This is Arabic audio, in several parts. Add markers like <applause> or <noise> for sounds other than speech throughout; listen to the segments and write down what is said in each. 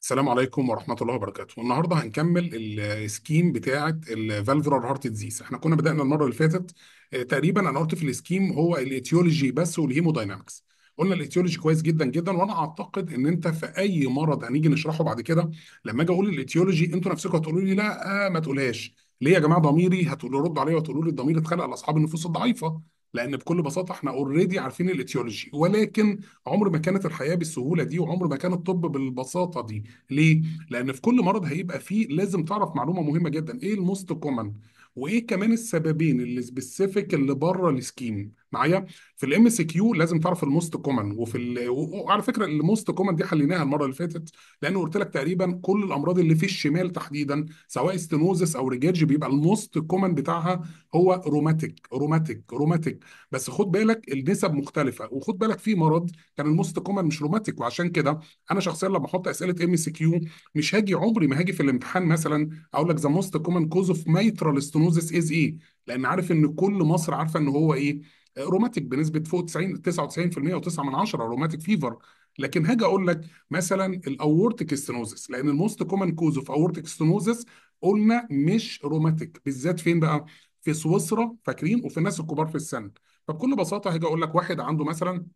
السلام عليكم ورحمة الله وبركاته النهاردة هنكمل السكيم بتاعة الفالفولار هارت ديزيز احنا كنا بدأنا المرة اللي فاتت آه، تقريبا انا قلت في السكيم هو الايتيولوجي بس والهيموداينامكس قلنا الايتيولوجي كويس جدا جدا وانا اعتقد ان انت في اي مرض هنيجي نشرحه بعد كده لما اجي اقول الايتيولوجي انتوا نفسكم هتقولوا لي لا آه ما تقولهاش ليه يا جماعة ضميري هتقولوا ردوا عليا وتقولوا لي الضمير اتخلق لاصحاب النفوس الضعيفة لان بكل بساطه احنا اوريدي عارفين الاتيولوجي ولكن عمر ما كانت الحياه بالسهوله دي وعمر ما كان الطب بالبساطه دي ليه لان في كل مرض هيبقى فيه لازم تعرف معلومه مهمه جدا ايه الموست كومن وايه كمان السببين اللي سبيسيفيك اللي بره السكيم معايا في الام سي كيو لازم تعرف الموست كومن وفي ال... وعلى فكره الموست كومن دي حليناها المره اللي فاتت لانه قلت لك تقريبا كل الامراض اللي في الشمال تحديدا سواء ستينوزس او ريجيرج بيبقى الموست كومن بتاعها هو روماتيك روماتيك روماتيك بس خد بالك النسب مختلفه وخد بالك في مرض كان الموست كومن مش روماتيك وعشان كده انا شخصيا لما احط اسئله ام سي كيو مش هاجي عمري ما هاجي في الامتحان مثلا اقول لك ذا موست كومن كوز اوف ميترال ستينوزس از ايه لان عارف ان كل مصر عارفه ان هو ايه روماتيك بنسبه فوق 90 99% و9 من 10 روماتيك فيفر لكن هاجي اقول لك مثلا الاورتيك ستينوزس لان الموست كومن كوز اوف اورتيك ستينوزس قلنا مش روماتيك بالذات فين بقى في سويسرا فاكرين وفي الناس الكبار في السن فبكل بساطه هاجي اقول لك واحد عنده مثلا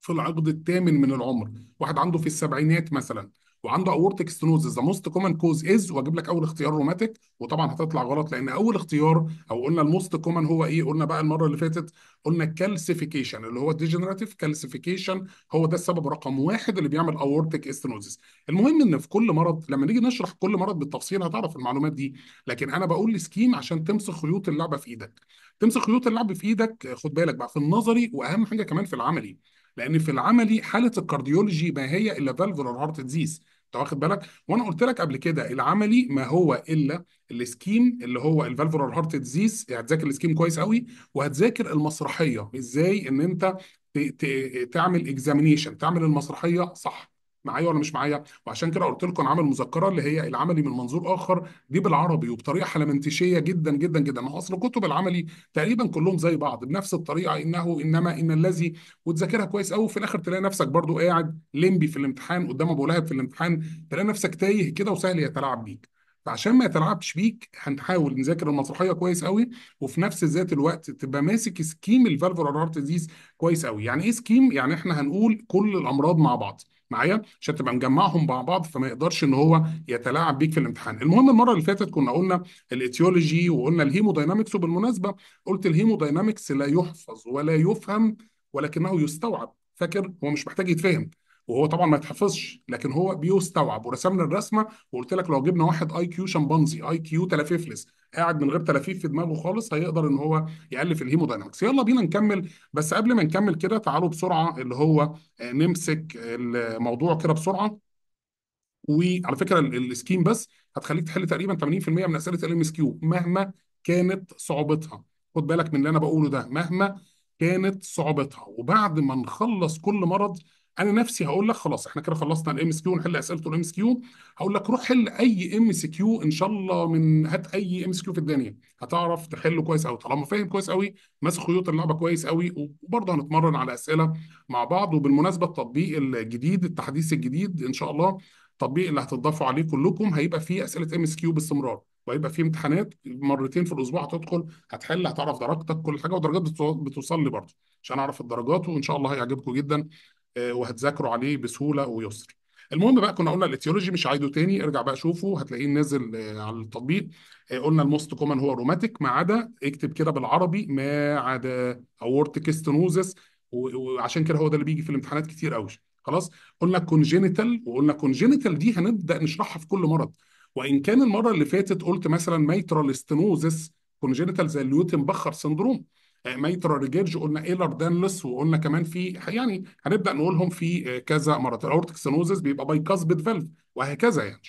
في العقد الثامن من العمر واحد عنده في السبعينات مثلا وعنده اورتك ستنوز ذا موست كومن كوز از واجيب لك اول اختيار روماتيك وطبعا هتطلع غلط لان اول اختيار او قلنا الموست كومن هو ايه قلنا بقى المره اللي فاتت قلنا الكالسيفيكيشن اللي هو ديجنراتيف كالسيفيكيشن هو ده السبب رقم واحد اللي بيعمل اورتك ستنوزس المهم ان في كل مرض لما نيجي نشرح كل مرض بالتفصيل هتعرف المعلومات دي لكن انا بقول لسكيم عشان تمسك خيوط اللعبه في ايدك تمسك خيوط اللعب في ايدك خد بالك بقى في النظري واهم حاجه كمان في العملي لان في العملي حاله الكارديولوجي ما هي الا فالفولار هارت ديزيز انت واخد بالك وانا قلت لك قبل كده العملي ما هو الا السكيم اللي هو الفالفولار هارت ديزيز هتذاكر السكيم كويس قوي وهتذاكر المسرحيه ازاي ان انت تعمل اكزامينيشن تعمل المسرحيه صح معايا ولا مش معايا وعشان كده قلت لكم عامل مذكره اللي هي العملي من منظور اخر دي بالعربي وبطريقه حلمنتشيه جدا جدا جدا ما اصل كتب العملي تقريبا كلهم زي بعض بنفس الطريقه انه انما ان الذي وتذاكرها كويس قوي وفي الاخر تلاقي نفسك برضو قاعد لمبي في الامتحان قدام ابو لهب في الامتحان تلاقي نفسك تايه كده وسهل يتلاعب بيك فعشان ما يتلعبش بيك هنحاول نذاكر المسرحيه كويس قوي وفي نفس ذات الوقت تبقى ماسك سكيم الفالفولار هارت ديزيز كويس قوي يعني ايه سكيم يعني احنا هنقول كل الامراض مع بعض معايا عشان تبقى مجمعهم مع بعض فما يقدرش ان هو يتلاعب بيك في الامتحان المهم المره اللي فاتت كنا قلنا الايتيولوجي وقلنا الهيموداينامكس وبالمناسبه قلت الهيموداينامكس لا يحفظ ولا يفهم ولكنه يستوعب فاكر هو مش محتاج يتفهم وهو طبعا ما يتحفظش لكن هو بيستوعب ورسمنا الرسمه وقلت لك لو جبنا واحد اي كيو شمبانزي اي كيو تلافيفلس قاعد من غير تلافيف في دماغه خالص هيقدر ان هو يالف الهيموداينامكس يلا بينا نكمل بس قبل ما نكمل كده تعالوا بسرعه اللي هو آه، نمسك الموضوع كده بسرعه وعلى فكره السكيم بس هتخليك تحل تقريبا 80% من اسئله الام اس كيو مهما كانت صعوبتها خد بالك من اللي انا بقوله ده مهما كانت صعوبتها وبعد ما نخلص كل مرض انا نفسي هقول لك خلاص احنا كده خلصنا الام اس كيو نحل اسئله الام اس كيو هقول لك روح حل اي ام اس كيو ان شاء الله من هات اي ام اس كيو في الدنيا هتعرف تحله كويس قوي طالما فاهم كويس قوي ماسك خيوط اللعبه كويس قوي وبرضه هنتمرن على اسئله مع بعض وبالمناسبه التطبيق الجديد التحديث الجديد ان شاء الله التطبيق اللي هتضافوا عليه كلكم هيبقى فيه اسئله ام اس كيو باستمرار وهيبقى فيه امتحانات مرتين في الاسبوع هتدخل هتحل هتعرف درجتك كل حاجه والدرجات بتوصل لي برضه عشان اعرف الدرجات وان شاء الله هيعجبكم جدا آه، وهتذاكروا عليه بسهوله ويسر المهم بقى كنا قلنا الاتيولوجي مش عايده تاني ارجع بقى شوفه هتلاقيه نازل آه، على التطبيق آه، قلنا الموست كومن هو روماتيك ما عدا اكتب كده بالعربي ما عدا اورتيك ستنوزس وعشان كده هو ده اللي بيجي في الامتحانات كتير قوي خلاص قلنا كونجينيتال وقلنا كونجينيتال دي هنبدا نشرحها في كل مرض وان كان المره اللي فاتت قلت مثلا ميترال ستنوزس كونجينيتال زي اليوتن بخر سندروم ميترا ريجيرج قلنا ايلر دانلس وقلنا كمان في يعني هنبدا نقولهم في كذا مرات الاورتيك سينوزس بيبقى كاسبت فالف وهكذا يعني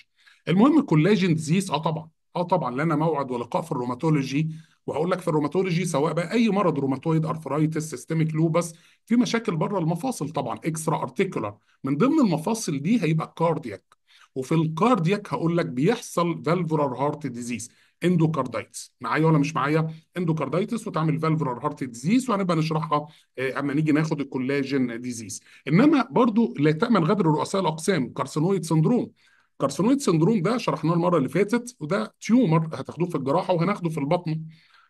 المهم الكولاجين ديزيز اه طبعا اه طبعا لنا موعد ولقاء في الروماتولوجي وهقول لك في الروماتولوجي سواء بقى اي مرض روماتويد ارثرايتس سيستميك لوبس في مشاكل بره المفاصل طبعا اكسترا ارتيكولار من ضمن المفاصل دي هيبقى كاردياك وفي الكاردياك هقول لك بيحصل فالفولار هارت ديزيز اندوكاردايتس معايا ولا مش معايا اندوكاردايتس وتعمل فالفولار هارت ديزيز وهنبقى نشرحها آه، اما نيجي ناخد الكولاجين ديزيز انما برضو لا تامن غدر رؤساء الاقسام كارسينويد سندروم كارسينويد سندروم ده شرحناه المره اللي فاتت وده تيومر هتاخدوه في الجراحه وهناخده في البطن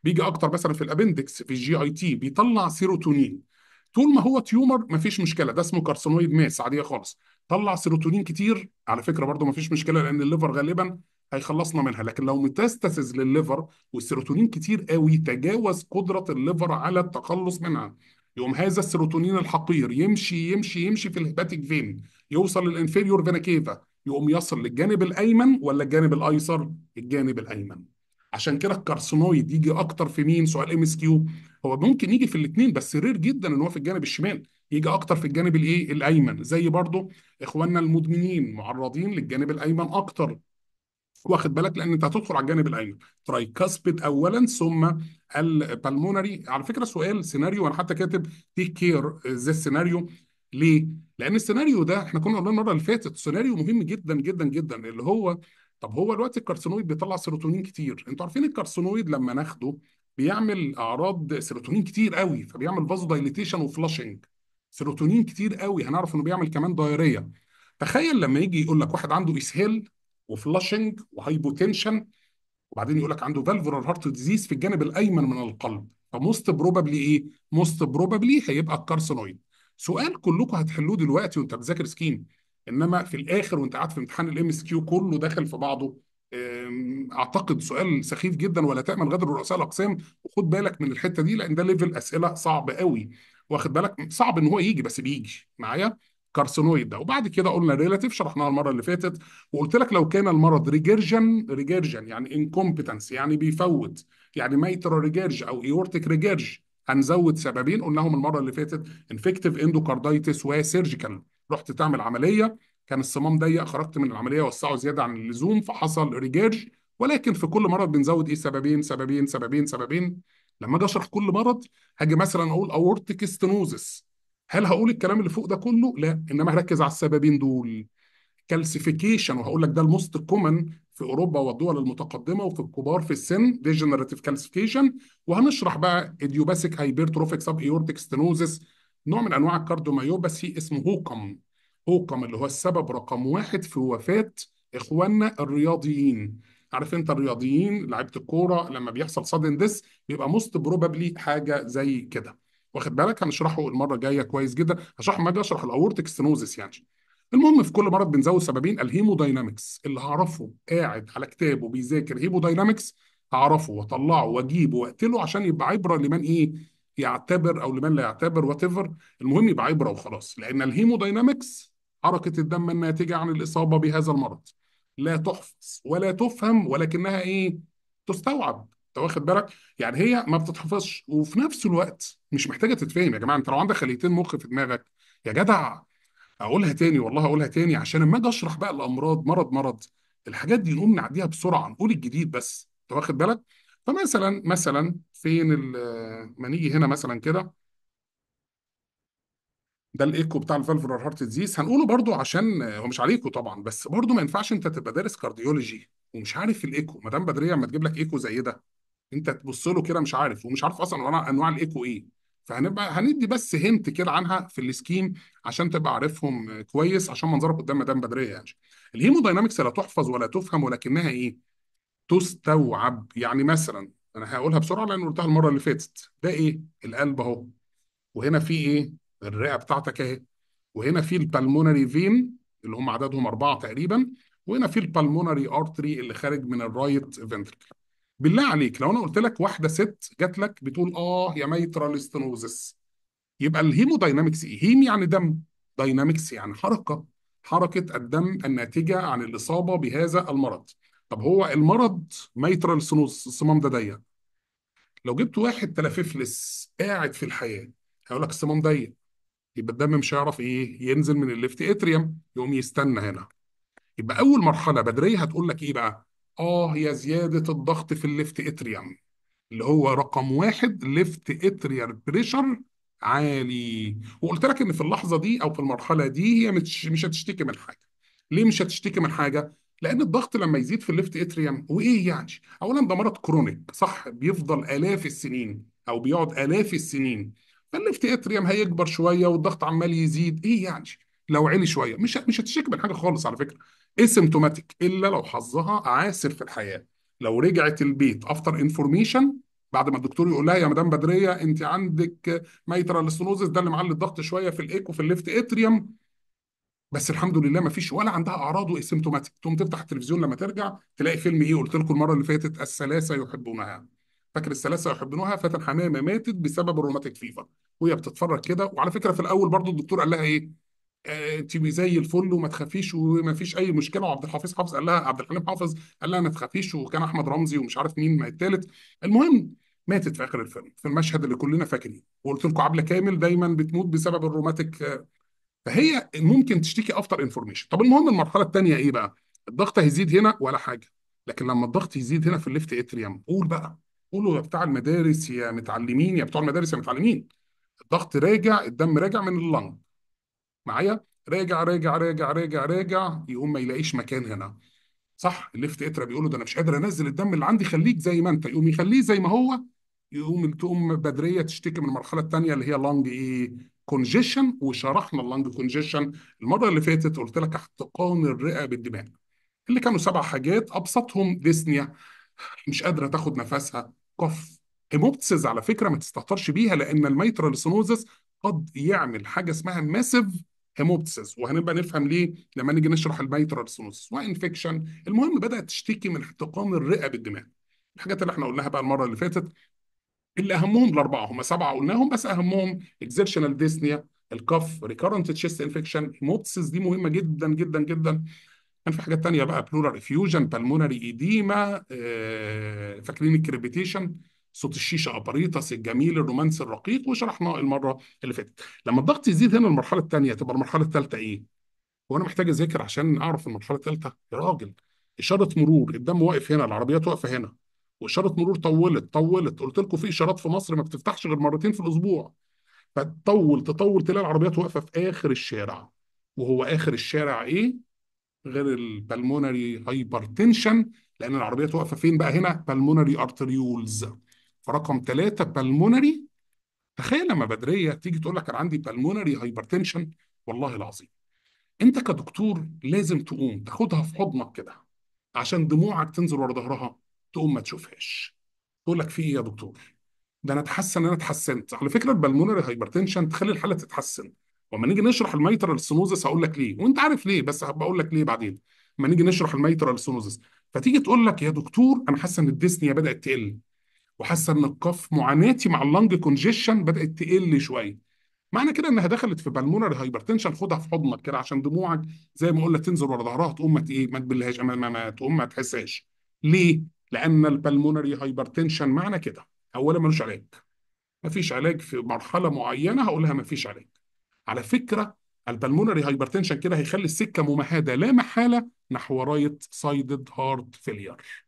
بيجي اكتر مثلا في الابندكس في الجي اي تي بيطلع سيروتونين طول ما هو تيومر مفيش مشكله ده اسمه كارسينويد ماس عاديه خالص طلع سيروتونين كتير على فكره برضو مفيش مشكله لان الليفر غالبا هيخلصنا منها لكن لو متاستسز للليفر والسيروتونين كتير قوي تجاوز قدره الليفر على التخلص منها يقوم هذا السيروتونين الحقير يمشي يمشي يمشي في الهباتيك فين يوصل للانفيريور فينا كيفا يقوم يصل للجانب الايمن ولا الجانب الايسر الجانب الايمن عشان كده الكارسينويد يجي اكتر في مين سؤال ام اس كيو هو ممكن يجي في الاثنين بس رير جدا ان هو في الجانب الشمال يجي اكتر في الجانب الايه الايمن زي برضو اخواننا المدمنين معرضين للجانب الايمن اكتر واخد بالك لان انت هتدخل على الجانب الايمن ترايكاسبيد اولا ثم البالمونري على فكره سؤال سيناريو انا حتى كاتب تيك كير ذا السيناريو ليه؟ لان السيناريو ده احنا كنا قلنا المره اللي فاتت سيناريو مهم جدا جدا جدا اللي هو طب هو دلوقتي الكارسينويد بيطلع سيروتونين كتير انتوا عارفين الكارسينويد لما ناخده بيعمل اعراض سيروتونين كتير قوي فبيعمل فازو دايليتيشن وفلاشنج سيروتونين كتير قوي هنعرف انه بيعمل كمان دايريه تخيل لما يجي يقول لك واحد عنده اسهال وفلاشنج وهايبوتنشن وبعدين يقول لك عنده فالفولار هارت ديزيز في الجانب الايمن من القلب فموست بروبابلي ايه؟ موست بروبابلي هيبقى الكارسينويد سؤال كلكم هتحلوه دلوقتي وانت بتذاكر سكين انما في الاخر وانت قاعد في امتحان الام اس كيو كله داخل في بعضه اعتقد سؤال سخيف جدا ولا تامن غدر رؤساء الاقسام وخد بالك من الحته دي لان ده ليفل اسئله صعب قوي واخد بالك صعب ان هو يجي بس بيجي معايا كارسينويد ده وبعد كده قلنا ريلاتيف شرحناها المره اللي فاتت وقلت لك لو كان المرض ريجيرجن ريجيرجن يعني انكومبتنس يعني بيفوت يعني ميترا ريجيرج او ايورتيك ريجيرج هنزود سببين قلناهم المره اللي فاتت انفكتيف اندوكاردايتس وسيرجيكال رحت تعمل عمليه كان الصمام ضيق خرجت من العمليه وسعه زياده عن اللزوم فحصل ريجيرج ولكن في كل مرض بنزود ايه سببين سببين سببين سببين لما اجي اشرح كل مرض هاجي مثلا اقول اورتيك ستنوزس هل هقول الكلام اللي فوق ده كله؟ لا انما هركز على السببين دول كالسيفيكيشن وهقول لك ده الموست كومن في اوروبا والدول المتقدمه وفي الكبار في السن ديجنراتيف كالسيفيكيشن وهنشرح بقى ايديوباسيك هايبرتروفيك سب ايورتيك ستنوزس نوع من انواع الكارديوميوباثي اسمه هوكم هوكم اللي هو السبب رقم واحد في وفاه اخواننا الرياضيين عارف انت الرياضيين لعيبه الكوره لما بيحصل سادن ديس بيبقى موست بروبابلي حاجه زي كده واخد بالك هنشرحه المره الجايه كويس جدا هشرح ما اجي اشرح الاورتك ستنوزس يعني المهم في كل مرض بنزود سببين الهيموداينامكس اللي هعرفه قاعد على كتابه بيذاكر هيموداينامكس هعرفه واطلعه واجيبه واقتله عشان يبقى عبره لمن ايه يعتبر او لمن لا يعتبر وات المهم يبقى عبره وخلاص لان الهيموداينامكس حركه الدم الناتجه عن الاصابه بهذا المرض لا تحفظ ولا تفهم ولكنها ايه تستوعب انت واخد بالك يعني هي ما بتتحفظش وفي نفس الوقت مش محتاجه تتفهم يا جماعه انت لو عندك خليتين مخ في دماغك يا جدع اقولها تاني والله اقولها تاني عشان اما اجي اشرح بقى الامراض مرض مرض الحاجات دي نقوم نعديها بسرعه نقول الجديد بس انت واخد بالك فمثلا مثلا فين آه، ما نيجي هنا مثلا كده ده الايكو بتاع الفالفولار هارت ديزيز هنقوله برضو عشان آه، هو مش عليكم طبعا بس برضو ما ينفعش انت تبقى دارس كارديولوجي ومش عارف الايكو ما دام بدريه ما تجيب لك ايكو زي ده انت تبص له كده مش عارف ومش عارف اصلا انواع انواع الايكو ايه فهنبقى هندي بس هنت كده عنها في السكيم عشان تبقى عارفهم كويس عشان منظرك قدام مدام بدريه يعني الهيموداينامكس لا تحفظ ولا تفهم ولكنها ايه تستوعب يعني مثلا انا هقولها بسرعه لان قلتها المره اللي فاتت ده ايه القلب اهو وهنا في ايه الرئه بتاعتك اهي وهنا في البالمونري فين اللي هم عددهم اربعه تقريبا وهنا في البالمونري ارتري اللي خارج من الرايت فنتركل بالله عليك لو انا قلت لك واحده ست جات لك بتقول اه يا ميترال ستنوزس يبقى الهيموداينامكس ايه؟ هيم يعني دم، داينامكس يعني حركه، حركه الدم الناتجه عن الاصابه بهذا المرض. طب هو المرض ميترال ستينوزس الصمام ده ضيق. لو جبت واحد تلافيفلس قاعد في الحياه هيقول لك الصمام ضيق يبقى الدم مش هيعرف ايه ينزل من الليفت اتريوم يقوم يستنى هنا. يبقى اول مرحله بدريه هتقول لك ايه بقى؟ اه هي زياده الضغط في الليفت اتريوم اللي هو رقم واحد ليفت اتريال بريشر عالي وقلت لك ان في اللحظه دي او في المرحله دي هي مش مش هتشتكي من حاجه ليه مش هتشتكي من حاجه لان الضغط لما يزيد في الليفت اتريوم وايه يعني اولا ده مرض كرونيك صح بيفضل الاف السنين او بيقعد الاف السنين فالليفت اتريوم هيكبر شويه والضغط عمال يزيد ايه يعني لو علي شويه مش مش هتشك من حاجه خالص على فكره اسمبتوماتيك الا لو حظها عاسر في الحياه لو رجعت البيت افتر انفورميشن بعد ما الدكتور يقول لها يا مدام بدريه انت عندك ميترال ستنوزس ده اللي معلي الضغط شويه في الايكو في الليفت اتريوم بس الحمد لله ما فيش ولا عندها اعراض اسمبتوماتيك تقوم تفتح التلفزيون لما ترجع تلاقي فيلم ايه قلت لكم المره اللي فاتت الثلاثه يحبونها فاكر الثلاثه يحبونها فاتن حمامه ماتت بسبب الروماتيك فيفر وهي بتتفرج كده وعلى فكره في الاول برضو الدكتور قال لها ايه آه، تبقي زي الفل وما تخافيش وما فيش اي مشكله وعبد الحفيظ حافظ قال لها عبد الحليم حافظ قال لها ما تخافيش وكان احمد رمزي ومش عارف مين الثالث المهم ماتت في اخر الفيلم في المشهد اللي كلنا فاكرينه وقلت لكم عبله كامل دايما بتموت بسبب الروماتيك آه، فهي ممكن تشتكي افتر انفورميشن طب المهم المرحله الثانيه ايه بقى الضغط هيزيد هنا ولا حاجه لكن لما الضغط يزيد هنا في الليفت اتريم قول بقى قولوا يا بتاع المدارس يا متعلمين يا بتوع المدارس يا متعلمين الضغط راجع الدم راجع من اللنج معايا راجع راجع راجع راجع راجع يقوم ما يلاقيش مكان هنا صح الليفت اترا بيقول له ده انا مش قادر انزل الدم اللي عندي خليك زي ما انت يقوم يخليه زي ما هو يقوم تقوم بدريه تشتكي من المرحله الثانيه اللي هي لانج ايه كونجيشن وشرحنا اللانج كونجيشن المره اللي فاتت قلت لك احتقان الرئه بالدماغ اللي كانوا سبع حاجات ابسطهم ديسنيا مش قادره تاخد نفسها كف هيموبتسز على فكره ما تستهترش بيها لان الميترال سنوزس قد يعمل حاجه اسمها ماسيف هيموبسيس وهنبقى نفهم ليه لما نيجي نشرح البيترال وانفكشن المهم بدات تشتكي من احتقان الرئه بالدماغ الحاجات اللي احنا قلناها بقى المره اللي فاتت اللي اهمهم الاربعه هم سبعه قلناهم بس اهمهم اكزيرشنال ديسنيا الكف ريكورنت تشيست انفكشن هيموبسيس دي مهمه جدا جدا جدا كان في حاجات تانية بقى بلورال افيوجن بالمونري ايديما فاكرين الكريبيتيشن صوت الشيشه اباريتس الجميل الرومانسي الرقيق وشرحناه المره اللي فاتت لما الضغط يزيد هنا المرحله الثانيه تبقى المرحله الثالثه ايه وانا محتاج اذاكر عشان اعرف المرحله الثالثه يا راجل اشاره مرور الدم واقف هنا العربيات واقفه هنا واشاره مرور طولت طولت قلت لكم في اشارات في مصر ما بتفتحش غير مرتين في الاسبوع فتطول تطول تلاقي العربيات واقفه في اخر الشارع وهو اخر الشارع ايه غير البلمونري هايبرتنشن لان العربيات واقفه فين بقى هنا بالمونري ارتريولز فرقم ثلاثة بالمونري تخيل لما بدرية تيجي تقول لك أنا عندي بالمونري هايبرتنشن والله العظيم أنت كدكتور لازم تقوم تاخدها في حضنك كده عشان دموعك تنزل ورا ظهرها تقوم ما تشوفهاش تقول لك في إيه يا دكتور ده أنا أتحسن أنا اتحسنت على فكرة البالمونري هايبرتنشن تخلي الحالة تتحسن وما نيجي نشرح الميترال سينوزس هقول لك ليه وانت عارف ليه بس اقول لك ليه بعدين ما نيجي نشرح الميترال سينوزس فتيجي تقول لك يا دكتور انا حاسه ان الديسنيا بدات تقل وحاسه ان القف معاناتي مع اللنج كونجيشن بدات تقل شويه معنى كده انها دخلت في بالمونر هايبرتنشن خدها في حضنك كده عشان دموعك زي ما قلنا تنزل ورا ظهرها تقوم ما ايه ما تبلهاش ما, ما, ما تقوم ما تحسهاش ليه؟ لان البالمونري هايبرتنشن معنى كده اولا ملوش علاج مفيش علاج في مرحله معينه هقولها مفيش علاج على فكره البالمونري هايبرتنشن كده هيخلي السكه ممهده لا محاله نحو رايت سايدد هارت فيلير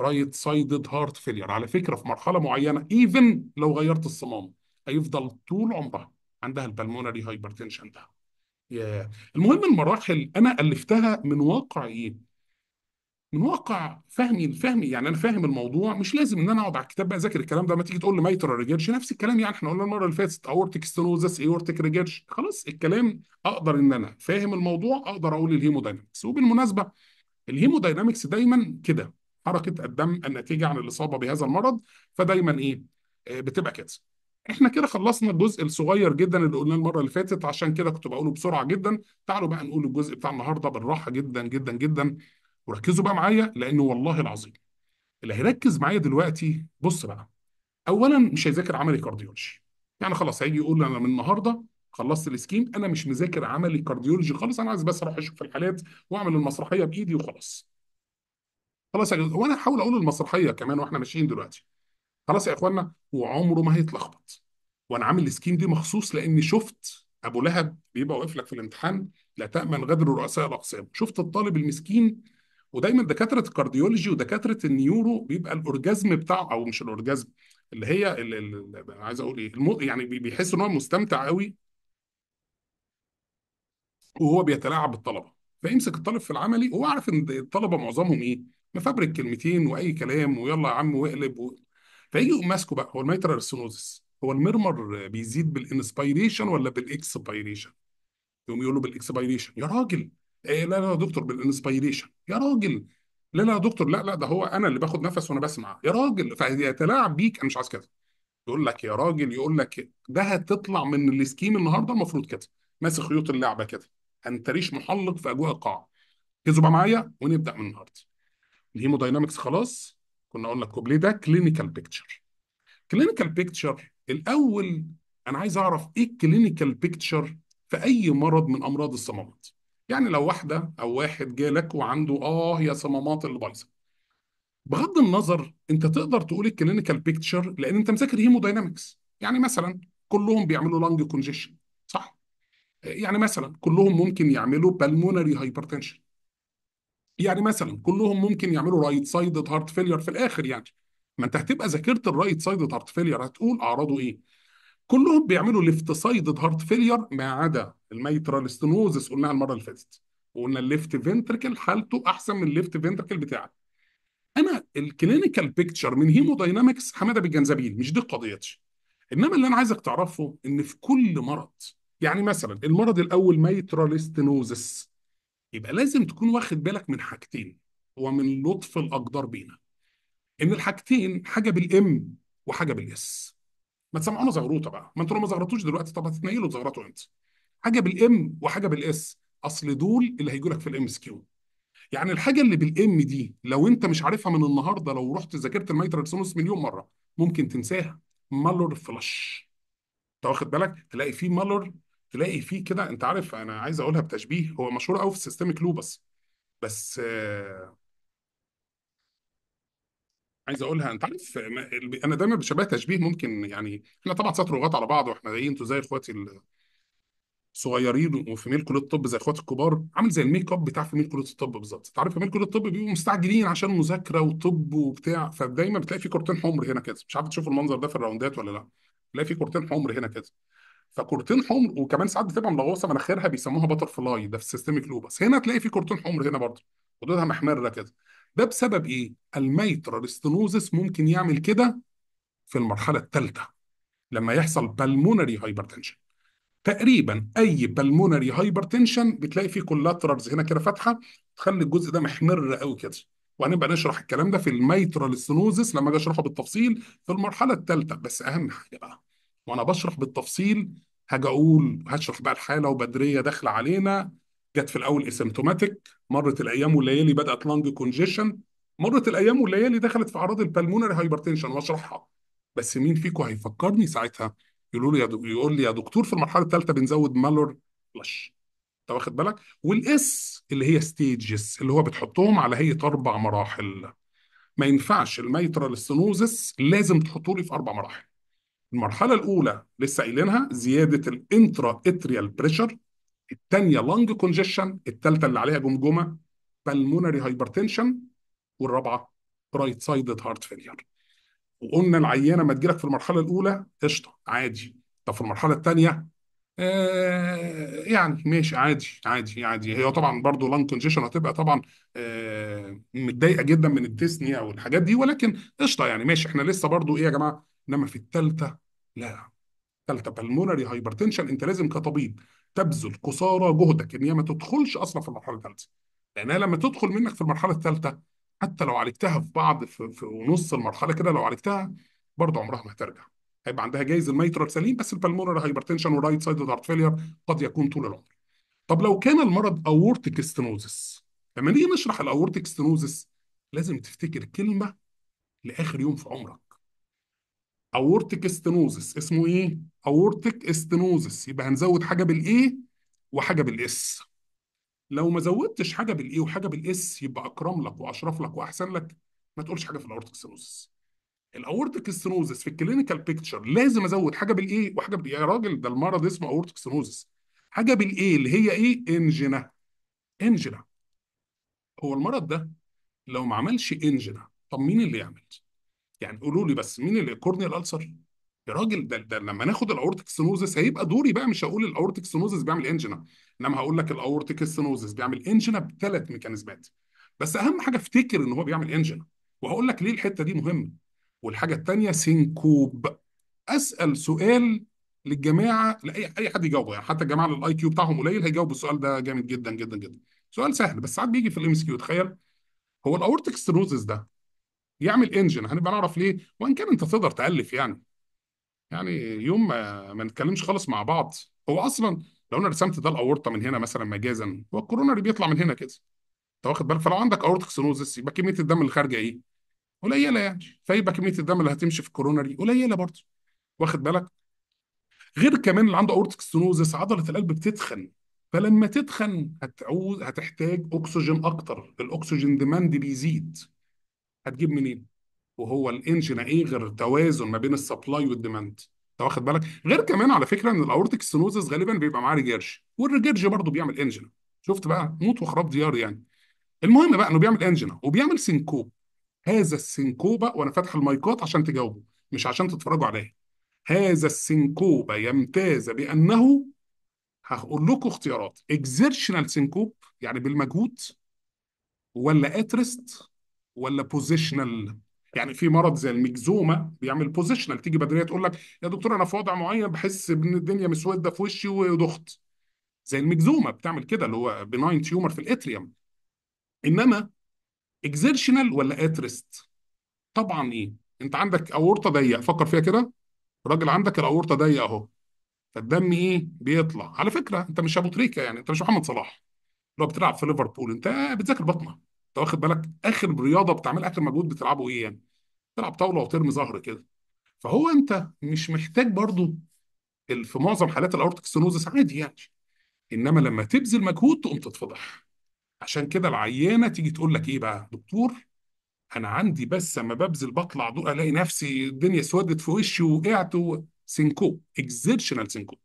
رايت سايدد هارت فيلير على فكره في مرحله معينه ايفن لو غيرت الصمام هيفضل طول عمرها عندها البلمونري هايبرتنشن ده yeah. المهم المراحل انا الفتها من واقع ايه من واقع فهمي لفهمي يعني انا فاهم الموضوع مش لازم ان انا اقعد على الكتاب بقى اذاكر الكلام ده ما تيجي تقول لي مايتر ريجيرش نفس الكلام يعني احنا قلنا المره اللي فاتت اورتيك ستنوزس ايورتيك ريجيرش خلاص الكلام اقدر ان انا فاهم الموضوع اقدر اقول الهيموداينامكس وبالمناسبه الهيموداينامكس دايما كده حركه الدم الناتجه عن الاصابه بهذا المرض فدايما ايه آه، بتبقى كده احنا كده خلصنا الجزء الصغير جدا اللي قلناه المره اللي فاتت عشان كده كنت بقوله بسرعه جدا تعالوا بقى نقول الجزء بتاع النهارده بالراحه جدا جدا جدا وركزوا بقى معايا لانه والله العظيم اللي هيركز معايا دلوقتي بص بقى اولا مش هيذاكر عملي كارديولوجي يعني خلاص هيجي يقول انا من النهارده خلصت السكيم انا مش مذاكر عملي كارديولوجي خالص انا عايز بس اروح اشوف الحالات واعمل المسرحيه بايدي وخلاص خلاص يا جدعان وانا هحاول اقول المسرحيه كمان واحنا ماشيين دلوقتي خلاص يا اخوانا وعمره ما هيتلخبط وانا عامل السكيم دي مخصوص لاني شفت ابو لهب بيبقى واقف لك في الامتحان لا تامن غدر رؤساء الاقسام شفت الطالب المسكين ودايما دكاتره الكارديولوجي ودكاتره النيورو بيبقى الاورجازم بتاعه او مش الاورجازم اللي هي اللي اللي عايز اقول ايه المو يعني بيحس ان هو مستمتع قوي وهو بيتلاعب بالطلبه فيمسك الطالب في العملي وهو عارف ان الطلبه معظمهم ايه مفبرك كلمتين واي كلام ويلا يا عم واقلب و... فيجي يقوم ماسكه بقى هو الميترال سينوزس هو المرمر بيزيد بالانسبيريشن ولا بالاكسبيريشن يقوم يقول له بالاكسبيريشن يا راجل إيه لا لا يا دكتور بالانسبيريشن يا راجل لا لا يا دكتور لا لا ده هو انا اللي باخد نفس وانا بسمع يا راجل فيتلاعب بيك انا مش عايز كده يقول لك يا راجل يقول لك ده هتطلع من السكيم النهارده المفروض كده ماسك خيوط اللعبه كده انت ريش محلق في اجواء القاعه ركزوا بقى معايا ونبدا من النهارده الهيموداينامكس خلاص كنا قلنا الكوبليه ده كلينيكال بيكتشر كلينيكال بيكتشر الاول انا عايز اعرف ايه الكلينيكال بيكتشر في اي مرض من امراض الصمامات يعني لو واحده او واحد جالك وعنده اه يا صمامات اللي بايظه بغض النظر انت تقدر تقول الكلينيكال بيكتشر لان انت مذاكر هيموداينامكس يعني مثلا كلهم بيعملوا لانج كونجيشن صح يعني مثلا كلهم ممكن يعملوا بالمونري هايبرتنشن يعني مثلا كلهم ممكن يعملوا رايت سايدد هارت فيلير في الاخر يعني ما انت هتبقى ذاكرت الرايت سايدد هارت فيلير هتقول اعراضه ايه كلهم بيعملوا ليفت سايدد هارت فيلير ما عدا الميترال ستنوزس قلناها المره اللي فاتت وقلنا الليفت فنتركل حالته احسن من الليفت فنتركل بتاعك انا الكلينيكال بيكتشر من هيموداينامكس حماده بالجنزبيل مش دي قضيتي انما اللي انا عايزك تعرفه ان في كل مرض يعني مثلا المرض الاول ميترال ستنوزس يبقى لازم تكون واخد بالك من حاجتين ومن لطف الاقدار بينا ان الحاجتين حاجه بالام وحاجه بالاس ما تسمعونا زغروطه بقى ما انتوا لو ما زغرتوش دلوقتي طب هتتنيلوا تزغرطوا امتى حاجه بالام وحاجه بالاس اصل دول اللي هيجوا لك في الام اس كيو يعني الحاجه اللي بالام دي لو انت مش عارفها من النهارده لو رحت ذاكرت الميترال سونس مليون مره ممكن تنساها مالور فلاش انت واخد بالك تلاقي في مالور تلاقي فيه كده انت عارف انا عايز اقولها بتشبيه هو مشهور قوي في السيستميك لوبس بس عايز اقولها انت عارف انا دايما بشبه تشبيه ممكن يعني احنا طبعا سطر لغات على بعض واحنا جايين انتوا زي اخواتي الصغيرين وفي ميل كليه الطب زي اخواتي الكبار عامل زي الميك اب بتاع في ميل كليه الطب بالظبط انت عارف في ميل كليه الطب بيبقوا مستعجلين عشان مذاكره وطب وبتاع فدايما بتلاقي في كورتين حمر هنا كده مش عارف تشوف المنظر ده في الراوندات ولا لا تلاقي في كورتين حمر هنا كده فكورتين حمر وكمان ساعات بتبقى ملغوصه مناخيرها بيسموها بتر فلاي ده في السيستميك لوبس هنا تلاقي في كورتين حمر هنا برضه حدودها محمره كده ده بسبب ايه؟ الميترال استنوزس ممكن يعمل كده في المرحله الثالثه لما يحصل بالمونري هايبرتنشن تقريبا اي بالمونري هايبرتنشن بتلاقي فيه كولاترالز هنا كده فاتحه تخلي الجزء ده محمر قوي كده وهنبقى نشرح الكلام ده في الميترال ستنوزس لما اجي اشرحه بالتفصيل في المرحله الثالثه بس اهم حاجه بقى وانا بشرح بالتفصيل هاجي اقول هشرح بقى الحاله وبدريه داخله علينا جت في الاول اسمتوماتيك مرت الايام والليالي بدات لانج كونجيشن مرت الايام والليالي دخلت في اعراض البلمونري هايبرتنشن واشرحها بس مين فيكم هيفكرني ساعتها يقولوا لي يا يقول لي يا دكتور في المرحله الثالثه بنزود مالور فلاش انت واخد بالك والاس اللي هي ستيجز اللي هو بتحطهم على هيئه اربع مراحل ما ينفعش الميترال ستينوزس لازم تحطوا لي في اربع مراحل المرحله الاولى لسه قايلينها زياده الانترا اتريال بريشر الثانيه لانج كونجيشن الثالثه اللي عليها جمجمه بالمونري هايبرتنشن والرابعه رايت سايدد هارت فيلير وقلنا العيانه ما تجيلك في المرحله الاولى قشطه عادي طب في المرحله الثانيه آه يعني ماشي عادي عادي عادي هي طبعا برضو لانج كونجيشن هتبقى طبعا آه متضايقه جدا من الديسنيا والحاجات دي ولكن قشطه يعني ماشي احنا لسه برضو ايه يا جماعه انما في الثالثه لا ثالثه بالمونري هايبرتنشن انت لازم كطبيب تبذل قصارى جهدك ان هي ما تدخلش اصلا في المرحله الثالثه لانها لما تدخل منك في المرحله الثالثه حتى لو عالجتها في بعض في, في نص المرحله كده لو عالجتها برضه عمرها ما هترجع هيبقى عندها جايز الميترال سليم بس البلمونري هايبرتنشن ورايت سايد هارت فيلير قد يكون طول العمر طب لو كان المرض اورتيك ستنوزس لما نيجي نشرح الاورتيك ستنوزس لازم تفتكر كلمه لاخر يوم في عمرك اورتيك استنوزس اسمه ايه اورتيك استنوزس يبقى هنزود حاجه بالايه وحاجه بالاس لو ما زودتش حاجه بالايه وحاجه بالاس يبقى اكرم لك واشرف لك واحسن لك ما تقولش حاجه في الاورتيك استنوزس الاورتيك استنوزس في الكلينيكال بيكتشر لازم ازود حاجه بالايه وحاجه بالايه يا راجل ده المرض اسمه اورتيك استنوزس حاجه بالايه اللي هي ايه انجنا انجنا هو المرض ده لو ما عملش انجنا طب مين اللي يعمل يعني قولوا لي بس مين الكورنيال الالسر يا راجل ده, ده لما ناخد الاورتيك سنوزس هيبقى دوري بقى مش هقول الاورتيك سنوزس بيعمل انجنا انما هقول لك الاورتيك سنوزس بيعمل انجنا بثلاث ميكانيزمات بس اهم حاجه افتكر ان هو بيعمل انجنا وهقول لك ليه الحته دي مهمه والحاجه الثانيه سينكوب اسال سؤال للجماعه لاي اي حد يجاوبه يعني حتى الجماعه اللي الاي كيو بتاعهم قليل هيجاوبوا السؤال ده جامد جدا جدا جدا سؤال سهل بس ساعات بيجي في الام اس كيو تخيل هو الاورتيك سنوزس ده يعمل انجن هنبقى نعرف ليه وان كان انت تقدر تالف يعني يعني يوم ما, ما نتكلمش خالص مع بعض هو اصلا لو انا رسمت ده الاورطه من هنا مثلا مجازا هو الكورونا اللي بيطلع من هنا كده انت واخد بالك فلو عندك اورطه سنوزس يبقى كميه الدم اللي خارجه ايه؟ قليله يعني فيبقى كميه الدم اللي هتمشي في الكوروناري قليله برضه واخد بالك؟ غير كمان اللي عنده اورتيك سينوزس عضله القلب بتتخن فلما تتخن هتعوز هتحتاج اكسجين اكتر الاكسجين ديماند بيزيد هتجيب منين؟ وهو الانجن ايه غير التوازن ما بين السبلاي والديماند انت واخد بالك؟ غير كمان على فكره ان الاورتيك ستينوزس غالبا بيبقى معاه ريجيرش والريجيرش برضه بيعمل انجن شفت بقى موت وخراب ديار يعني المهم بقى انه بيعمل انجن وبيعمل سنكوب هذا السنكوبة وانا فاتح المايكات عشان تجاوبوا مش عشان تتفرجوا عليا هذا السنكوبة يمتاز بأنه هقول لكم اختيارات اكزيرشنال سنكوب يعني بالمجهود ولا اترست ولا بوزيشنال يعني في مرض زي المجزومه بيعمل بوزيشنال تيجي بدريه تقول لك يا دكتور انا في وضع معين بحس ان الدنيا مسوده في وشي وضغط زي المجزومه بتعمل كده اللي هو بناين تيومر في الاتريوم انما اكزيرشنال ولا اترست طبعا ايه انت عندك اورطه ضيق فكر فيها كده الراجل عندك الاورطه ضيق اهو فالدم ايه بيطلع على فكره انت مش ابو تريكه يعني انت مش محمد صلاح لو بتلعب في ليفربول انت بتذاكر بطنه انت واخد بالك اخر رياضه بتعملها اخر مجهود بتلعبه ايه يعني تلعب طاوله وترمي ظهر كده فهو انت مش محتاج برضو في معظم حالات الاورتيك سنوزس عادي يعني انما لما تبذل مجهود تقوم تتفضح عشان كده العيانه تيجي تقول لك ايه بقى دكتور انا عندي بس اما ببذل بطلع ضوء الاقي نفسي الدنيا اسودت في وشي وقعت سينكوب اكزيبشنال سينكوب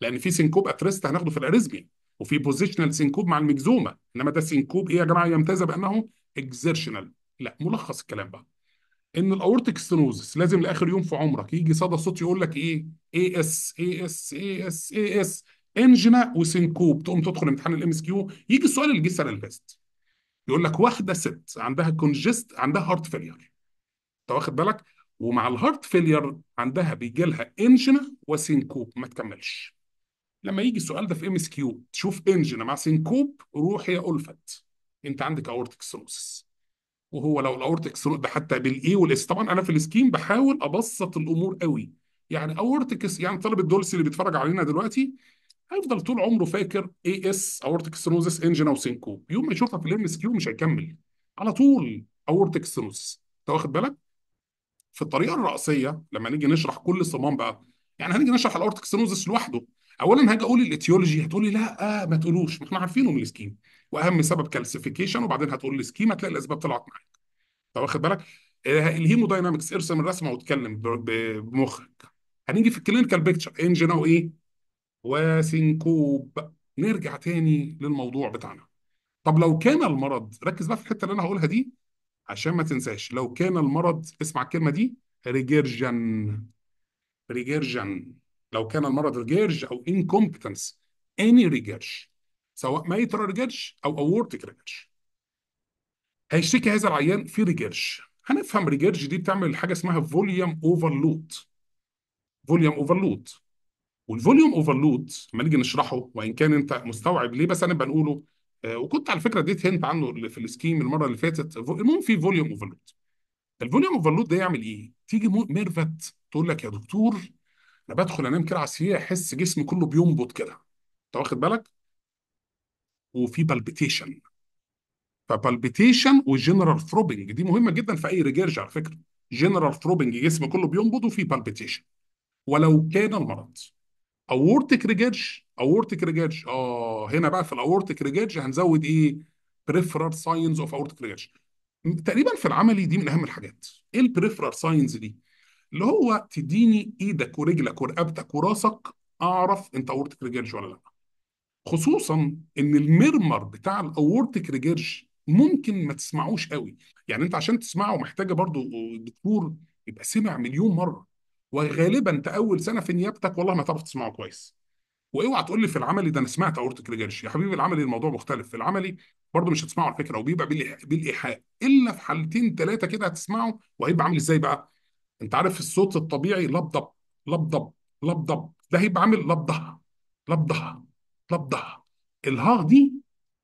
لان في سينكوب اتريست هناخده في الاريزميا وفي بوزيشنال سينكوب مع المجزومه انما ده سينكوب ايه يا جماعه يمتاز بانه اكزيرشنال لا ملخص الكلام بقى ان الاورتيك ستنوزس لازم لاخر يوم في عمرك يجي صدى صوت يقول لك ايه اي اس اي اس اي اس اي اس انجنا وسينكوب تقوم تدخل امتحان الام اس كيو يجي السؤال اللي جه السنه اللي فاتت يقول لك واحده ست عندها كونجست عندها هارت فيلير انت واخد بالك ومع الهارت فيلير عندها بيجي لها انجنا وسينكوب ما تكملش لما يجي السؤال ده في ام اس كيو تشوف انجن مع سينكوب روح يا الفت انت عندك اورتكس ستروسس وهو لو الاورتكس ده حتى بالاي والاس طبعا انا في السكيم بحاول ابسط الامور قوي يعني اورتكس يعني طالب الدولس اللي بيتفرج علينا دلوقتي هيفضل طول عمره فاكر اي اس اورتكس ستروسس انجن او سينكوب يوم ما يشوفها في الام اس كيو مش هيكمل على طول اورتكس ستروسس انت واخد بالك في الطريقه الرئيسيه لما نيجي نشرح كل صمام بقى يعني هنيجي نشرح الاورتكس ستروسس لوحده اولا هاجي اقول الايتيولوجي هتقولي لا آه ما تقولوش ما احنا عارفينه من السكيم واهم سبب كالسيفيكيشن وبعدين هتقول السكيم هتلاقي الاسباب طلعت معاك طب واخد بالك آه، الهيموداينامكس ارسم الرسمه واتكلم بمخك هنيجي في الكلينيكال بيكتشر انجن او ايه, إيه؟ وسنكوب نرجع تاني للموضوع بتاعنا طب لو كان المرض ركز بقى في الحته اللي انا هقولها دي عشان ما تنساش لو كان المرض اسمع الكلمه دي ريجيرجن ريجيرجن لو كان المرض ريجيرج او انكومبتنس اني ريجيرج سواء ميتر ريجيرج او اورتيك ريجيرج هيشتكي هذا العيان في ريجيرج هنفهم ريجيرج دي بتعمل حاجه اسمها فوليوم اوفرلود فوليوم اوفرلود والفوليوم اوفرلود لما نيجي نشرحه وان كان انت مستوعب ليه بس انا بنقوله آه، وكنت على فكره اديت هنت عنه في السكيم المره اللي فاتت المهم في فوليوم اوفرلود الفوليوم اوفرلود ده يعمل ايه؟ تيجي ميرفت تقول لك يا دكتور انا بدخل انام كده على السرير احس جسمي كله بينبض كده انت واخد بالك وفي بالبيتيشن فبالبيتيشن وجنرال ثروبنج دي مهمه جدا في اي ريجيرج على فكره جنرال ثروبنج جسم كله بينبض وفي بالبيتيشن ولو كان المرض اورتك ريجيرج اورتك ريجيرج اه هنا بقى في الاورتك ريجيرج هنزود ايه بريفرال ساينز اوف اورتك ريجيرج تقريبا في العملي دي من اهم الحاجات ايه البريفرال ساينز دي اللي هو تديني ايدك ورجلك ورقبتك وراسك اعرف انت اورتك ريجيرج ولا لا خصوصا ان المرمر بتاع الاورتك ريجيرج ممكن ما تسمعوش قوي يعني انت عشان تسمعه محتاجه برضو الدكتور يبقى سمع مليون مره وغالبا انت اول سنه في نيابتك والله ما تعرف تسمعه كويس واوعى تقول لي في العملي ده انا سمعت اورتك ريجيرش يا حبيبي العملي الموضوع مختلف في العملي برضه مش هتسمعه على فكره وبيبقى بالايحاء الا في حالتين ثلاثه كده هتسمعه وهيبقى عامل ازاي بقى؟ انت عارف الصوت الطبيعي لبضب لبضب لبضب ده هيبقى عامل لبضه لبضه لبضه الها دي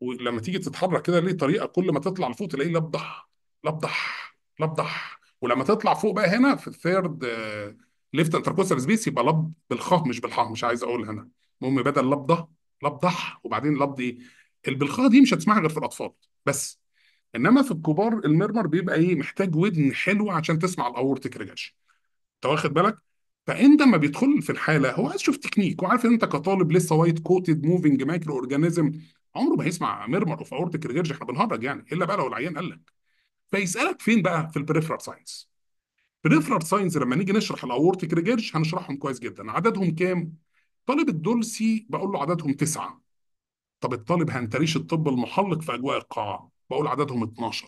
ولما تيجي تتحرك كده ليه طريقه كل ما تطلع لفوق تلاقيه لبضح لبضح لبضح ولما تطلع فوق بقى هنا في الثيرد ليفت انتركوسر سبيس يبقى لب بالخ مش بالحاء مش عايز اقول هنا المهم بدل لبضه لبضح وبعدين لبضي ايه دي مش هتسمعها غير في الاطفال بس انما في الكبار المرمر بيبقى ايه محتاج ودن حلوه عشان تسمع الاورتيك ريجاش انت واخد بالك فانت لما بيدخل في الحاله هو عايز يشوف تكنيك وعارف ان انت كطالب لسه وايت كوتد موفينج مايكرو اورجانيزم عمره ما هيسمع مرمر اوف اورتيك ريجاش احنا بنهرج يعني الا بقى لو العيان قال لك فيسالك فين بقى في البريفرال ساينس بريفرال ساينس لما نيجي نشرح الاورتيك ريجيرج هنشرحهم كويس جدا عددهم كام طالب الدولسي بقول له عددهم تسعة طب الطالب هنتريش الطب المحلق في اجواء القاعه بقول عددهم 12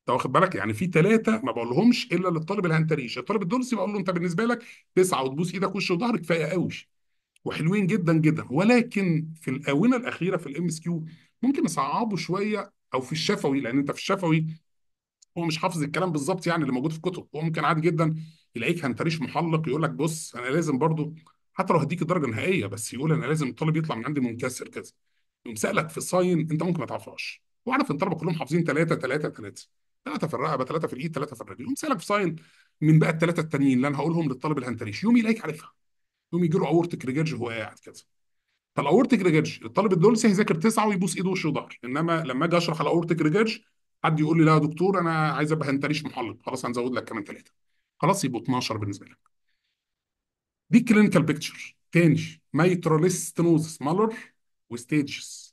انت واخد بالك يعني في ثلاثه ما بقولهمش الا للطالب الهنتريش الطالب الدرسي بقول له انت بالنسبه لك تسعه وتبوس ايدك وش وظهر كفايه قوي وحلوين جدا جدا ولكن في الاونه الاخيره في الام اس كيو ممكن نصعبه شويه او في الشفوي لان انت في الشفوي هو مش حافظ الكلام بالظبط يعني اللي موجود في الكتب هو ممكن عادي جدا يلاقيك هنتريش محلق يقول لك بص انا لازم برضو حتى لو هديك الدرجه النهائيه بس يقول انا لازم الطالب يطلع من عندي منكسر كذا يقوم سالك في ساين انت ممكن ما تعرفهاش واعرف ان الطلبه كلهم حافظين ثلاثه ثلاثه ثلاثه ثلاثه في الرقبه ثلاثه في الايد ثلاثه في الرجل يقوم سالك في ساين من بقى الثلاثه التانيين اللي انا هقولهم للطالب الهنتريش يوم يلاقيك عارفها يوم يجي له اورتك ريجرج وهو قاعد كده فالاورتك ريجرج الطالب الدولسي هيذاكر تسعه ويبوس ايده وشه وظهر انما لما اجي اشرح الاورتك ريجرج حد يقول لي لا يا دكتور انا عايز ابقى هنتريش محلق خلاص هنزود لك كمان ثلاثه خلاص يبقوا 12 بالنسبه لك دي كلينيكال بيكتشر تاني ميتراليس مالر وستيجز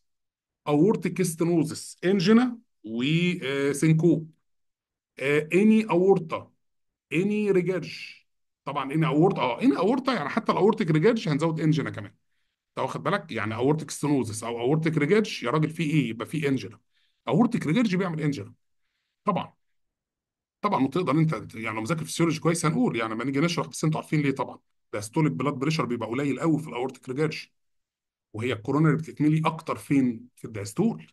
aortic stenosis angina وسنكوب اني اورطه اني ريجاج طبعا اني اورطه اه اني اورطه يعني حتى الاورتيك ريجاج هنزود انجنا كمان انت واخد بالك يعني اورتيك ستنوزس او اورتيك ريجاج يا راجل في ايه يبقى في انجنا اورتيك ريجاج بيعمل انجنا طبعا طبعا وتقدر انت يعني لو مذاكر فيسيولوجي كويس هنقول يعني ما نيجي نشرح بس انتوا عارفين ليه طبعا ده ستوليك بلاد بريشر بيبقى قليل قوي في الاورتيك ريجاج وهي الكورونري بتتملي اكتر فين في الدايستول.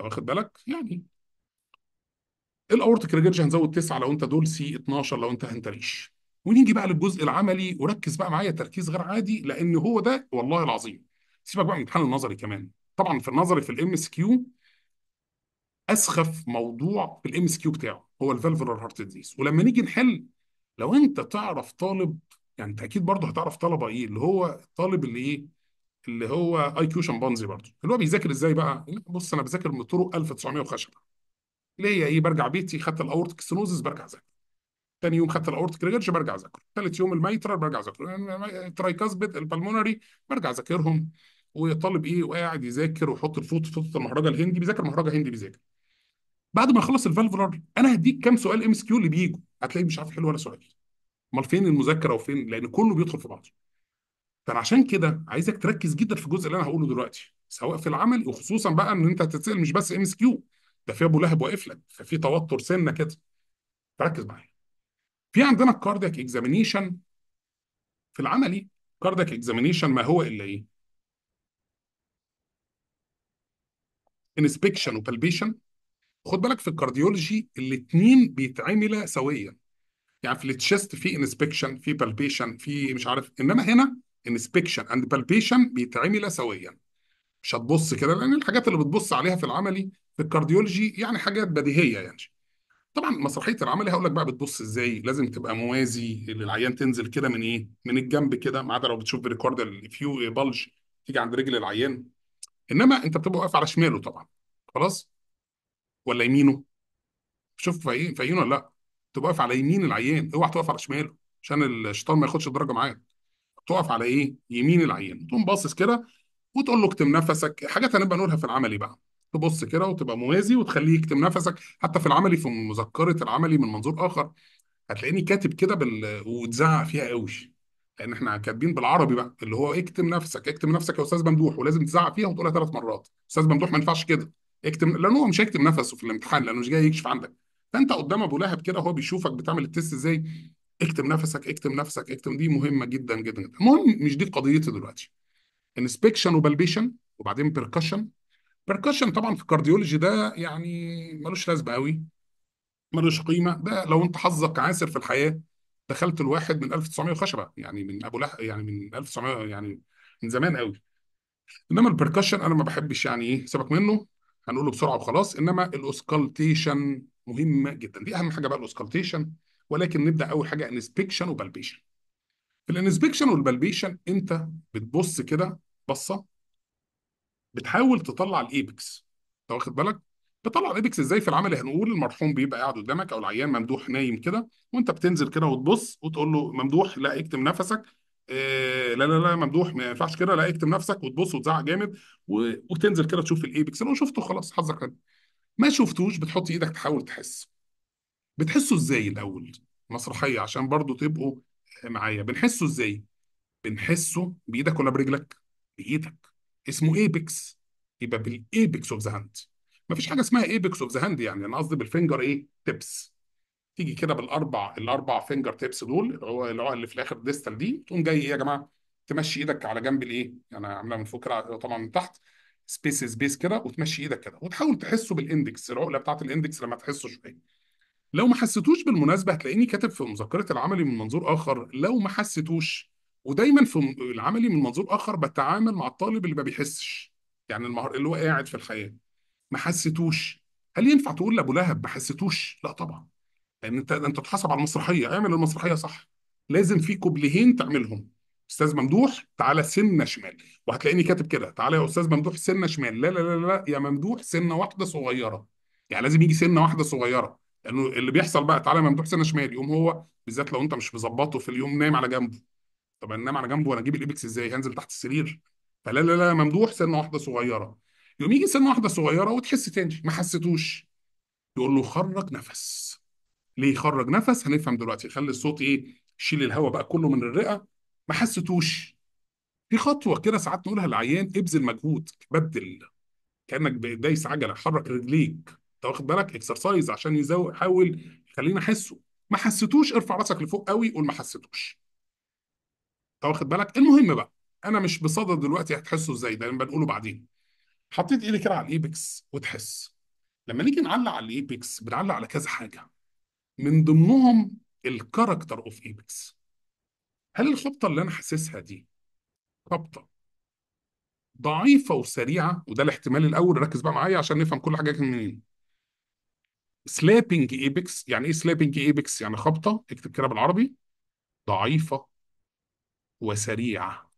واخد بالك يعني الاورتيك ريجرج هنزود 9 لو انت دول سي 12 لو انت هنتريش ونيجي بقى للجزء العملي وركز بقى معايا تركيز غير عادي لان هو ده والله العظيم سيبك بقى من الامتحان النظري كمان طبعا في النظري في الام اس كيو اسخف موضوع في الام اس كيو بتاعه هو الفالفولار هارت ديز ولما نيجي نحل لو انت تعرف طالب يعني انت اكيد برضه هتعرف طلبه ايه اللي هو الطالب اللي ايه اللي هو اي كيو شمبانزي برضه اللي هو بيذاكر ازاي بقى بص انا بذاكر من طرق 1900 وخشبه اللي هي ايه برجع بيتي خدت الاورتك كسنوزس برجع اذاكر تاني يوم خدت الاورتك كريجرش برجع اذاكر ثالث يوم الميتر برجع اذاكر يعني الترايكاسبيد البلمونري برجع اذاكرهم وطالب ايه وقاعد يذاكر ويحط الفوت فوت المهرجه الهندي بيذاكر مهرجه هندي بيذاكر بعد ما اخلص الفالفولار انا هديك كام سؤال ام اس كيو اللي بيجوا هتلاقيه مش عارف حلو ولا سؤال امال فين المذاكره وفين لان كله بيدخل في بعضه فانا عشان كده عايزك تركز جدا في الجزء اللي انا هقوله دلوقتي سواء في العمل وخصوصا بقى ان انت هتتسال مش بس ام اس كيو ده في ابو لهب واقف لك ففي توتر سنه كده فركز معايا في عندنا الكاردياك اكزامينيشن في العملي كاردياك اكزامينيشن ما هو الا ايه؟ انسبكشن وبالبيشن خد بالك في الكارديولوجي الاثنين بيتعملا سويا يعني في التشيست في انسبكشن في بالبيشن في مش عارف انما هنا انسبكشن اند بالبيشن بيتعمل سويا مش هتبص كده لان الحاجات اللي بتبص عليها في العملي في الكارديولوجي يعني حاجات بديهيه يعني طبعا مسرحيه العملي هقول لك بقى بتبص ازاي لازم تبقى موازي للعيان تنزل كده من ايه من الجنب كده ما عدا لو بتشوف بريكورد الفيو بلج تيجي عند رجل العيان انما انت بتبقى واقف على شماله طبعا خلاص ولا يمينه شوف فايقين فايقين ولا لا تبقى واقف على يمين العيان اوعى تقف على شماله عشان الشيطان ما ياخدش الدرجه معاك تقف على ايه يمين العين، تقوم باصص كده وتقول له اكتم نفسك حاجات هنبقى نقولها في العملي بقى تبص كده وتبقى موازي وتخليه يكتم نفسك حتى في العملي في مذكره العملي من منظور اخر هتلاقيني كاتب كده بال... وتزعق فيها قوي لان احنا كاتبين بالعربي بقى اللي هو اكتم نفسك اكتم نفسك يا استاذ ممدوح ولازم تزعق فيها وتقولها ثلاث مرات استاذ ممدوح ما ينفعش كده اكتم لان هو مش هيكتم نفسه في الامتحان لانه مش جاي يكشف عندك فانت قدامه لهب كده هو بيشوفك بتعمل التست ازاي اكتم نفسك اكتم نفسك اكتم دي مهمه جدا جدا المهم مش دي قضيتي دلوقتي انسبكشن وبلبيشن وبعدين بيركشن بيركشن طبعا في الكارديولوجي ده يعني ملوش لازمه قوي ملوش قيمه ده لو انت حظك عاسر في الحياه دخلت الواحد من 1900 خشبه يعني من ابو لح يعني من 1900 يعني من زمان قوي انما البركشن انا ما بحبش يعني ايه سيبك منه هنقوله بسرعه وخلاص انما الاوسكالتيشن مهمه جدا دي اهم حاجه بقى الاوسكالتيشن ولكن نبدا اول حاجه انسبكشن وبالبيشن في الانسبكشن والبالبيشن انت بتبص كده بصه بتحاول تطلع الايبكس انت واخد بالك بتطلع الايبكس ازاي في العمل هنقول المرحوم بيبقى قاعد قدامك او العيان ممدوح نايم كده وانت بتنزل كده وتبص وتقول له ممدوح لا اكتم نفسك إيه لا لا لا ممدوح ما ينفعش كده لا اكتم نفسك وتبص وتزعق جامد وتنزل كده تشوف الايبكس لو شفته خلاص حظك ما شفتوش بتحط ايدك تحاول تحس بتحسوا ازاي الاول مسرحيه عشان برضو تبقوا معايا بنحسه ازاي بنحسه بايدك ولا برجلك بايدك اسمه ايبكس يبقى بالايبكس اوف ذا هاند مفيش حاجه اسمها ايبكس اوف ذا هاند يعني انا قصدي بالفنجر ايه تيبس تيجي كده بالاربع الاربع فينجر تيبس دول اللي هو اللي في الاخر ديستال دي تقوم جاي ايه يا جماعه تمشي ايدك على جنب الايه يعني انا عاملها من فوق طبعا من تحت سبيس سبيس كده وتمشي ايدك كده وتحاول تحسه بالاندكس العقله بتاعت الاندكس لما تحسه شويه لو ما حسيتوش بالمناسبه هتلاقيني كاتب في مذكره العملي من منظور اخر لو ما حسيتوش ودايما في العملي من منظور اخر بتعامل مع الطالب اللي ما بيحسش يعني المهر اللي هو قاعد في الحياه ما حسيتوش هل ينفع تقول لابو لهب ما حسيتوش لا طبعا لان انت انت تحاسب على المسرحيه اعمل المسرحيه صح لازم في كوبليهين تعملهم استاذ ممدوح تعالى سنه شمال وهتلاقيني كاتب كده تعالى يا استاذ ممدوح سنه شمال لا لا لا لا يا ممدوح سنه واحده صغيره يعني لازم يجي سنه واحده صغيره لانه يعني اللي بيحصل بقى تعالى ممدوح سنه شمال يقوم هو بالذات لو انت مش مظبطه في اليوم نايم على جنبه طب انا نام على جنبه وانا اجيب الايبكس ازاي هنزل تحت السرير فلا لا لا ممدوح سنه واحده صغيره يقوم يجي سنه واحده صغيره وتحس تاني ما حسيتوش يقول له خرج نفس ليه خرج نفس هنفهم دلوقتي خلي الصوت ايه شيل الهواء بقى كله من الرئه ما حسيتوش في خطوه كده ساعات نقولها للعيان ابذل مجهود بدل كانك دايس عجله حرك رجليك انت واخد بالك اكسرسايز عشان يزود يحاول يخليني احسه ما حسيتوش ارفع راسك لفوق قوي قول ما حسيتوش انت واخد بالك المهم بقى انا مش بصدد دلوقتي هتحسه ازاي ده بنقوله بعدين حطيت ايدي كده على الايبكس وتحس لما نيجي نعلق على الايبكس بنعلق على كذا حاجه من ضمنهم الكاركتر اوف ايبكس هل الخبطه اللي انا حاسسها دي خبطه ضعيفه وسريعه وده الاحتمال الاول ركز بقى معايا عشان نفهم كل حاجه كان منين سليبنج ايبكس يعني ايه سليبنج ايبكس يعني خبطه اكتب كده بالعربي ضعيفه وسريعه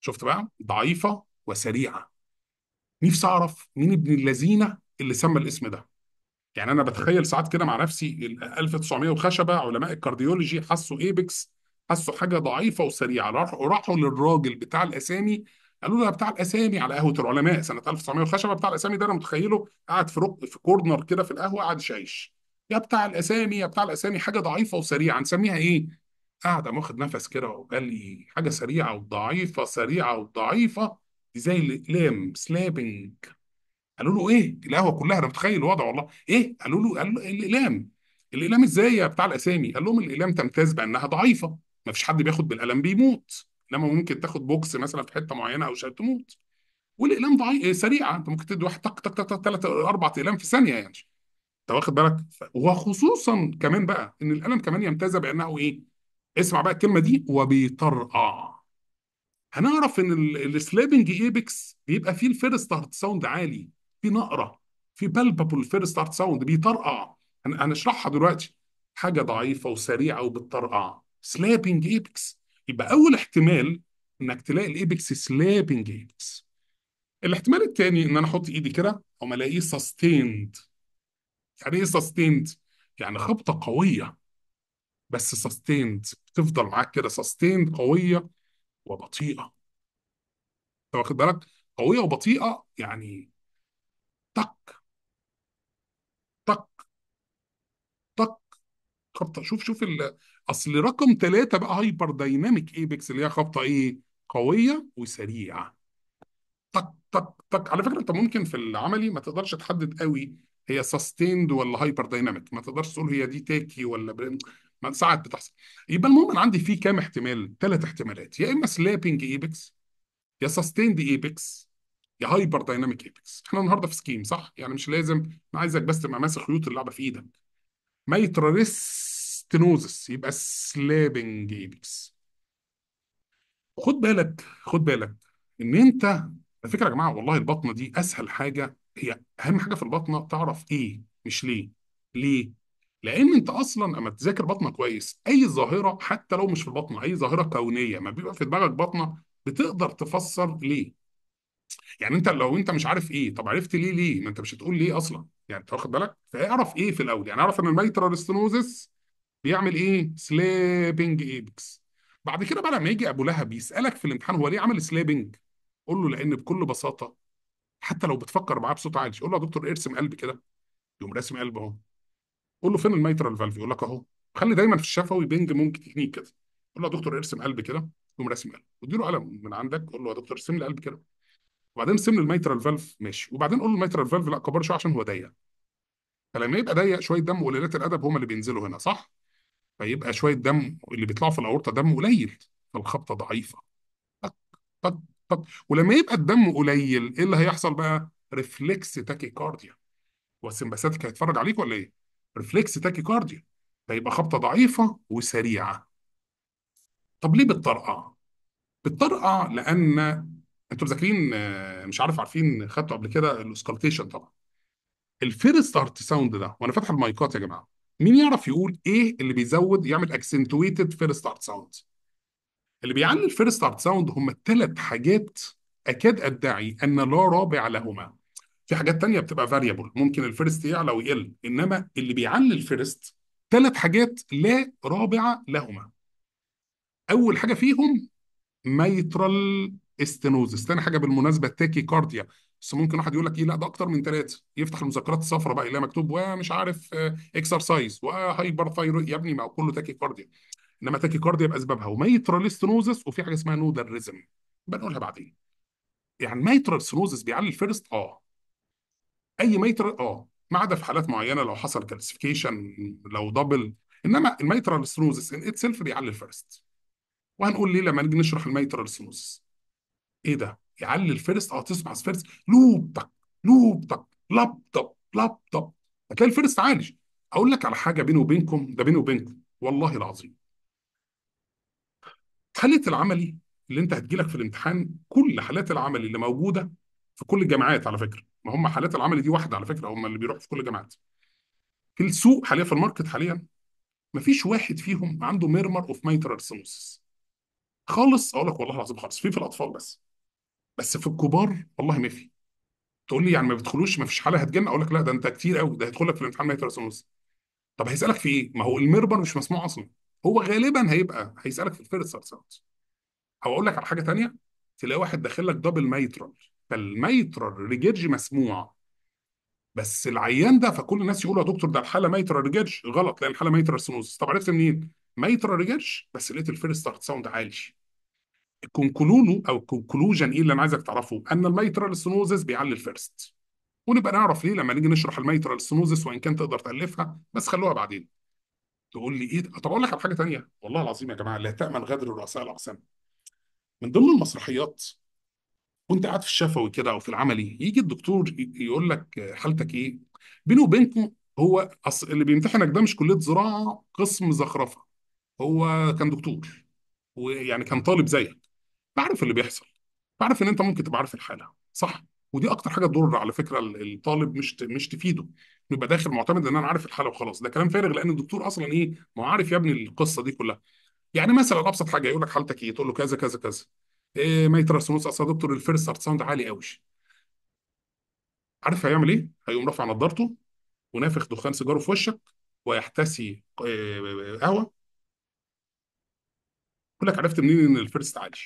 شفت بقى ضعيفه وسريعه نفسي اعرف مين ابن اللذينه اللي سمى الاسم ده يعني انا بتخيل ساعات كده مع نفسي ال 1900 وخشبه علماء الكارديولوجي حسوا ايبكس حسوا حاجه ضعيفه وسريعه راحوا راحوا للراجل بتاع الاسامي قالوا له بتاع الاسامي على قهوه العلماء سنه 1900 الخشبه بتاع الاسامي ده انا متخيله قاعد في رق في كورنر كده في القهوه قاعد شايش يا بتاع الاسامي يا بتاع الاسامي حاجه ضعيفه وسريعه نسميها ايه؟ قاعد عم واخد نفس كده وقال لي حاجه سريعه وضعيفه سريعه وضعيفه دي زي الاقلام سلابنج قالوا له ايه؟ القهوه كلها انا متخيل الوضع والله ايه؟ قالوا له قالوا له الاقلام الاقلام ازاي يا بتاع الاسامي؟ قال لهم الاقلام تمتاز بانها ضعيفه ما فيش حد بياخد بالقلم بيموت انما ممكن تاخد بوكس مثلا في حته معينه او شيء تموت والاقلام ضعيف آه، سريعه انت ممكن تدي واحد تك تك تك ثلاث اربع اقلام في ثانيه يعني انت واخد بالك وخصوصا كمان بقى ان القلم كمان يمتاز بانه ايه اسمع بقى الكلمه دي وبيطرقع هنعرف ان السليبنج ايبكس بيبقى فيه الفيرست هارت ساوند عالي في نقره في بالبابل فيرست هارت ساوند بيطرقع هنشرحها دلوقتي حاجه ضعيفه وسريعه وبتطرقع سلابنج ايبكس يبقى اول احتمال انك تلاقي الايبكس سلابنج ايبكس الاحتمال الثاني ان انا احط ايدي كده وما الاقيه سستيند يعني ايه سستيند يعني خبطه قويه بس سستيند بتفضل معاك كده سستيند قويه وبطيئه انت واخد بالك قويه وبطيئه يعني طق طق طق خبطه شوف شوف ال... اصل رقم ثلاثة بقى هايبر دايناميك ايبكس اللي هي خبطه ايه قويه وسريعه تك تك تك على فكره انت ممكن في العملي ما تقدرش تحدد قوي هي سستيند ولا هايبر دايناميك ما تقدرش تقول هي دي تاكي ولا برين ما ساعات بتحصل يبقى المهم انا عندي فيه كام احتمال ثلاث احتمالات يا اما سلابنج ايبكس يا سستيند ايبكس يا هايبر دايناميك ايبكس احنا النهارده في سكيم صح يعني مش لازم انا عايزك بس تبقى ماسك خيوط اللعبه في ايدك ما يترس ستنوزس يبقى سلابنج ايبكس خد بالك خد بالك ان انت على فكره يا جماعه والله البطنه دي اسهل حاجه هي اهم حاجه في البطنه تعرف ايه مش ليه ليه لان انت اصلا اما تذاكر بطنه كويس اي ظاهره حتى لو مش في البطنه اي ظاهره كونيه ما بيبقى في دماغك بطنه بتقدر تفسر ليه يعني انت لو انت مش عارف ايه طب عرفت ليه ليه ما انت مش هتقول ليه اصلا يعني انت واخد بالك فاعرف ايه في الاول يعني اعرف ان الميترال ستنوزس بيعمل ايه سليبنج ايبكس بعد كده بقى لما يجي ابو لهب يسالك في الامتحان هو ليه عمل سليبنج قول له لان بكل بساطه حتى لو بتفكر معاه بصوت عالي قول له يا دكتور ارسم قلب كده يقوم راسم قلب اهو قول له فين الميترال فالف يقول لك اهو خلي دايما في الشفوي بنج ممكن تكنيك كده قول له يا دكتور ارسم قلب كده يقوم راسم قلب واديله قلم من عندك قول له يا دكتور ارسم لي قلب كده وبعدين سم الميترال فالف ماشي وبعدين قول له الميترال فالف لا كبر شويه عشان هو ضيق فلما يبقى ضيق شويه دم وقليلات الادب هما اللي بينزلوا هنا صح فيبقى شويه دم اللي بيطلعوا في الاورطه دم قليل فالخبطه ضعيفه طق طق طق ولما يبقى الدم قليل ايه اللي هيحصل بقى؟ ريفلكس تاكيكارديا هو السمباثيك هيتفرج عليك ولا ايه؟ ريفلكس تاكيكارديا فيبقى خبطه ضعيفه وسريعه طب ليه بتطرقع؟ بتطرقع لان انتوا مذاكرين آه، مش عارف عارفين خدته قبل كده الاسكالتيشن طبعا الفيرست ارت ساوند ده وانا فاتح المايكات يا جماعه مين يعرف يقول ايه اللي بيزود يعمل اكسنتويتد فيرست ارت ساوند اللي بيعلي الفيرست ارت ساوند هم الثلاث حاجات اكاد ادعي ان لا رابع لهما في حاجات تانية بتبقى فاريبل ممكن الفيرست يعلى ويقل انما اللي بيعلي الفيرست ثلاث حاجات لا رابع لهما اول حاجه فيهم ميترال استنوزس تاني حاجه بالمناسبه تاكي كارديا بس ممكن واحد يقول لك ايه لا ده اكتر من ثلاثه يفتح المذكرات الصفراء بقى اللي مكتوب ومش عارف اكسرسايز وهايبر ثايرو يا ابني ما هو كله تاكي كارديا انما تاكي كارديا باسبابها وميترال ستنوزس وفي حاجه اسمها نودال ريزم بنقولها بعدين يعني ميترال ستنوزس بيعلي الفيرست اه اي ميترال اه ما عدا في حالات معينه لو حصل كالسيفيكيشن لو دبل انما الميترال ستنوزس ان اتسلف بيعلي الفيرست وهنقول ليه لما نيجي نشرح الميترال ستنوزس ايه ده يعلي الفيرست اه تسمع الفيرست لوبتك لوبتك لبطب لبطب هتلاقي الفيرست عالج اقول لك على حاجه بيني وبينكم ده بيني وبينكم والله العظيم حاله العملي اللي انت هتجيلك في الامتحان كل حالات العملي اللي موجوده في كل الجامعات على فكره ما هم حالات العملي دي واحده على فكره هم اللي بيروحوا في كل الجامعات في السوق حاليا في الماركت حاليا ما فيش واحد فيهم عنده ميرمر اوف مايترال خالص اقول لك والله العظيم خالص في في الاطفال بس بس في الكبار والله ما في تقول لي يعني ما بيدخلوش ما فيش حاله هتجن اقول لك لا ده انت كتير قوي ده هيدخل لك في الامتحان ميت راس ونص طب هيسالك في ايه ما هو المربر مش مسموع اصلا هو غالبا هيبقى هيسالك في الفيرست ساوند او اقول لك على حاجه ثانيه تلاقي واحد داخل لك دبل ميترال فالميترال ريجيرج مسموع بس العيان ده فكل الناس يقولوا يا دكتور ده الحاله ميترال ريجيرج غلط لان الحاله ميترال سنوز طب عرفت منين ميترال ريجيرج بس لقيت الفيرست ساوند عالي الكونكلونو او كونكلوجن ايه اللي انا عايزك تعرفه ان الميترال سنوزس بيعلي الفيرست ونبقى نعرف ليه لما نيجي نشرح الميترال سنوزس وان كان تقدر تالفها بس خلوها بعدين تقول لي ايه طب اقول لك على حاجه ثانيه والله العظيم يا جماعه لا تامن غدر رؤساء الاقسام من ضمن المسرحيات كنت قاعد في الشفوي كده او في العملي يجي الدكتور يقول لك حالتك ايه بينه وبينكم هو اللي بيمتحنك ده مش كليه زراعه قسم زخرفه هو كان دكتور ويعني كان طالب زيك بعرف اللي بيحصل بعرف ان انت ممكن تبقى عارف الحاله صح ودي اكتر حاجه تضر على فكره الطالب مش مش تفيده يبقى داخل معتمد ان انا عارف الحاله وخلاص ده كلام فارغ لان الدكتور اصلا ايه ما هو عارف يا ابني القصه دي كلها يعني مثلا ابسط حاجه يقول لك حالتك ايه تقول له كذا كذا كذا إيه ما يترسموس اصلا دكتور الفيرست الترا ساوند عالي قوي عارف هيعمل ايه هيقوم رافع نضارته ونافخ دخان سيجاره في وشك ويحتسي آه، قهوه يقول لك عرفت منين ان الفيرست عالي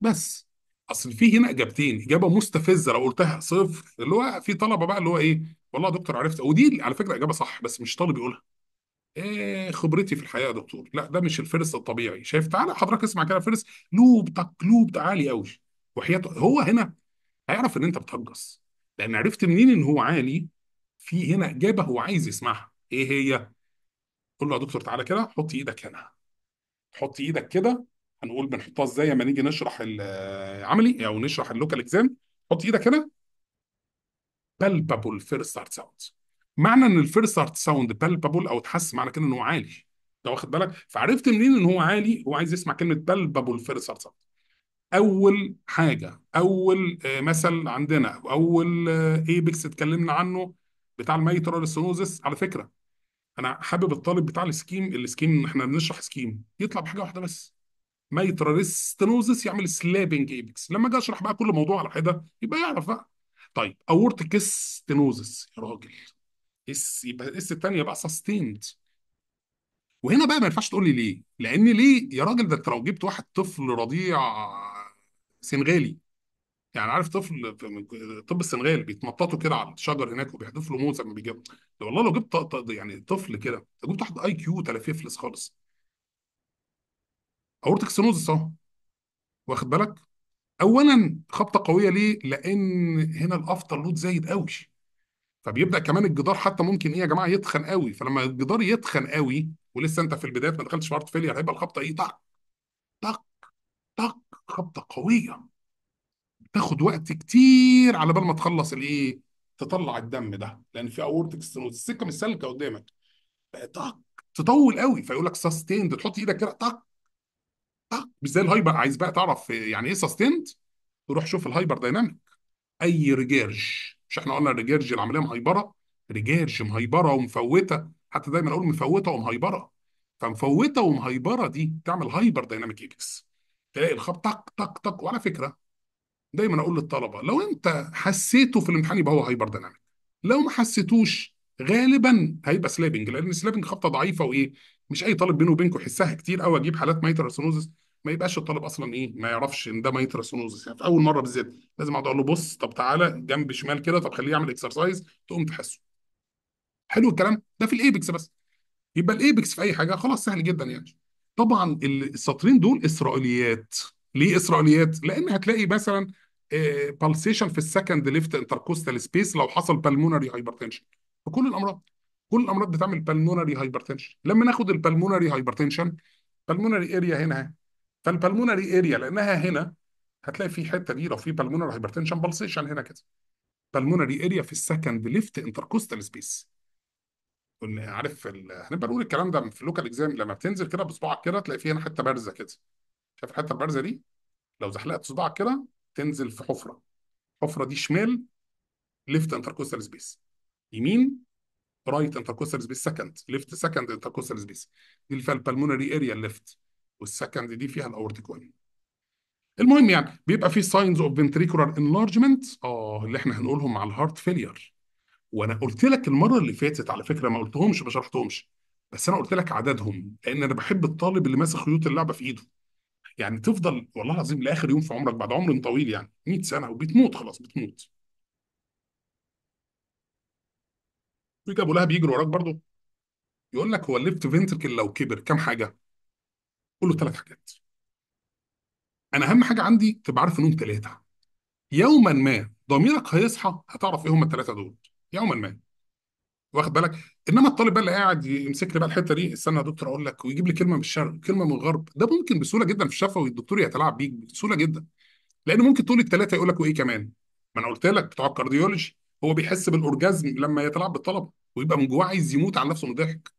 بس اصل في هنا اجابتين اجابه مستفزه لو قلتها صفر اللي هو في طلبه بقى اللي هو ايه والله يا دكتور عرفت ودي على فكره اجابه صح بس مش طالب يقولها ايه خبرتي في الحياه يا دكتور لا ده مش الفرس الطبيعي شايف تعالى حضرتك اسمع كده فرس نوبتك لوب عالي قوي وحياته هو هنا هيعرف ان انت بتهجص لان عرفت منين ان هو عالي في هنا اجابه هو عايز يسمعها ايه هي قول له يا دكتور تعالى كده حط ايدك هنا حط ايدك كده هنقول بنحطها ازاي لما نيجي نشرح العملي او نشرح اللوكال اكزام حط ايدك هنا بالبابول فيرست start ساوند معنى ان الفيرست ستارت ساوند بالبابول او تحس معنى كده ان هو عالي انت واخد بالك فعرفت منين ان هو عالي هو عايز يسمع كلمه بالبابول فيرست ستارت ساوند اول حاجه اول آه، مثل عندنا اول ايبكس آه، اتكلمنا عنه بتاع الميترال سنوزس على فكره انا حابب الطالب بتاع السكيم السكيم احنا بنشرح سكيم يطلع بحاجه واحده بس مايتراليس ريستنوزس يعمل سلابنج ايبكس لما اجي اشرح بقى كل موضوع على حده يبقى يعرف بقى طيب اورتيك ستنوزس يا راجل اس يبقى اس الثانيه بقى سستيند وهنا بقى ما ينفعش تقول لي ليه لان ليه يا راجل ده انت لو جبت واحد طفل رضيع سنغالي يعني عارف طفل في طب السنغال بيتنططوا كده على الشجر هناك وبيحذفوا له موزه لما بيجيبوا والله لو جبت يعني طفل كده لو جبت واحد اي كيو تلفيفلس خالص اورتيك ستينوزس اهو واخد بالك اولا خبطه قويه ليه لان هنا الافتر لود زايد قوي فبيبدا كمان الجدار حتى ممكن ايه يا جماعه يتخن قوي فلما الجدار يتخن قوي ولسه انت في البدايه ما دخلتش في عرض فيلير هيبقى الخبطه ايه طق طق طق خبطه قويه تاخد وقت كتير على بال ما تخلص الايه تطلع الدم ده لان في اورتك ستينوز السكه مش سالكه قدامك طق تطول قوي فيقول لك ساستيند تحط ايدك كده طق مش زي الهايبر عايز بقى تعرف يعني ايه سستنت روح شوف الهايبر دايناميك اي ريجيرج مش احنا قلنا ريجيرج العمليه مهيبره ريجيرج مهيبره ومفوته حتى دايما اقول مفوته ومهيبره فمفوته ومهيبره دي تعمل هايبر دايناميك اكس تلاقي الخط طق طق طق وعلى فكره دايما اقول للطلبه لو انت حسيته في الامتحان يبقى هو هايبر دايناميك لو ما حسيتوش غالبا هيبقى سلابنج لان السلابنج خبطه ضعيفه وايه مش اي طالب بينه وبينكم حسها كتير قوي اجيب حالات ميتال ما يبقاش الطالب اصلا ايه ما يعرفش ان ده ميتال يعني في اول مره بالذات لازم اقعد اقول له بص طب تعالى جنب شمال كده طب خليه يعمل اكسرسايز تقوم تحسه حلو الكلام ده في الايبكس بس يبقى الايبكس في اي حاجه خلاص سهل جدا يعني طبعا السطرين دول اسرائيليات ليه اسرائيليات لان هتلاقي مثلا بالسيشن آه، في السكند ليفت انتركوستال سبيس لو حصل بالمونري هايبرتنشن في كل الامراض كل الامراض بتعمل بالمونري هايبرتنشن لما ناخد البالمونري هايبرتنشن بالمونري اريا هنا فالبالمونري اريا لانها هنا هتلاقي في حته دي لو في بالمونري هايبرتنشن بالسيشن هنا كده بالمونري اريا في السكند ليفت انتركوستال سبيس كنا عارف هنبقى نقول الكلام ده في اللوكال اكزام لما بتنزل كده بصبعك كده تلاقي فيه هنا حته بارزه كده شايف الحته البارزه دي لو زحلقت صباعك كده تنزل في حفره الحفره دي شمال ليفت انتركوستال سبيس يمين رايت انتركوستال سبيس سكند ليفت سكند انتركوستال سبيس دي اللي فيها اريا الليفت والسكند دي فيها الاورتيك المهم يعني بيبقى في ساينز اوف فنتريكولار انلارجمنت اه اللي احنا هنقولهم مع الهارت فيلير وانا قلت لك المره اللي فاتت على فكره ما قلتهمش ما شرحتهمش بس انا قلت لك عددهم لان انا بحب الطالب اللي ماسك خيوط اللعبه في ايده يعني تفضل والله العظيم لاخر يوم في عمرك بعد عمر طويل يعني 100 سنه وبتموت خلاص بتموت فيك ابو لهب يجري وراك برضه يقول لك هو الليفت فينتركل لو كبر كام حاجه؟ قول له ثلاث حاجات انا اهم حاجه عندي تبقى عارف انهم ثلاثه يوما ما ضميرك هيصحى هتعرف ايه هم الثلاثه دول يوما ما واخد بالك انما الطالب بقى اللي قاعد يمسك لي بقى الحته دي استنى يا دكتور اقول لك ويجيب لي كلمه من الشرق كلمه من الغرب ده ممكن بسهوله جدا في الشفوي الدكتور يتلاعب بيك بسهوله جدا لانه ممكن تقول الثلاثه يقول لك وايه كمان ما انا قلت لك بتوع الكارديولوجي هو بيحس بالاورجازم لما يتلاعب بالطلبه ويبقى من جواه عايز يموت على نفسه من الضحك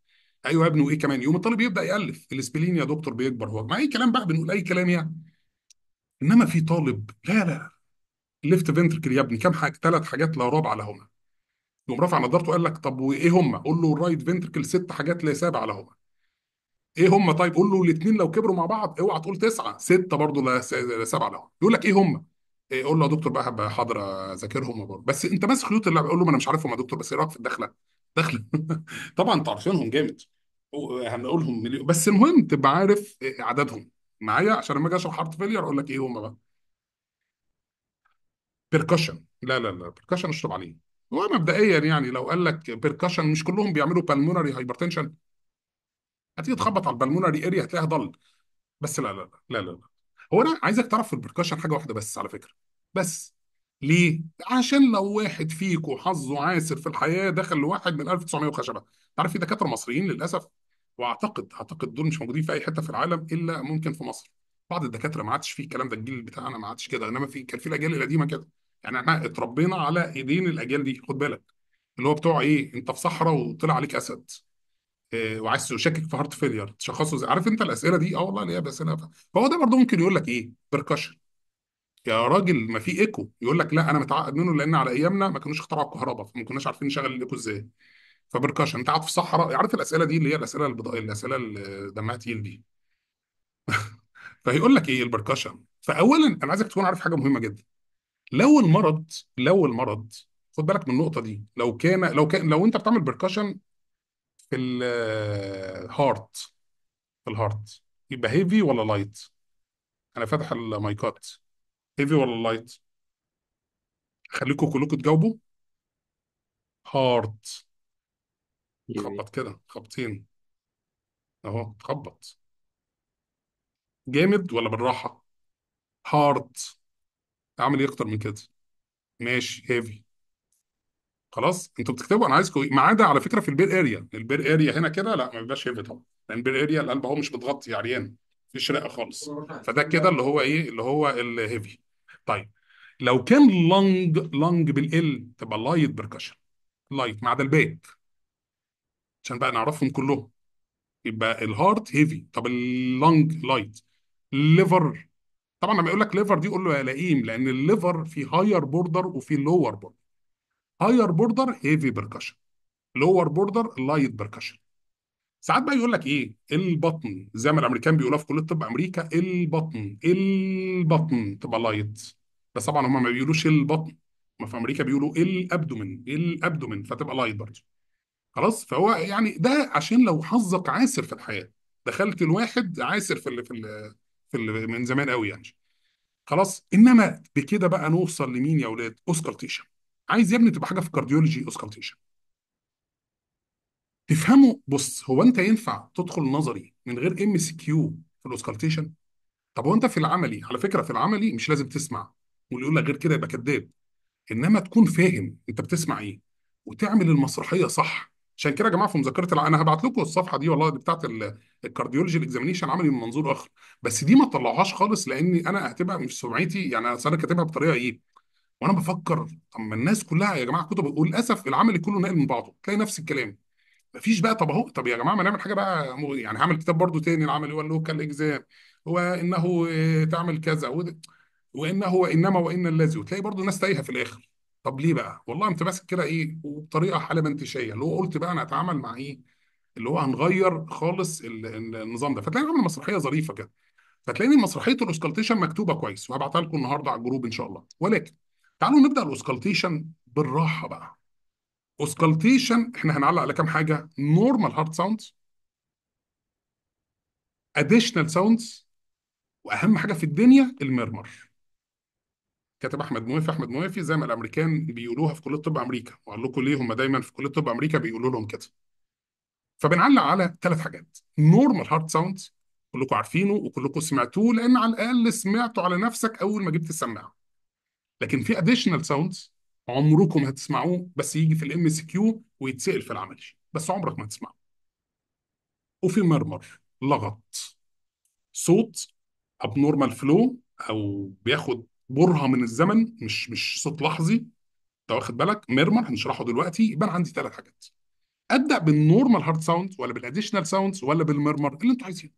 ايوه يا ابني وايه كمان يوم الطالب يبدا يالف الاسبلين يا دكتور بيكبر هو ما اي كلام بقى بنقول اي كلام يعني انما في طالب لا لا لا الليفت فنتركل يا ابني كام حاجه ثلاث حاجات لا رابعه لهما يقوم رافع نظارته قال لك طب وايه هما قول له الرايت فنتركل ست حاجات لا سابعه لهما ايه هما طيب قول له الاثنين لو كبروا مع بعض اوعى تقول تسعه سته برضه لا سابعه لهما يقول لك ايه هما إيه، قول له يا دكتور بقى هبقى حاضر اذاكرهم بس انت بس خيوط اللعب قول له ما انا مش عارفهم يا دكتور بس ايه رايك في الدخله؟ دخله <laughs> طبعا انتوا عارفينهم جامد هنقولهم مليون بس المهم تبقى عارف اعدادهم عددهم معايا عشان لما اجي اشرح هارت فيلير اقول لك ايه هم بقى بيركشن لا لا لا بيركشن اشرب عليه هو مبدئيا يعني لو قال لك بيركشن مش كلهم بيعملوا بالمونري هايبرتنشن هتيجي تخبط على البالمونري اريا هتلاقيها ضل بس لا لا لا لا لا هو انا عايزك تعرف في البركشن حاجه واحده بس على فكره بس ليه؟ عشان لو واحد فيكم حظه عاسر في الحياه دخل لواحد من 1900 وخشبه عارف في دكاتره مصريين للاسف واعتقد اعتقد دول مش موجودين في اي حته في العالم الا ممكن في مصر بعض الدكاتره ما عادش فيه الكلام ده الجيل بتاعنا ما عادش كده انما في كان في الاجيال القديمه كده يعني احنا اتربينا على ايدين الاجيال دي خد بالك اللي هو بتوع ايه انت في صحراء وطلع عليك اسد آه، وعايز تشكك في هارت فيلير تشخصه زي عارف انت الاسئله دي اه والله ليه بس انا فهو ده برضه ممكن يقول لك ايه بركشن يا راجل ما في ايكو يقول لك لا انا متعقد منه لان على ايامنا ما كانوش اخترعوا الكهرباء فما كناش عارفين نشغل الايكو ازاي فبركشن انت قاعد في الصحراء عارف الاسئله دي اللي هي الاسئله البضائية الاسئله اللي دمها تقيل دي <laughs> فهيقول لك ايه البركشن فاولا انا عايزك تكون عارف حاجه مهمه جدا لو المرض لو المرض خد بالك من النقطه دي لو كان لو كان لو انت بتعمل بركشن في الهارت في الهارت يبقى هيفي ولا لايت انا فاتح المايكات هيفي ولا لايت خليكم كلكم تجاوبوا هارت خبط كده خبطين اهو تخبط جامد ولا بالراحه هارت اعمل ايه اكتر من كده ماشي هيفي خلاص انتوا بتكتبوا انا عايزكم ما عدا على فكره في البير اريا البير اريا هنا كده لا ما بيبقاش هيفي طبعا لان البير اريا القلب اهو مش متغطي عريان مفيش رئه خالص فده كده اللي هو ايه اللي هو الهيفي طيب لو كان لونج لونج بالال تبقى لايت بركشن لايت ما عدا الباك عشان بقى نعرفهم كلهم يبقى الهارت هيفي طب اللنج لايت ليفر طبعا لما يقول لك ليفر دي قول له يا لئيم لان الليفر في هاير بوردر وفي لور بوردر هاير بوردر هيفي بركشن لور بوردر لايت بركشن ساعات بقى يقول لك ايه البطن زي ما الامريكان بيقولوها في كليه طب امريكا البطن البطن تبقى لايت بس طبعا هم ما بيقولوش البطن ما في امريكا بيقولوا الابدومن الابدومن فتبقى لايت برضه خلاص فهو يعني ده عشان لو حظك عاسر في الحياه دخلت الواحد عاسر في الـ في الـ في الـ من زمان قوي يعني خلاص انما بكده بقى نوصل لمين يا اولاد اوسكار عايز يا ابني تبقى حاجه في كارديولوجي اوسكالتيشن تفهمه بص هو انت ينفع تدخل نظري من غير ام سي كيو في الاوسكالتيشن طب هو انت في العملي على فكره في العملي مش لازم تسمع واللي يقول لك غير كده يبقى كذاب انما تكون فاهم انت بتسمع ايه وتعمل المسرحيه صح عشان كده يا جماعه في مذكره الع... انا هبعت لكم الصفحه دي والله دي بتاعت ال... الكارديولوجي الاكزامينيشن عملي من منظور اخر بس دي ما تطلعهاش خالص لاني انا هتبقى مش سمعتي يعني انا كاتبها بطريقه ايه وانا بفكر طب ما الناس كلها يا جماعه كتب وللاسف العمل كله ناقل من بعضه تلاقي نفس الكلام مفيش بقى طب اهو طب يا جماعه ما نعمل حاجه بقى يعني هعمل كتاب برضه تاني العمل هو اللوكال اكزام هو انه آه، تعمل كذا وده- وانه وانما وان الذي وتلاقي برضه ناس تايهه في الاخر طب ليه بقى؟ والله انت ماسك كده ايه وبطريقه حاله منتشيه اللي هو قلت بقى انا هتعامل مع ايه؟ اللي هو هنغير خالص النظام ده فتلاقي عامل مسرحيه ظريفه كده فتلاقي مسرحيه الاسكالتيشن مكتوبه كويس وهبعتها لكم النهارده على الجروب ان شاء الله ولكن تعالوا نبدا الاوسكالتيشن بالراحه بقى اوسكالتيشن احنا هنعلق على كام حاجه نورمال هارت ساوندز اديشنال ساوندز واهم حاجه في الدنيا المرمر كاتب احمد موافي احمد موافي زي ما الامريكان بيقولوها في كليه طب امريكا واقول لكم ليه هم دايما في كليه طب امريكا بيقولوا لهم كده فبنعلق على ثلاث حاجات نورمال هارت ساوند كلكم عارفينه وكلكم سمعتوه لان على الاقل سمعته على نفسك اول ما جبت السماعه لكن في اديشنال ساوندز عمركم هتسمعوه بس يجي في الام اس كيو ويتسال في العمليه بس عمرك ما هتسمعه وفي مرمر لغط صوت ابنورمال فلو او بياخد برهه من الزمن مش مش صوت لحظي انت واخد بالك مرمر هنشرحه دلوقتي يبقى عندي ثلاث حاجات ابدا بالنورمال هارد ساوند ولا بالاديشنال ساوندز ولا بالمرمر اللي انتوا عايزينه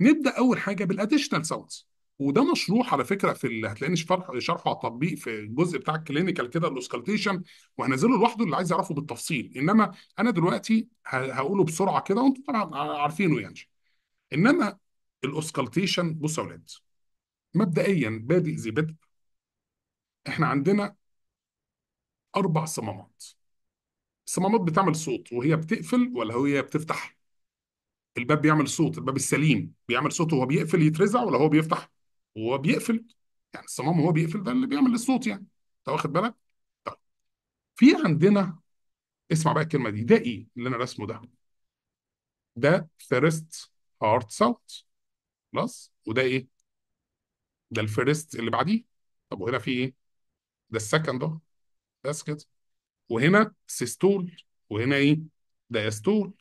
نبدا اول حاجه بالاديشنال ساوندز وده مشروح على فكره في اللي هتلاقيني شرح شرحه على التطبيق في الجزء بتاع الكلينيكال كده الاوسكالتيشن وهنزله لوحده اللي عايز يعرفه بالتفصيل انما انا دلوقتي هقوله بسرعه كده وانتم طبعا عارفينه يعني انما الاوسكالتيشن بص يا اولاد مبدئيا بادئ ذي بدء احنا عندنا اربع صمامات الصمامات بتعمل صوت وهي بتقفل ولا هي بتفتح الباب بيعمل صوت الباب السليم بيعمل صوت وهو بيقفل يترزع ولا هو بيفتح وهو بيقفل يعني الصمام وهو بيقفل ده اللي بيعمل الصوت يعني انت واخد بالك؟ طيب في عندنا اسمع بقى الكلمه دي ده ايه اللي انا رسمه ده؟ ده فيرست هارت صوت خلاص وده ايه؟ ده الفيرست اللي بعديه طب وهنا في ايه؟ ده السكند اهو بس كده وهنا سيستول وهنا ايه؟ دايستول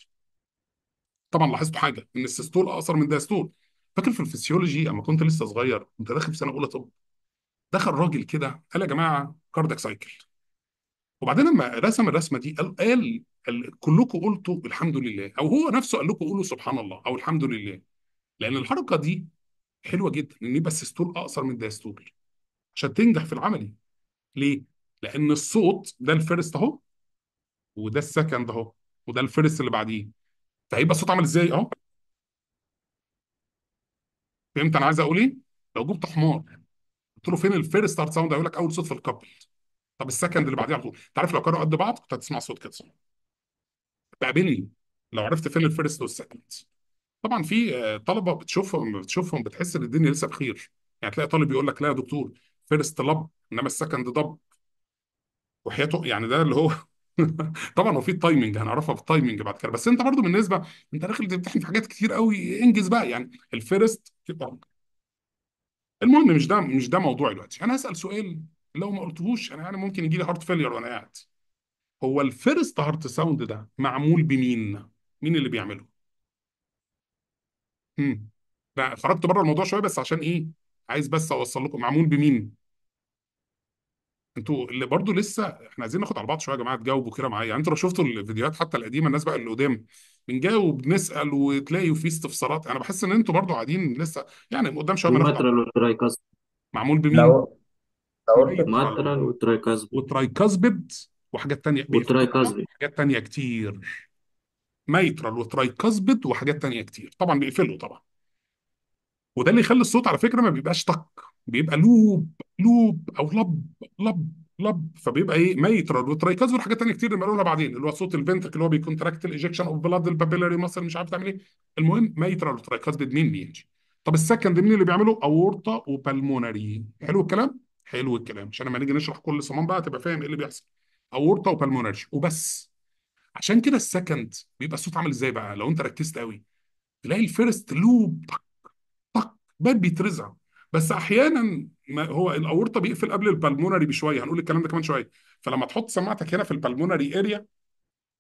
طبعا لاحظتوا حاجه ان السيستول اقصر من دايستول فاكر في الفسيولوجي اما كنت لسه صغير كنت داخل في سنه اولى طب دخل راجل كده قال يا جماعه كاردك سايكل وبعدين لما رسم الرسمه دي قال قال, قال كلكم قلتوا الحمد لله او هو نفسه قال لكم قولوا سبحان الله او الحمد لله لان الحركه دي حلوه جدا ان يبقى السيستول اقصر من الدايستول عشان تنجح في العملي ليه؟ لان الصوت ده الفيرست اهو وده السكند اهو وده الفيرست اللي بعديه فهيبقى الصوت عامل ازاي اهو فهمت انا عايز اقول ايه؟ لو جبت حمار قلت له فين الفيرست ستارت ساوند هيقول لك اول صوت في الكابل طب السكند اللي بعديه على طول انت عارف لو كانوا قد بعض كنت هتسمع صوت كده قابلني لو عرفت فين الفيرست والسكند طبعا في آه، طلبه بتشوفهم بتشوفهم بتحس ان الدنيا لسه بخير يعني تلاقي طالب يقول لك لا يا دكتور فيرست لب انما السكند ضب وحياته يعني ده اللي هو <laughs> طبعا هو في التايمنج هنعرفها في التايمنج بعد كده بس انت برضو بالنسبه انت داخل بتمتحن في حاجات كتير قوي انجز بقى يعني الفيرست المهم مش ده مش ده موضوعي دلوقتي انا هسال سؤال لو ما قلتهوش انا يعني ممكن يجي لي هارت فيلير وانا قاعد هو الفيرست هارت ساوند ده معمول بمين؟ مين اللي بيعمله؟ امم خرجت بره الموضوع شويه بس عشان ايه؟ عايز بس اوصل لكم معمول بمين؟ انتوا اللي برضه لسه احنا عايزين ناخد على بعض شويه يا جماعه تجاوبوا كده معايا يعني انتوا لو شفتوا الفيديوهات حتى القديمه الناس بقى اللي قدام بنجاوب نسال وتلاقي في استفسارات انا بحس ان انتوا برضه قاعدين لسه يعني قدام شويه بناخد الماتريال والترايكاسبيد معمول بمين؟ لو لو انت مين؟ الماتريال وترايكاسبيد وحاجات تانية بيفتكروا والترايكاسبيد حاجات تانية كتير ميترال وترايكاسبيد وحاجات تانية كتير طبعا بيقفلوا طبعا وده اللي يخلي الصوت على فكره ما بيبقاش طق بيبقى لوب لوب او لب لب لب فبيبقى ايه ميت والترايكاز والحاجات ثانيه كتير اللي بنقولها بعدين اللي هو صوت الفنتك اللي هو بيكونتراكت الايجكشن اوف بلاد البابيلاري مصر مش عارف تعمل ايه المهم ميترال والترايكاز بدمين بيمشي طب السكند مين اللي بيعمله اورطه وبالمونري حلو الكلام حلو الكلام عشان لما نيجي نشرح كل صمام بقى تبقى فاهم ايه اللي بيحصل اورطه وبالمونري وبس عشان كده السكند بيبقى الصوت عامل ازاي بقى لو انت ركزت قوي تلاقي الفيرست لوب طق طق باب بيترزع بس احيانا ما هو الاورطه بيقفل قبل البلمونري بشويه هنقول الكلام ده كمان شويه فلما تحط سماعتك هنا في البلمونري اريا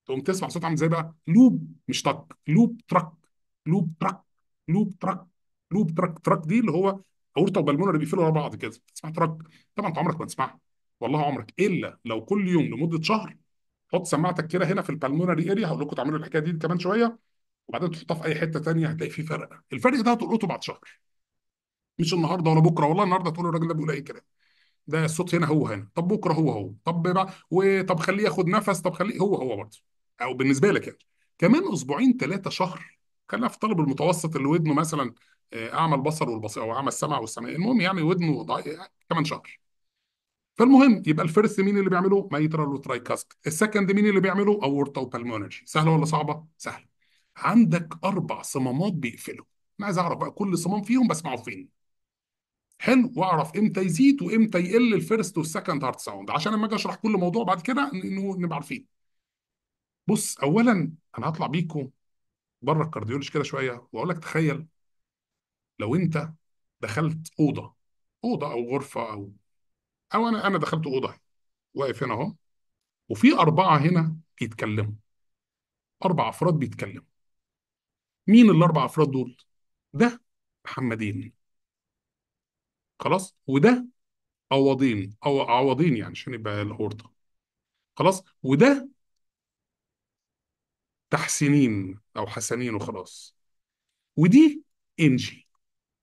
تقوم تسمع صوت عامل زي بقى لوب مش طق لوب ترك لوب ترك لوب ترك لوب ترك ترك دي اللي هو اورطه وبلمونري بيقفلوا ورا بعض كده تسمع ترك طبعا انت عمرك ما تسمعها والله عمرك الا لو كل يوم لمده شهر حط سماعتك كده هنا في البلمونري اريا هقول لكم تعملوا الحكايه دي كمان شويه وبعدين تحطها في اي حته ثانيه هتلاقي في فرق الفرق ده هتلقطه بعد شهر مش النهارده ولا بكره والله النهارده تقول الراجل ده بيقول اي كلام ده الصوت هنا هو هنا طب بكره هو هو طب بقى وطب خليه ياخد نفس طب خليه هو هو برضه او بالنسبه لك يعني كمان اسبوعين ثلاثه شهر كان في طالب المتوسط اللي ودنه مثلا آه، اعمى البصر والبصير او اعمى السمع والسمع المهم يعني ودنه كمان شهر فالمهم يبقى الفيرست مين اللي بيعمله ميترال وترايكاسك السكند مين اللي بيعمله اورتا وبالمونرجي سهله ولا صعبه سهله عندك اربع صمامات بيقفلوا انا عايز اعرف بقى كل صمام فيهم بسمعه فين حلو واعرف امتى يزيد وامتى يقل الفيرست والسكند هارت ساوند عشان لما اجي اشرح كل موضوع بعد كده انه نبقى عارفين بص اولا انا هطلع بيكم بره الكارديولوجي كده شويه واقول لك تخيل لو انت دخلت اوضه اوضه او غرفه او او انا انا دخلت اوضه واقف هنا اهو وفي اربعه هنا بيتكلموا اربع افراد بيتكلموا مين الاربع افراد دول ده محمدين خلاص وده عوضين او عوضين يعني عشان يبقى الاورطه خلاص وده تحسينين او حسنين وخلاص ودي انجي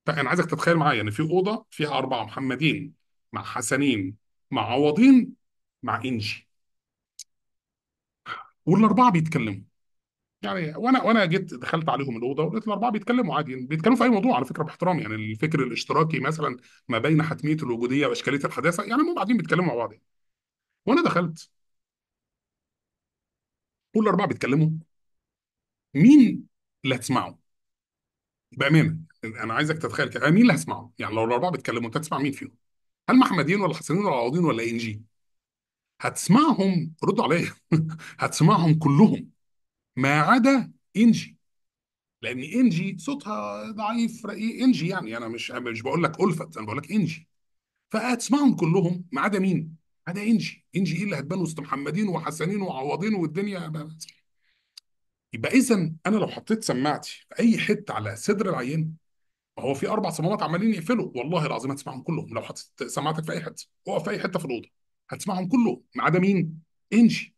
فانا طيب، عايزك تتخيل معايا ان في اوضه فيها اربعه محمدين مع حسنين مع عوضين مع انجي والاربعه بيتكلموا يعني وانا وانا جيت دخلت عليهم الاوضه ولقيت الاربعه بيتكلموا عادي بيتكلموا في اي موضوع على فكره باحترام يعني الفكر الاشتراكي مثلا ما بين حتميه الوجوديه واشكاليه الحداثه يعني هم قاعدين بيتكلموا مع بعض يعني. وانا دخلت كل الاربعه بيتكلموا مين اللي هتسمعه؟ بامانه انا عايزك تتخيل كده مين اللي هسمعه؟ يعني لو الاربعه بيتكلموا انت هتسمع مين فيهم؟ هل محمدين ولا حسنين ولا عوضين ولا انجي؟ هتسمعهم ردوا عليا <laughs> هتسمعهم كلهم ما عدا انجي لان انجي صوتها ضعيف رقيق انجي يعني انا مش مش بقول لك الفت انا بقول لك انجي فهتسمعهم كلهم ما عدا مين؟ ما عدا انجي انجي ايه اللي هتبان وسط محمدين وحسنين وعوضين والدنيا بقى. يبقى اذا انا لو حطيت سماعتي في اي حته على صدر العين ما هو في اربع صمامات عمالين يقفلوا والله العظيم هتسمعهم كلهم لو حطيت سماعتك في اي حته اقف في اي حته في الاوضه هتسمعهم كلهم ما عدا مين؟ انجي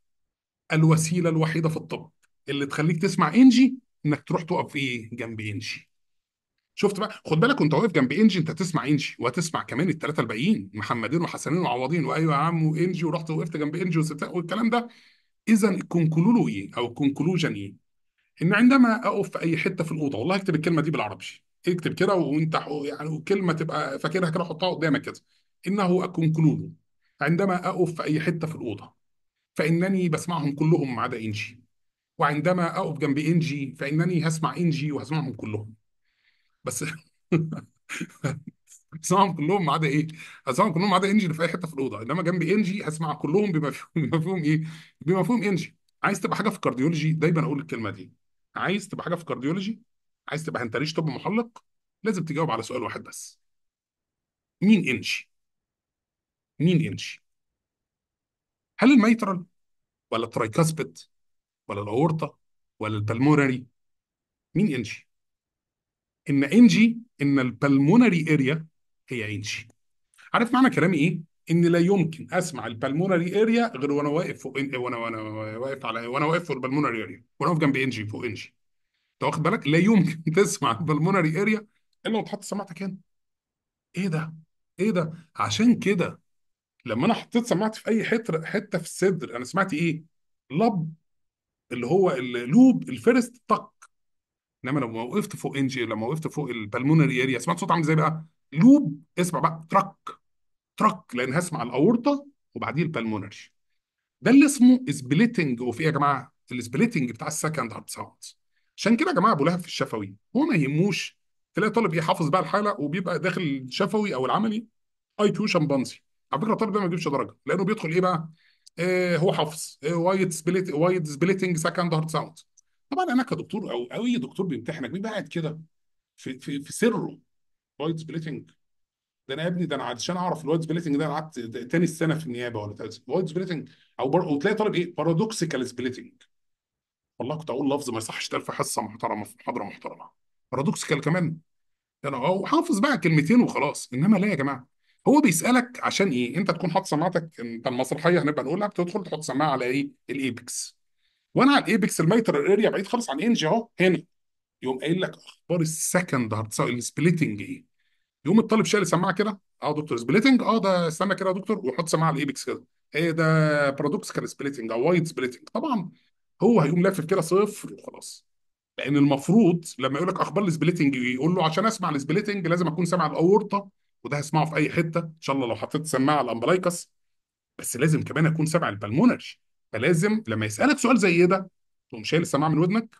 الوسيله الوحيده في الطب اللي تخليك تسمع انجي انك تروح تقف ايه جنب انجي شفت بقى خد بالك وانت واقف جنب انجي انت تسمع انجي وهتسمع كمان الثلاثه الباقيين محمدين وحسنين وعوضين وايوه يا عم وانجي ورحت وقفت جنب انجي والكلام ده اذا الكونكلولو ايه او الكونكلوجن ايه ان عندما اقف في اي حته في الاوضه والله اكتب الكلمه دي بالعربي اكتب كده وانت يعني كلمه تبقى فاكرها كده حطها قدامك كده انه اكونكلولو عندما اقف في اي حته في الاوضه فانني بسمعهم كلهم ما عدا انجي وعندما اقف جنب انجي فانني هسمع انجي وهسمعهم كلهم بس <laughs> هسمعهم كلهم ما عدا ايه؟ هسمعهم كلهم ما عدا انجي اللي في اي حته في الاوضه انما جنب انجي هسمع كلهم بما فيهم بما فيهم ايه؟ بما فيهم انجي عايز تبقى حاجه في الكارديولوجي دايما اقول الكلمه دي عايز تبقى حاجه في الكارديولوجي عايز تبقى هنتريش طب محلق لازم تجاوب على سؤال واحد بس مين انجي؟ مين انجي؟ هل الميترال ولا الترايكاسبت ولا الاورطه ولا البلمونري مين انجي ان انجي ان البلمونري اريا هي انجي عارف معنى كلامي ايه ان لا يمكن اسمع البلمونري اريا غير وانا واقف فوق وانا وانا واقف على وانا واقف فوق البلمونري اريا وانا واقف جنب انجي فوق انجي انت واخد بالك لا يمكن <laughs> تسمع البلمونري اريا الا لو سماعتك هنا ايه ده ايه ده عشان كده لما انا حطيت سماعتي في اي حته حته في الصدر انا سمعت ايه لب اللي هو اللوب الفيرست طق انما لما وقفت فوق انجي لما وقفت فوق البلمونري اريا سمعت صوت عامل ازاي بقى؟ لوب اسمع بقى ترك ترك لان هسمع الاورطه وبعديه البلمونري ده اللي اسمه سبليتنج وفي ايه يا جماعه؟ السبليتنج بتاع السكند هارت ساوند عشان كده يا جماعه ابو لهب في الشفوي هو ما يهموش تلاقي طالب يحافظ إيه بقى الحاله وبيبقى داخل الشفوي او العملي اي كيو شمبانزي على فكره الطالب ده ما بيجيبش درجه لانه بيدخل ايه بقى؟ إيه، هو حافظ إيه، وايد سبليت وايد سبليتنج سكند هارد ساوند طبعا انا كدكتور او اي دكتور بيمتحنك بيبقى قاعد كده في في, في سره وايد سبليتنج ده انا يا ابني ده انا عشان اعرف الوايد سبليتنج ده انا قعدت تاني السنه في النيابه ولا تالت وايد سبليتنج او بر... وتلاقي طالب ايه بارادوكسيكال سبليتنج والله كنت اقول لفظ ما يصحش يتقال في حصه محترمه في محاضره محترمه بارادوكسيكال كمان انا يعني هو حافظ بقى كلمتين وخلاص انما لا يا جماعه هو بيسالك عشان ايه انت تكون حاطط سماعتك انت المسرحيه هنبقى نقولها بتدخل تحط سماعه على ايه الايبكس. وانا على الايبكس الميتر اريا بعيد خالص عن انجي اهو هنا يقوم قايل لك اخبار السكند السبليتنج ايه يقوم الطالب شايل سماعه كده اه دكتور سبليتنج اه ده استنى كده يا دكتور ويحط سماعه على الايبكس كده ايه ده برودوكسكال سبليتنج او وايد سبليتنج طبعا هو هيقوم لافف كده صفر وخلاص لان المفروض لما يقول لك اخبار السبليتنج يقول له عشان اسمع السبليتنج لازم اكون سامع الاورطه وده هسمعه في اي حته ان شاء الله لو حطيت سماعه الامبلايكس بس لازم كمان اكون سامع البلمونري فلازم لما يسالك سؤال زي إيه ده تقوم شايل السماعه من ودنك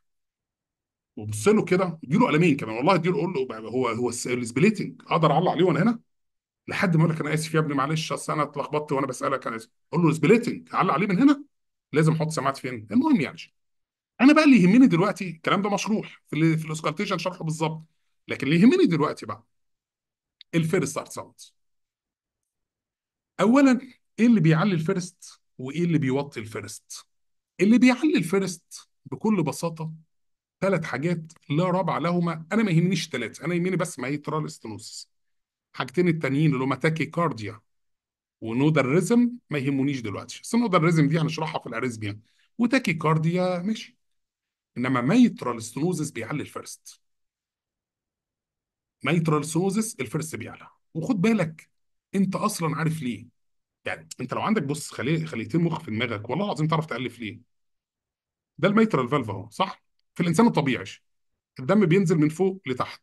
وبص له كده اديله قلمين كمان والله اديله قول له هو هو السبليتنج اقدر اعلق عليه وانا هنا لحد ما يقول لك انا اسف يا ابني معلش اصل انا اتلخبطت وانا بسالك انا اسف قول له سبليتنج اعلق عليه من هنا لازم احط سماعات فين المهم يعني انا بقى اللي يهمني دلوقتي الكلام ده مشروح في, في الاسكالتيشن شرحه بالظبط لكن اللي يهمني دلوقتي بقى الفيرست ارت راوند اولا ايه اللي بيعلي الفيرست وايه اللي بيوطي الفيرست اللي بيعلي الفيرست بكل بساطه ثلاث حاجات لا رابع لهما انا ما يهمنيش ثلاثه انا يهمني بس مايترال استنوسس حاجتين التانيين اللي هما تاكي كارديا ونودال ريزم ما يهمونيش دلوقتي بس النودال ريزم دي هنشرحها في الاريزميا وتاكي كارديا ماشي انما مايترال ستنوزس بيعلي الفيرست ميترال سوزس الفيرست بيعلى وخد بالك انت اصلا عارف ليه يعني انت لو عندك بص خلي... خليتين مخ في دماغك والله العظيم تعرف تالف ليه ده الميترال فالف اهو صح في الانسان الطبيعي الدم بينزل من فوق لتحت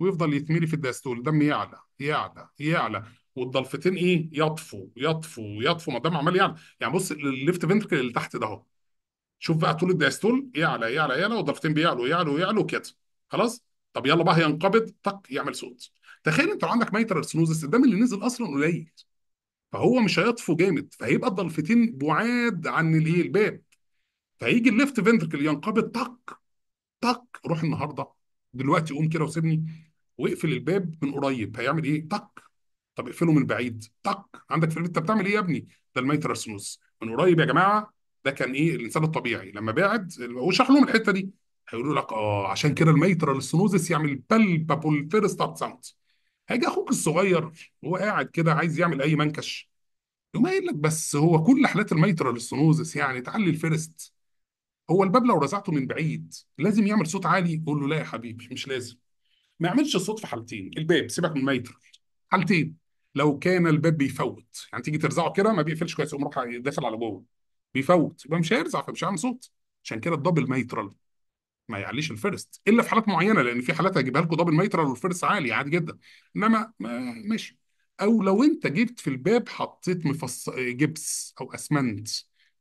ويفضل يتملي في الدياستول الدم يعلى يعلى يعلى والضلفتين ايه يطفو يطفو يطفو ما الدم عمال يعلى يعني بص الليفت فنتركل اللي تحت ده اهو شوف بقى طول الدياستول يعلى يعلى يعلى والضلفتين بيعلوا يعلوا يعلوا كده خلاص طب يلا بقى هينقبض طق يعمل صوت تخيل انت لو عندك ميتر ارسنوز الدم اللي نزل اصلا قليل فهو مش هيطفو جامد فهيبقى الضلفتين بعاد عن الايه الباب فهيجي الليفت فنتركل ينقبض طق طق روح النهارده دلوقتي قوم كده وسيبني واقفل الباب من قريب هيعمل ايه طق طب اقفله من بعيد طق عندك في البيت انت بتعمل ايه يا ابني ده الميتر سنوز من قريب يا جماعه ده كان ايه الانسان الطبيعي لما بعد وشرح لهم الحته دي هيقولوا لك اه عشان كده الميترال ستنوزس يعمل بالبابول فيرست اب ساوند هيجي اخوك الصغير وهو قاعد كده عايز يعمل اي منكش يقوم قايل لك بس هو كل حالات الميترال ستنوزس يعني تعلي الفيرست هو الباب لو رزعته من بعيد لازم يعمل صوت عالي يقول له لا يا حبيبي مش لازم ما يعملش صوت في حالتين الباب سيبك من الميترال حالتين لو كان الباب بيفوت يعني تيجي ترزعه كده ما بيقفلش كويس يقوم راح داخل على جوه بيفوت يبقى مش هيرزع فمش هيعمل صوت عشان كده الدبل ميترال ما يعليش الفيرست الا في حالات معينه لان في حالات هجيبها لكم دبل ميترال والفيرست عالي عادي جدا انما ما ماشي او لو انت جبت في الباب حطيت مفص... جبس او اسمنت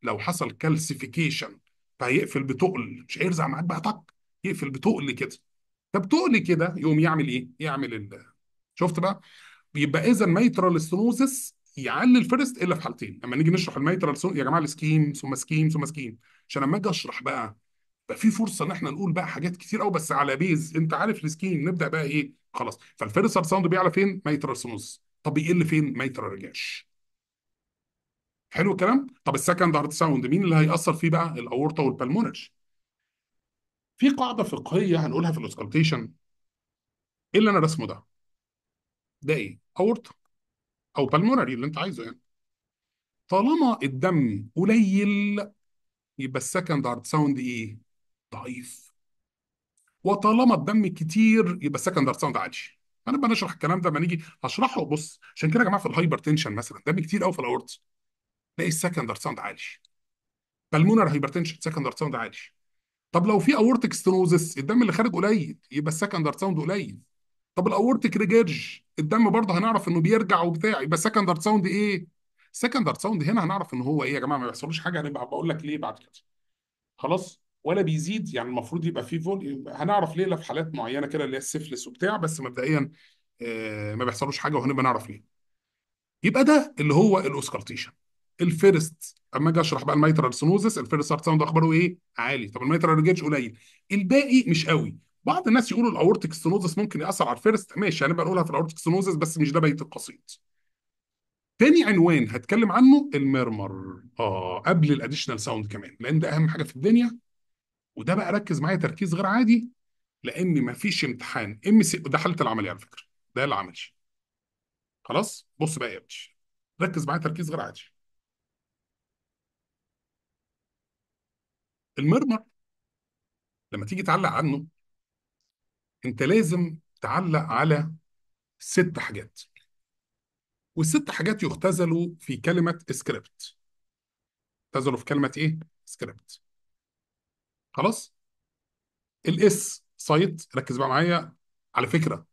لو حصل كالسيفيكيشن فهيقفل بتقل مش هيرزع معاك بقى طق يقفل بتقل كده طب تقل كده يقوم يعمل ايه؟ يعمل ال... شفت بقى؟ يبقى اذا ميترال ستنوزس يعلي الفيرست الا في حالتين لما نيجي نشرح الميترال يا جماعه السكيم ثم سكيم ثم سكيم عشان لما اجي اشرح بقى بقى في فرصه ان احنا نقول بقى حاجات كتير قوي بس على بيز انت عارف السكين نبدا بقى ايه خلاص فالفيرسر ساوند بيعلى فين ما يترسنوز طب بيقل فين ما يترجعش حلو الكلام طب السكند هارت ساوند مين اللي هيأثر فيه بقى الاورطه والبلمونج في قاعده فقهيه هنقولها في الاوسكالتيشن ايه اللي انا رسمه ده ده ايه اورطه او بالمونري اللي انت عايزه يعني طالما الدم قليل يبقى السكند هارت ساوند ايه ضعيف وطالما الدم كتير يبقى السكندر ساوند عالي انا بقى نشرح الكلام ده لما نيجي اشرحه بص عشان كده يا جماعه في الهايبر تنشن مثلا دم كتير قوي في الاورت تلاقي السكندر ساوند عالي بالمونر هايبرتنشن سكندر ساوند عالي طب لو في اورتك ستنوزس الدم اللي خارج قليل يبقى السكندر ساوند قليل طب الاورتك ريجيرج الدم برضه هنعرف انه بيرجع وبتاع يبقى السكندر ساوند ايه سكندر ساوند هنا هنعرف ان هو ايه يا جماعه ما بيحصلوش حاجه هنبقى بقول لك ليه بعد كده خلاص ولا بيزيد يعني المفروض يبقى فيه فول هنعرف ليه في حالات معينه كده اللي هي السيفلس وبتاع بس مبدئيا آه، ما بيحصلوش حاجه وهنبقى نعرف ليه يبقى ده اللي هو الاوسكارتيشن الفيرست اما اجي اشرح بقى الميترال سنوزس الفيرست ارت ساوند اخباره ايه عالي طب الميترال ريجيج قليل الباقي مش قوي بعض الناس يقولوا الاورتيك سنوزس ممكن ياثر على الفيرست ماشي هنبقى يعني نقولها في الاورتيك سنوزس بس مش ده بيت القصيد تاني عنوان هتكلم عنه الميرمر اه قبل الاديشنال ساوند كمان لان ده اهم حاجه في الدنيا وده بقى ركز معايا تركيز غير عادي لان مفيش امتحان ام سي ده حاله العمليه على فكره ده اللي عملش خلاص بص بقى يا ابني ركز معايا تركيز غير عادي المرمر لما تيجي تعلق عنه انت لازم تعلق على ست حاجات والست حاجات يختزلوا في كلمة سكريبت اختزلوا في كلمة ايه؟ سكريبت خلاص الاس سايت ركز بقى معايا على فكره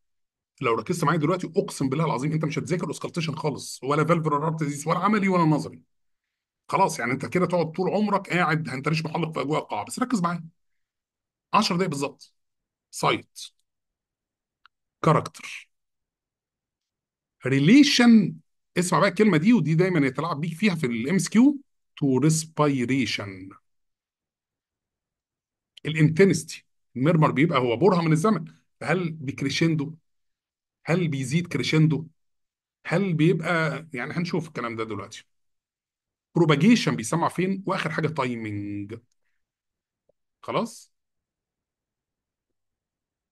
لو ركزت معايا دلوقتي اقسم بالله العظيم انت مش هتذاكر اوسكالتيشن خالص ولا فالف ولا ارتزيس ولا عملي ولا نظري خلاص يعني انت كده تقعد طول عمرك قاعد انت ليش محلق في اجواء القاعه بس ركز معايا 10 دقايق بالظبط سايت كاركتر ريليشن اسمع بقى الكلمه دي ودي دايما يتلعب بيك فيها في الام اس كيو تو ريسبيريشن الانتنستي المرمر بيبقى هو بورها من الزمن فهل بكريشندو هل بيزيد كريشندو هل بيبقى يعني هنشوف الكلام ده دلوقتي بروباجيشن بيسمع فين واخر حاجه تايمنج خلاص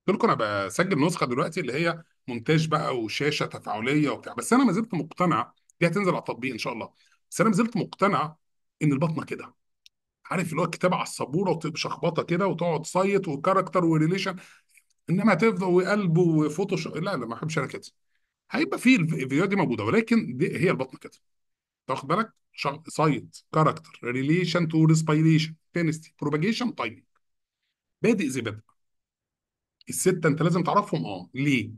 قلت لكم انا بسجل نسخه دلوقتي اللي هي مونتاج بقى وشاشه تفاعليه وبتاع بس انا ما زلت مقتنع دي هتنزل على التطبيق ان شاء الله بس انا ما زلت مقتنع ان البطنه كده عارف اللي هو الكتاب على السبوره وتشخبطه كده وتقعد سايت وكاركتر وريليشن انما تفضل وقلب وفوتوشوب لا لا ما بحبش انا كده هيبقى في الفيديوهات دي موجوده ولكن دي هي البطن كده واخد بالك سايت كاركتر ريليشن تو ريسبيريشن تنستي بروباجيشن تايمينج بادئ زي بادئ السته انت لازم تعرفهم اه ليه؟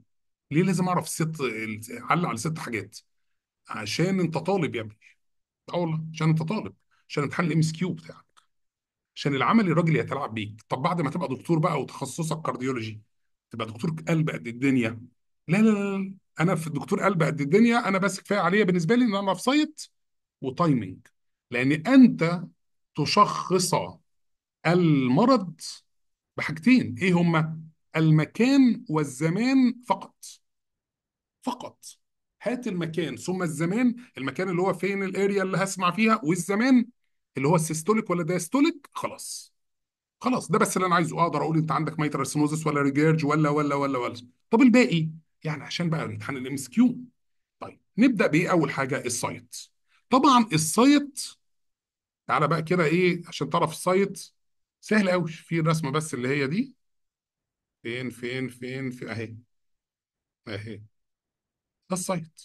ليه لازم اعرف الست علق على ست حاجات؟ عشان انت طالب يا ابني اه والله عشان انت طالب عشان امتحان الام اس كيو بتاعك عشان العملي الراجل يتلاعب بيك طب بعد ما تبقى دكتور بقى وتخصصك كارديولوجي تبقى دكتور قلب قد الدنيا لا لا لا انا في الدكتور قلب قد الدنيا انا بس كفايه عليا بالنسبه لي ان انا في سايت وتايمنج لان انت تشخص المرض بحاجتين ايه هما المكان والزمان فقط فقط هات المكان ثم الزمان المكان اللي هو فين الاريا اللي هسمع فيها والزمان اللي هو السيستوليك ولا دايستوليك خلاص خلاص ده بس اللي انا عايزه اقدر اقول انت عندك ميترال ولا ريجيرج ولا ولا ولا ولا طب الباقي يعني عشان بقى امتحان الام اس كيو طيب نبدا بايه اول حاجه السايت طبعا السايت تعالى بقى كده ايه عشان تعرف السايت سهل قوي في الرسمه بس اللي هي دي فين فين فين في اهي اهي ده السايت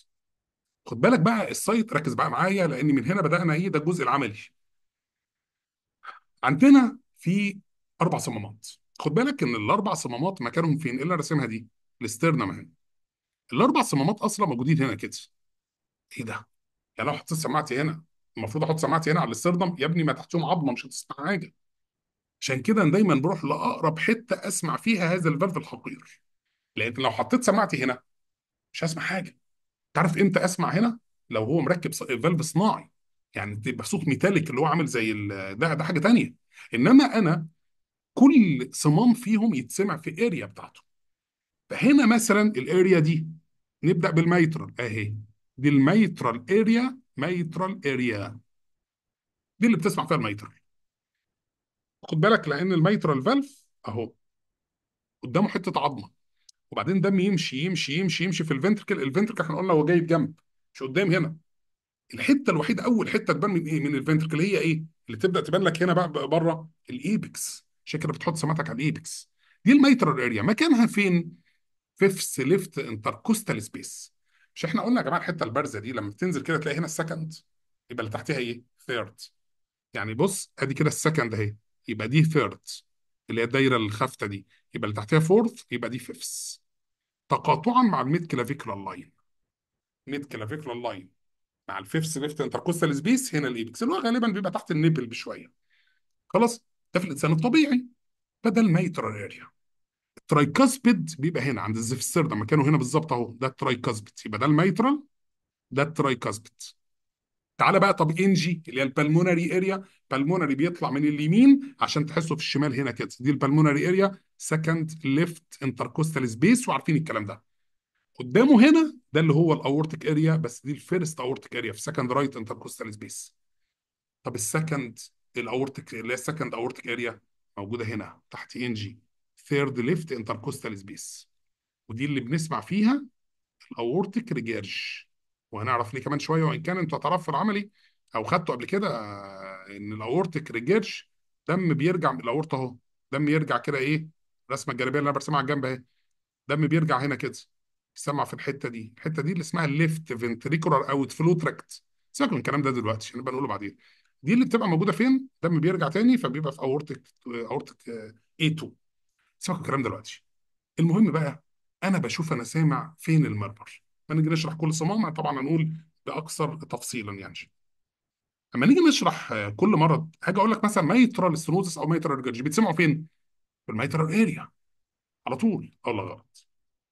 خد بالك بقى السايت ركز بقى معايا لان من هنا بدانا ايه ده الجزء العملي عندنا في اربع صمامات خد بالك ان الاربع صمامات مكانهم فين؟ ايه اللي راسمها دي؟ الاسترنم هنا الاربع صمامات اصلا موجودين هنا كده ايه ده؟ يعني لو حطيت سماعتي هنا المفروض احط سماعتي هنا على الاسترنم يا ابني ما تحتهم عظمه مش هتسمع حاجه عشان كده انا دايما بروح لاقرب حته اسمع فيها هذا الفالف الحقير لان لو حطيت سماعتي هنا مش هسمع حاجه تعرف امتى اسمع هنا لو هو مركب فالف صناعي يعني تبقى صوت ميتاليك اللي هو عامل زي ده ده حاجه تانية انما انا كل صمام فيهم يتسمع في اريا بتاعته فهنا مثلا الاريا دي نبدا بالميترال اهي دي الميترال اريا ميترال اريا دي اللي بتسمع فيها الميترال خد بالك لان الميترال فالف اهو قدامه حته عظمه وبعدين دم يمشي يمشي يمشي يمشي في الفنتركل الفنتركل احنا قلنا هو جاي بجنب مش قدام هنا الحته الوحيده اول حته تبان من ايه من الفنتركل هي ايه اللي تبدا تبان لك هنا بقى بره الايبكس عشان كده بتحط سماتك على الايبكس دي الميترال اريا مكانها فين فيفس ليفت انتركوستال سبيس مش احنا قلنا يا جماعه الحته البارزه دي لما بتنزل كده تلاقي هنا السكند يبقى اللي تحتها ايه ثيرد يعني بص ادي كده السكند اهي يبقى دي ثيرد اللي هي الدايره الخافته دي يبقى اللي تحتها فورث يبقى دي فيفس تقاطعا مع الميد كلافيكولار لاين ميد كلافيكولار لاين مع الفيفث ليفت انتركوستال سبيس هنا الايبكس اللي هو غالبا بيبقى تحت النبل بشويه خلاص ده في الانسان الطبيعي فده الميترال اريا الترايكاسبيد بيبقى هنا عند الزفستر ده مكانه هنا بالظبط اهو ده الترايكاسبيد يبقى ده الميترال ده الترايكاسبيد تعالى بقى طب ان جي اللي هي البلمونري اريا بالمونري بيطلع من اليمين عشان تحسه في الشمال هنا كده دي البلمونري اريا سكند ليفت انتركوستال سبيس وعارفين الكلام ده قدامه هنا ده اللي هو الاورتك اريا بس دي الفيرست اورتك اريا في سكند رايت انتركوستال سبيس طب السكند الاورتك اللي هي السكند اورتك اريا موجوده هنا تحت ان جي ثيرد ليفت انتركوستال سبيس ودي اللي بنسمع فيها الاورتك ريجيرج وهنعرف ليه كمان شويه وان كان انتوا هتعرفوا في العملي او خدته قبل كده آه، ان الاورتك ريجيرج دم بيرجع من الاورطه اهو دم يرجع كده ايه الرسمه الجانبيه اللي انا برسمها على الجنب اهي دم بيرجع هنا كده سمع في الحته دي الحته دي اللي اسمها الليفت فنتريكولار اوت فلو تراكت سيبك من الكلام ده دلوقتي عشان نبقى نقوله بعدين دي اللي بتبقى موجوده فين الدم بيرجع تاني فبيبقى في اورتك اورتك اي 2 سيبك من الكلام دلوقتي المهم بقى انا بشوف انا سامع فين المرمر ما نيجي نشرح كل صمام طبعا هنقول باكثر تفصيلا يعني اما نيجي نشرح آه، كل مرض هاجي اقول لك مثلا ميترال ستنوزس او ميترال جرج بتسمعوا فين في الميترال اريا على طول الله غلط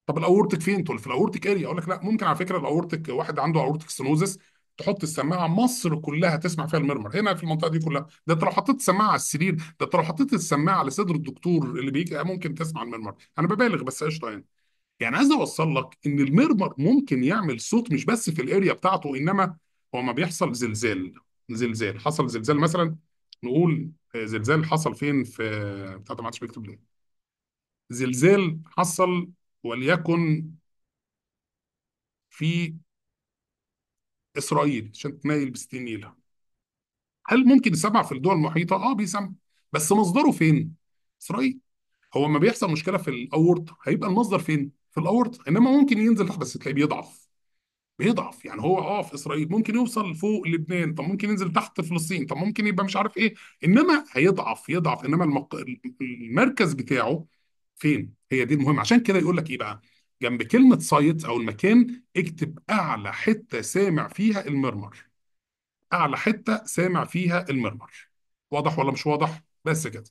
طب الاورتك فين؟ تقول في الاورتك اريا اقول لك لا ممكن على فكره الاورتك واحد عنده اورتك سنوزس تحط السماعه مصر كلها تسمع فيها المرمر هنا في المنطقه دي كلها ده انت لو حطيت السماعه على السرير ده انت لو حطيت السماعه على صدر الدكتور اللي بيجي آه، ممكن تسمع المرمر انا ببالغ بس قشطه يعني يعني عايز اوصل لك ان المرمر ممكن يعمل صوت مش بس في الاريا بتاعته انما هو ما بيحصل زلزال زلزال حصل زلزال مثلا نقول آه، زلزال حصل فين في بتاعت ما عادش بيكتب ليه زلزال حصل وليكن في اسرائيل عشان تنايل بستين ميلها نيله هل ممكن يسمع في الدول المحيطه؟ اه بيسمع بس مصدره فين؟ اسرائيل هو لما بيحصل مشكله في الاورطه هيبقى المصدر فين؟ في الاورطه انما ممكن ينزل تحت بس تلاقيه بيضعف بيضعف يعني هو اه في اسرائيل ممكن يوصل فوق لبنان طب ممكن ينزل تحت فلسطين طب ممكن يبقى مش عارف ايه انما هيضعف يضعف انما المق... المركز بتاعه فين هي دي المهم عشان كده يقول لك ايه بقى جنب كلمه سايت او المكان اكتب اعلى حته سامع فيها المرمر اعلى حته سامع فيها المرمر واضح ولا مش واضح بس كده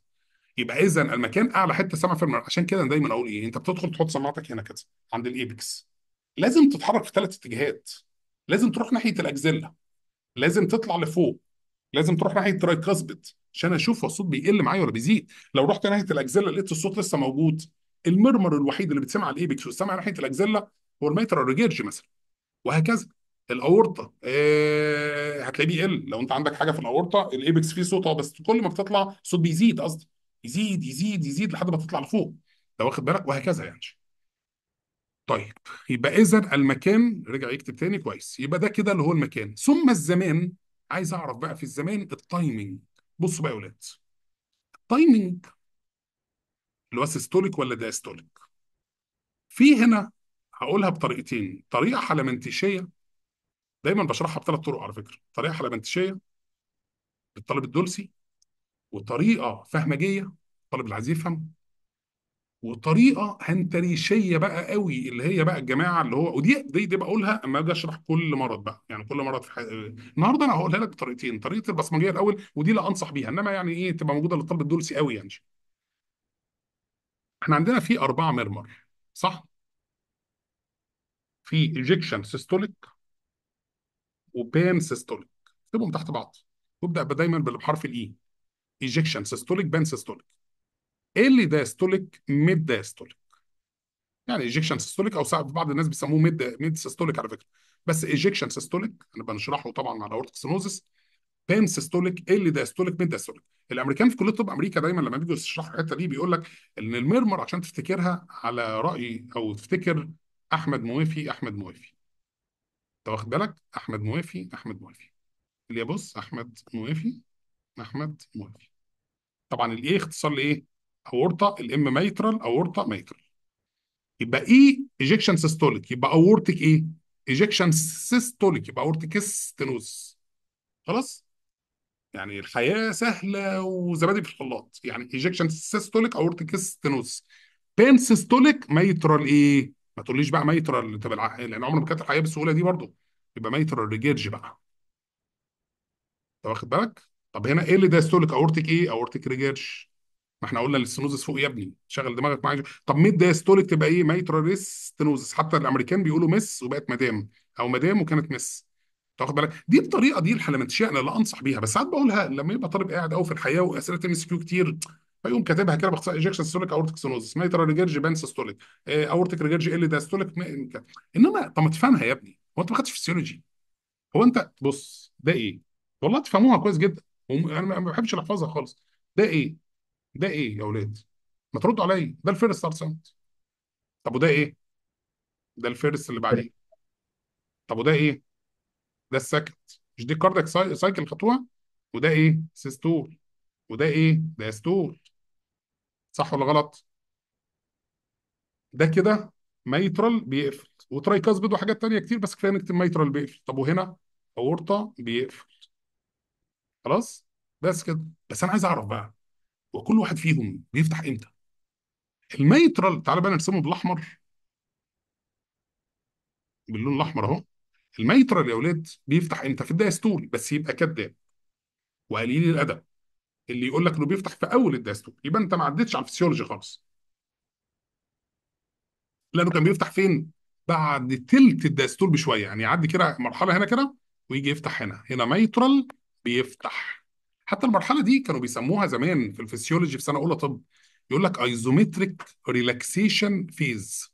يبقى اذا المكان اعلى حته سامع فيها المرمر عشان كده انا دايما اقول ايه انت بتدخل تحط سماعتك هنا كده عند الايبكس لازم تتحرك في ثلاث اتجاهات لازم تروح ناحيه الاجزله لازم تطلع لفوق لازم تروح ناحيه ترايكاسبت عشان اشوف هو الصوت بيقل معايا ولا بيزيد لو رحت ناحيه الاجزله لقيت الصوت لسه موجود المرمر الوحيد اللي بتسمع الايبكس وتسمع ناحيه الاجزله هو الميتر الريجيرج مثلا وهكذا الاورطه إيه هتلاقيه بيقل لو انت عندك حاجه في الاورطه الايبكس فيه صوت اه بس كل ما بتطلع الصوت بيزيد قصدي يزيد يزيد يزيد لحد ما تطلع لفوق ده واخد بالك وهكذا يعني طيب يبقى اذا المكان رجع يكتب تاني كويس يبقى ده كده اللي هو المكان ثم الزمان عايز اعرف بقى في الزمان التايمنج بصوا بقى يا ولاد تايمنج اللي هو سيستوليك ولا دايستوليك في هنا هقولها بطريقتين طريقه حلمنتيشيه دايما بشرحها بثلاث طرق على فكره طريقه حلمنتيشيه للطالب الدولسي وطريقه فهمجيه الطالب اللي عايز يفهم وطريقه هنتريشيه بقى قوي اللي هي بقى الجماعه اللي هو ودي دي, دي بقولها اما اجي اشرح كل مرض بقى يعني كل مرض في حق... النهارده انا هقولها لك طريقتين طريقه البصمجيه الاول ودي لا انصح بيها انما يعني ايه تبقى موجوده للطالب الدولسي قوي يعني احنا عندنا في اربعه مرمر صح في ايجكشن سيستوليك وبان سيستوليك سيبهم تحت بعض وابدا دايما بالحرف الاي ايجكشن سيستوليك بان سيستوليك إيه اللي دايستوليك ميد دايستوليك يعني ايجكشن سيستوليك او ساعات بعض الناس بيسموه ميد ميد سيستوليك على فكره بس ايجكشن سيستوليك انا بنشرحه طبعا على الاورتيك سينوزس بان سيستوليك اللي دايستوليك ميد دايستوليك الامريكان في كليه طب امريكا دايما لما بيجوا يشرحوا الحته دي بيقول لك ان المرمر عشان تفتكرها على راي او تفتكر احمد موافي احمد موافي انت واخد بالك احمد موافي احمد موافي اللي بص احمد موافي احمد موافي طبعا الايه اختصار لايه اورطه الام ميترال اورطه ميترال يبقى ايه ايجكشن سيستوليك يبقى اورتيك ايه ايجكشن سيستوليك يبقى اورتيك ستنوز خلاص يعني الحياه سهله وزبادي في الخلاط يعني ايجكشن سيستوليك اورتيك ستنوز بين سيستوليك ميترال ايه ما تقوليش بقى ميترال انت لان عمره ما كانت الحياه بالسهوله دي برضه يبقى ميترال ريجيرج بقى انت واخد بالك طب هنا ايه اللي دايستوليك اورتيك ايه اورتيك ريجيرج ما احنا قلنا الاستنوزس فوق يا ابني شغل دماغك معايا طب ميد دايستوليك تبقى ايه ميترال ستنوزس حتى الامريكان بيقولوا مس وبقت مدام او مدام وكانت مس تاخد بالك دي الطريقه دي الحلمنتشيه انا لا انصح بيها بس ساعات بقولها لما يبقى طالب قاعد قوي في الحياه واسئله ام اس كيو كتير فيقوم كاتبها كده باختصار ايجكشن ستوليك اورتك سينوزس ميترال بانس ستوليك اورتيك آه، ريجرج ال دايستوليك انما طب ما تفهمها يا ابني هو انت ما خدتش فيسيولوجي هو انت بص ده ايه والله تفهموها كويس جدا انا ما بحبش احفظها خالص ده ايه ده ايه يا ولاد ما تردوا عليا ده الفيرست ستار ساوند طب وده ايه ده الفيرست اللي بعديه طب وده ايه ده السكند مش دي كاردك سايكل خطوه وده ايه سيستول وده ايه ده استول صح ولا غلط ده كده ميترال بيقفل وترايكاسبيد وحاجات تانية كتير بس كفايه نكتب ميترال بيقفل طب وهنا اورطه بيقفل خلاص بس كده بس انا عايز اعرف بقى وكل واحد فيهم بيفتح امتى الميت تعالى بقى نرسمه بالاحمر باللون الاحمر اهو الميترال يا اولاد بيفتح امتى في الدايستوري بس يبقى كذاب وقليل الادب اللي يقول لك انه بيفتح في اول الدايستوري يبقى انت ما عدتش على الفسيولوجي خالص لانه كان بيفتح فين بعد تلت الدايستوري بشويه يعني يعدي كده مرحله هنا كده ويجي يفتح هنا هنا ميترال بيفتح حتى المرحله دي كانوا بيسموها زمان في الفسيولوجي في سنه اولى طب يقول لك ايزومتريك ريلاكسيشن فيز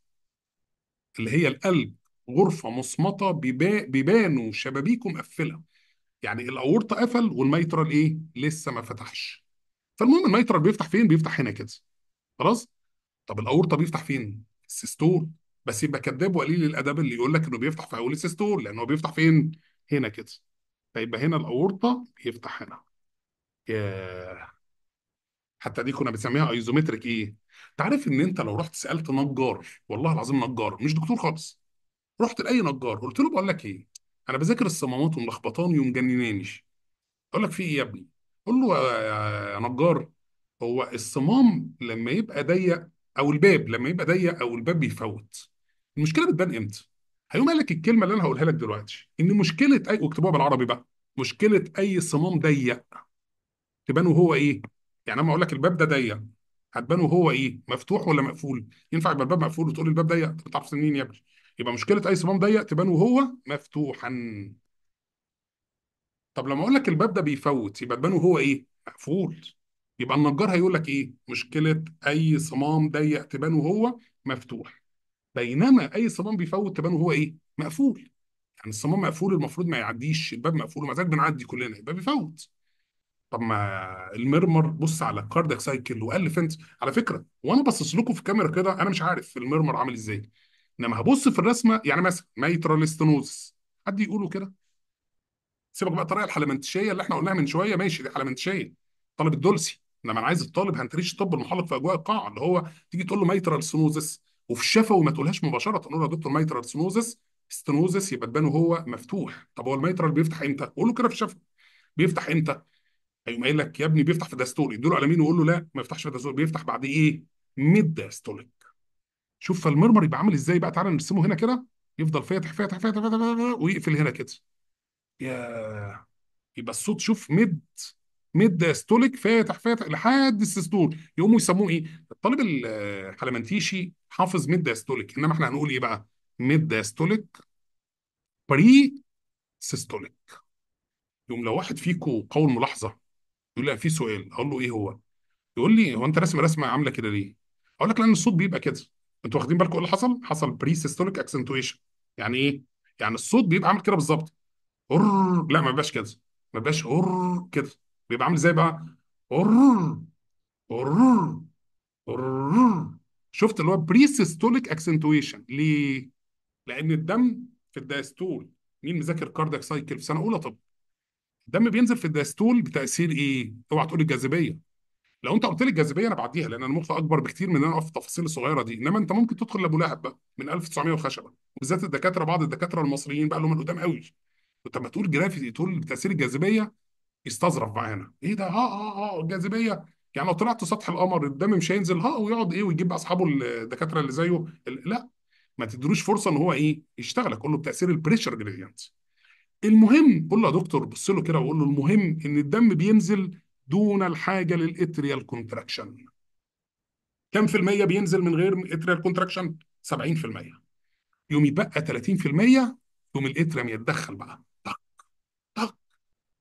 اللي هي القلب غرفه مصمطه بيبان بيبانوا شبابيكه مقفله يعني الاورطه قفل والميترال ايه لسه ما فتحش فالمهم الميترال بيفتح فين بيفتح هنا كده خلاص طب الاورطه بيفتح فين السيستول بس يبقى كذاب وقليل الادب اللي يقول لك انه بيفتح في اول السيستول لان هو بيفتح فين هنا كده فيبقى هنا الاورطه بيفتح هنا آه، حتى دي كنا بنسميها ايزومتريك ايه انت عارف ان انت لو رحت سالت نجار والله العظيم نجار مش دكتور خالص رحت لاي نجار قلت له بقول لك ايه انا بذاكر الصمامات وملخبطاني ومجنناني اقول لك في ايه يا ابني قول له يا نجار هو الصمام لما يبقى ضيق او الباب لما يبقى ضيق او الباب بيفوت المشكله بتبان امتى هيقوم قال لك الكلمه اللي انا هقولها لك دلوقتي ان مشكله اي واكتبوها بالعربي بقى مشكله اي صمام ضيق تبان وهو ايه يعني اما اقول لك الباب ده ضيق هتبان وهو ايه مفتوح ولا مقفول ينفع يبقى الباب مقفول وتقول الباب ضيق انت بتعرف سنين يا ابني يبقى مشكله اي صمام ضيق تبان وهو مفتوحا طب لما اقول لك الباب ده بيفوت يبقى تبان وهو ايه مقفول يبقى النجار هيقول لك ايه مشكله اي صمام ضيق تبان وهو مفتوح بينما اي صمام بيفوت تبان وهو ايه مقفول يعني الصمام مقفول المفروض ما يعديش الباب مقفول ومع ذلك بنعدي كلنا يبقى بيفوت طب ما الميرمر بص على الكاردياك سايكل وقال لي فنت على فكره وانا باصص لكم في الكاميرا كده انا مش عارف الميرمر عامل ازاي انما هبص في الرسمه يعني مثلا ميترال ستنوزس حد يقوله كده سيبك بقى الطريقه الحلمنتشيه اللي احنا قلناها من شويه ماشي دي حلمنتشيه طالب الدولسي انما انا عايز الطالب هنتريش الطب المحلق في اجواء القاعه اللي هو تيجي تقول له ميترال ستنوزس وفي الشفوي ما تقولهاش مباشره تقول له يا دكتور ميترال ستنوزس ستنوزس يبقى تبان هو مفتوح طب هو الميترال بيفتح امتى؟ قول له كده في الشفوي بيفتح امتى؟ هيقوم قايل لك يا ابني بيفتح في يدوله على مين ويقول له لا ما يفتحش في دستول بيفتح بعد ايه؟ ميد داستوليك شوف فالمرمر يبقى عامل ازاي بقى تعالى نرسمه هنا كده يفضل فاتح فاتح فاتح فاتح, فاتح ويقفل هنا كده يا يبقى الصوت شوف ميد ميد داستوليك فاتح فاتح لحد السيستول يقوموا يسموه ايه؟ الطالب الحلمنتيشي حافظ ميد داستوليك انما احنا هنقول ايه بقى؟ ميد داستوليك بري سيستوليك يقوم لو واحد فيكم قول ملاحظه يقول لي لا في سؤال اقول له ايه هو يقول لي هو انت رسم رسمه عامله كده ليه اقول لك لان الصوت بيبقى كده انتوا واخدين بالكم ايه اللي حصل حصل بري سيستوليك اكسنتويشن يعني ايه يعني الصوت بيبقى عامل كده بالظبط أر... لا ما بيبقاش كده ما بيبقاش أر... كده بيبقى عامل ازاي بقى أر... أر... شفت اللي هو بري سيستوليك اكسنتويشن ليه لان الدم في الدايستول مين مذاكر كاردياك سايكل في سنه اولى طب دم بينزل في الدستول بتاثير ايه؟ اوعى تقول الجاذبيه لو انت قلت لي الجاذبيه انا بعديها لان انا مخي اكبر بكتير من ان انا اقف في التفاصيل الصغيره دي انما انت ممكن تدخل لابو لهب بقى من 1900 وخشبه وبالذات الدكاتره بعض الدكاتره المصريين بقى لهم القدام قدام قوي وانت ما تقول جرافيتي تقول تاثير الجاذبيه يستظرف بقى هنا ايه ده اه اه اه الجاذبيه يعني لو طلعت سطح القمر الدم مش هينزل ها آه، ويقعد ايه ويجيب اصحابه الدكاتره اللي زيه لا ما تدروش فرصه ان هو ايه يشتغلك قول له بتاثير البريشر جريدينت المهم قول له يا دكتور بص له كده وقول له المهم ان الدم بينزل دون الحاجه للاتريال كونتراكشن كم في المية بينزل من غير اتريال كونتراكشن 70% يوم يتبقى 30% يوم الاتريم يتدخل بقى طق طق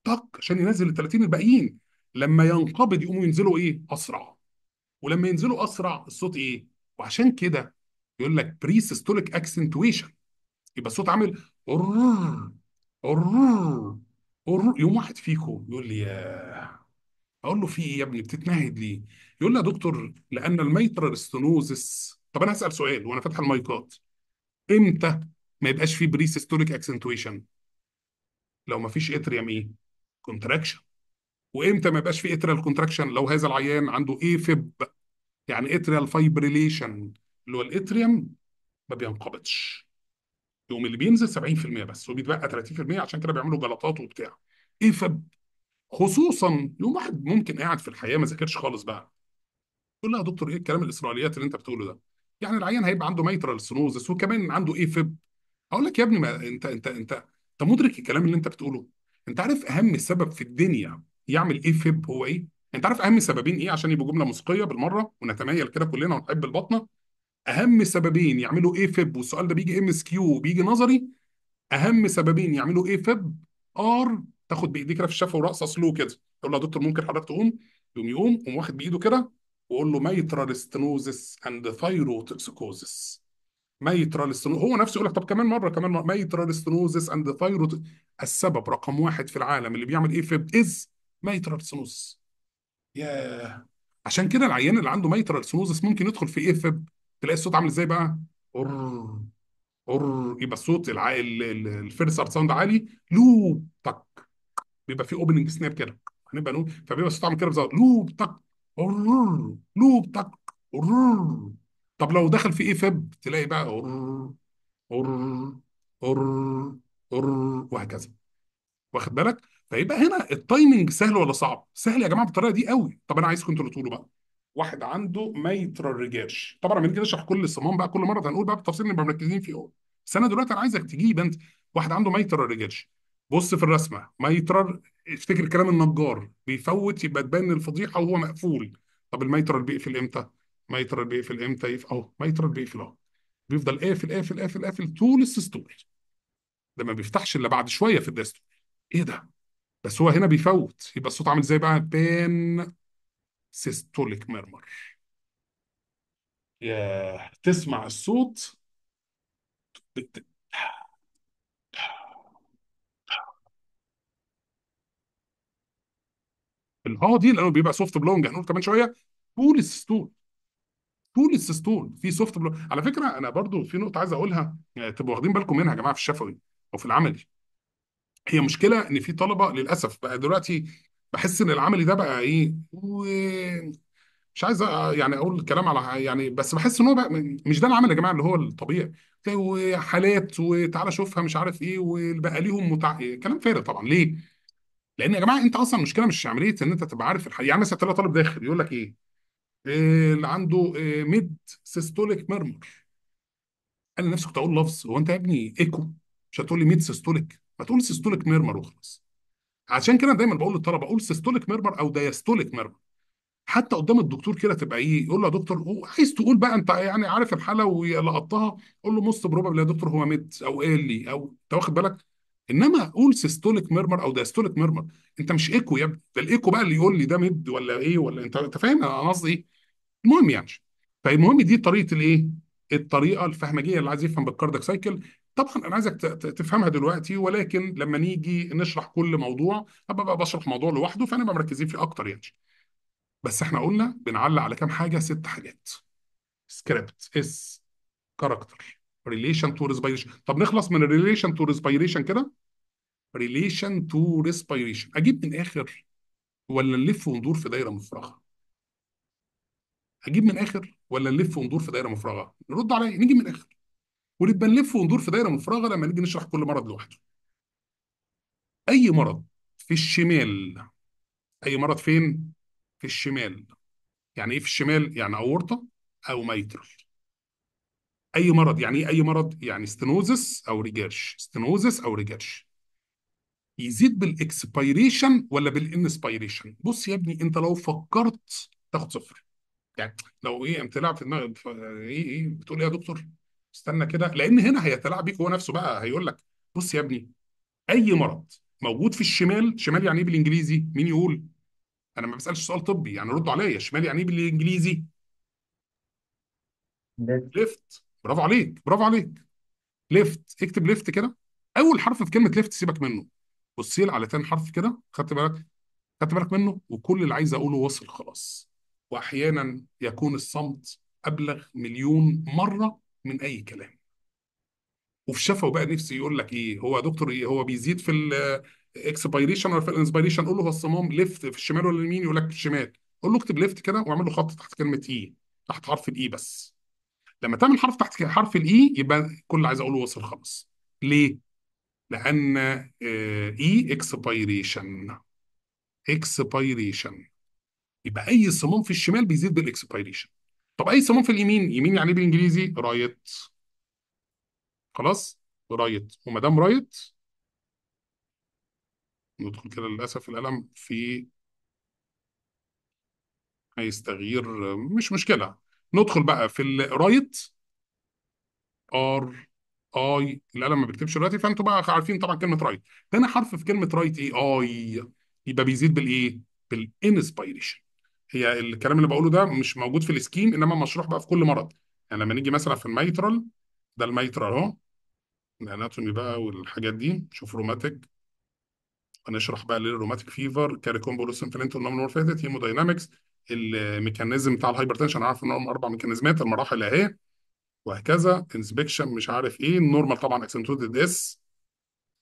طق عشان ينزل ال 30 الباقيين لما ينقبض يقوموا ينزلوا ايه اسرع ولما ينزلوا اسرع الصوت ايه وعشان كده يقول لك بريسيستوليك اكسنتويشن يبقى الصوت عامل قرر قرر يوم واحد فيكم يقول لي يا اقول له في ايه يا ابني بتتنهد ليه؟ يقول لي يا دكتور لان الميترال ستنوزس طب انا هسال سؤال وانا فاتح المايكات امتى ما يبقاش فيه بري سيستوليك اكسنتويشن؟ لو ما فيش اتريم ايه؟ كونتراكشن وامتى ما يبقاش فيه اتريال كونتراكشن لو هذا العيان عنده ايه فيب يعني اتريال فايبريليشن اللي هو الاتريوم ما بينقبضش يقوم اللي بينزل 70% بس وبيتبقى 30% عشان كده بيعملوا جلطات وبتاع ايه فب خصوصا يوم واحد ممكن قاعد في الحياه ما ذاكرش خالص بقى يقول لها يا دكتور ايه الكلام الاسرائيليات اللي انت بتقوله ده يعني العيان هيبقى عنده ميترال سنوزس وكمان عنده ايه فب اقول لك يا ابني ما انت انت انت انت مدرك الكلام اللي انت بتقوله انت عارف اهم سبب في الدنيا يعمل ايه فب هو ايه انت عارف اهم سببين ايه عشان يبقوا جمله موسيقيه بالمره ونتمايل كده كلنا ونحب البطنه اهم سببين يعملوا ايه فيب والسؤال ده بيجي ام اس كيو بيجي نظري اهم سببين يعملوا ايه فيب ار تاخد بايديه كده في الشفه وراس سلو كده تقول له يا دكتور ممكن حضرتك تقوم يقوم يقوم قوم واخد بايده كده وقول له ميترال ستنوزس اند ثايروتوكسيكوزس ميترال ستنوزس هو نفسه يقول لك طب كمان مره كمان مره ميترال ستنوزس اند ثايروت السبب رقم واحد في العالم اللي بيعمل ايه فيب از ميترال ستنوزس ياه عشان كده العيان اللي عنده ميترال ستنوزس ممكن يدخل في ايه فيب تلاقي الصوت عامل ازاي بقى؟ قر قر يبقى الصوت الع... الفيرست ارت ساوند عالي لوب تك بيبقى في اوبننج سناب كده هنبقى نقول فبيبقى الصوت عامل كده بالظبط لوب تك قر لوب تك قر طب لو دخل في ايه فيب تلاقي بقى قر قر قر قر وهكذا واخد بالك؟ فيبقى هنا التايمنج سهل ولا صعب؟ سهل يا جماعه بالطريقه دي قوي طب انا عايزكم كنترول تقولوا بقى واحد عنده ما يترجرش طبعا لما نيجي نشرح كل الصمام بقى كل مره هنقول بقى بالتفصيل اللي مركزين فيه أول. بس انا دلوقتي انا عايزك تجيب انت واحد عنده ما يترجرش بص في الرسمه ما افتكر كلام النجار بيفوت يبقى تبان الفضيحه وهو مقفول طب الميتر بيقفل امتى؟ الميتر بيقفل امتى؟ اهو ميتر بيقفل اهو بيفضل قافل قافل قافل قافل طول السيستول ده ما بيفتحش الا بعد شويه في الداستول ايه ده؟ بس هو هنا بيفوت يبقى الصوت عامل ازاي بقى؟ بان سيستوليك مرمر يا تسمع الصوت الهاء دي لانه بيبقى سوفت بلونج هنقول كمان شويه طول السيستول طول السيستول في سوفت بلونج على فكره انا برضو في نقطه عايز اقولها آه، تبقوا واخدين بالكم منها يا جماعه في الشفوي او في العملي هي مشكله ان في طلبه للاسف بقى دلوقتي بحس ان العملي ده بقى ايه و- مش عايز يعني اقول الكلام على يعني بس بحس ان هو بقى مش ده العمل يا جماعه اللي هو الطبيعي وحالات وتعالى شوفها مش عارف ايه والبقى ليهم متع... كلام فارغ طبعا ليه؟ لان يا جماعه انت اصلا المشكله مش عمليه ان انت تبقى عارف الحقيقه يعني مثلا تلاقي طالب داخل يقول لك ايه؟ إيه اللي عنده إيه ميد سيستوليك ميرمر انا نفسي كنت اقول لفظ هو انت يا ابني ايكو مش هتقول لي ميد سيستوليك ما تقول سيستوليك ميرمر وخلاص عشان كده دايما بقول للطلبه قول سيستوليك مرمر او دايستوليك مرمر حتى قدام الدكتور كده تبقى ايه يقول له يا دكتور عايز تقول بقى انت يعني عارف الحاله ولقطتها قول له مص بروبابل يا دكتور هو ميد او ايه اللي او انت واخد بالك انما قول سيستوليك ميرمر او دايستوليك ميرمر انت مش ايكو يا ابني ده الايكو بقى اللي يقول لي ده ميد ولا ايه ولا انت انت فاهم انا قصدي ايه المهم يعني فالمهم دي طريقه الايه الطريقه الفهمجيه اللي عايز يفهم بالكاردك سايكل طبعا انا عايزك تفهمها دلوقتي ولكن لما نيجي نشرح كل موضوع ابقى بقى بشرح موضوع لوحده فنبقى مركزين فيه اكتر يعني بس احنا قلنا بنعلق على كام حاجه ست حاجات سكريبت اس كاركتر ريليشن تو ريسبيريشن طب نخلص من الريليشن تو ريسبيريشن كده ريليشن تو ريسبيريشن اجيب من الاخر ولا نلف وندور في دايره مفرغه اجيب من الاخر ولا نلف وندور في دايره مفرغه نرد عليا نيجي من الاخر ونبقى نلف وندور في دايره مفرغه لما نيجي نشرح كل مرض لوحده. اي مرض في الشمال اي مرض فين؟ في الشمال. يعني ايه في الشمال؟ يعني اورطه او ميترال. اي مرض يعني ايه اي مرض؟ يعني ستينوزس او ريجيرش، ستينوزس او ريجيرش. يزيد بالاكسبيريشن ولا بالانسبيريشن؟ بص يا ابني انت لو فكرت تاخد صفر. يعني لو ايه انت في دماغك ايه ايه بتقول ايه يا دكتور؟ استنى كده لان هنا هيتلاعب بيك هو نفسه بقى هيقول لك بص يا ابني اي مرض موجود في الشمال شمال يعني ايه بالانجليزي مين يقول انا ما بسالش سؤال طبي يعني ردوا عليا شمال يعني ايه بالانجليزي ليفت برافو عليك برافو عليك ليفت اكتب ليفت كده اول حرف في كلمه ليفت سيبك منه بص على تاني حرف كده خدت بالك خدت بالك منه وكل اللي عايز اقوله وصل خلاص واحيانا يكون الصمت ابلغ مليون مره من اي كلام وفي الشفوي بقى نفسي يقول لك ايه هو يا دكتور ايه هو بيزيد في الاكسبيريشن ولا في الانسبيريشن قول له هو الصمام ليفت في الشمال ولا اليمين يقول لك في الشمال قول له اكتب ليفت كده واعمل له خط تحت كلمه اي e، تحت حرف الاي e بس لما تعمل حرف تحت حرف الاي e يبقى كل اللي عايز اقوله وصل خلاص ليه لان اي اكسبيريشن اكسبيريشن يبقى اي صمام في الشمال بيزيد بالاكسبيريشن طب اي صمام في اليمين يمين يعني إيه بالانجليزي رايت خلاص رايت وما دام رايت ندخل كده للاسف القلم في عايز تغيير مش مشكله ندخل بقى في الرايت ار اي القلم ما بيكتبش دلوقتي فانتوا بقى عارفين طبعا كلمه رايت تاني حرف في كلمه رايت ايه اي يبقى بيزيد بالايه بالانسبيريشن هي الكلام اللي بقوله ده مش موجود في السكيم انما مشروح بقى في كل مرض يعني لما نيجي مثلا في الميترال ده الميترال اهو الاناتومي بقى والحاجات دي شوف روماتيك هنشرح بقى ليه الروماتيك فيفر كاريكومبولوس انفلنت والنومن فاتت هيموداينامكس الميكانيزم بتاع الهايبرتنشن عارف ان هم اربع ميكانيزمات المراحل اهي وهكذا انسبكشن مش عارف ايه النورمال طبعا اكسنتودد اس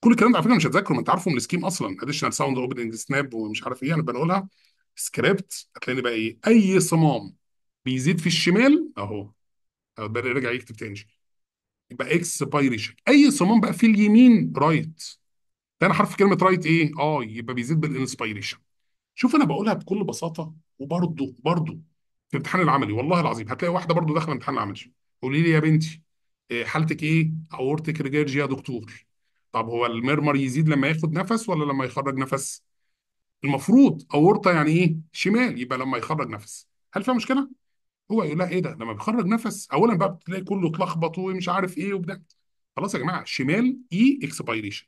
كل الكلام ده على فكره مش هتذاكره ما انت عارفه من السكيم اصلا اديشنال ساوند اوبننج سناب ومش عارف ايه انا بنقولها سكريبت هتلاقي بقى ايه اي صمام بيزيد في الشمال اهو رجع يكتب تاني يبقى اكس باي ريشن اي صمام بقى في اليمين رايت تاني حرف كلمه رايت ايه اه يبقى بيزيد بالانسبيريشن شوف انا بقولها بكل بساطه وبرضه برضه في الامتحان العملي والله العظيم هتلاقي واحده برضه داخله امتحان العملي قولي لي يا بنتي آه، حالتك ايه اورتك ريجيرج يا دكتور طب هو المرمر يزيد لما ياخد نفس ولا لما يخرج نفس المفروض اورطه يعني ايه شمال يبقى لما يخرج نفس هل فيها مشكله هو يقول لا ايه ده لما بيخرج نفس اولا بقى بتلاقي كله اتلخبط ومش عارف ايه وبتاع خلاص يا جماعه شمال اي e اكسبايريشن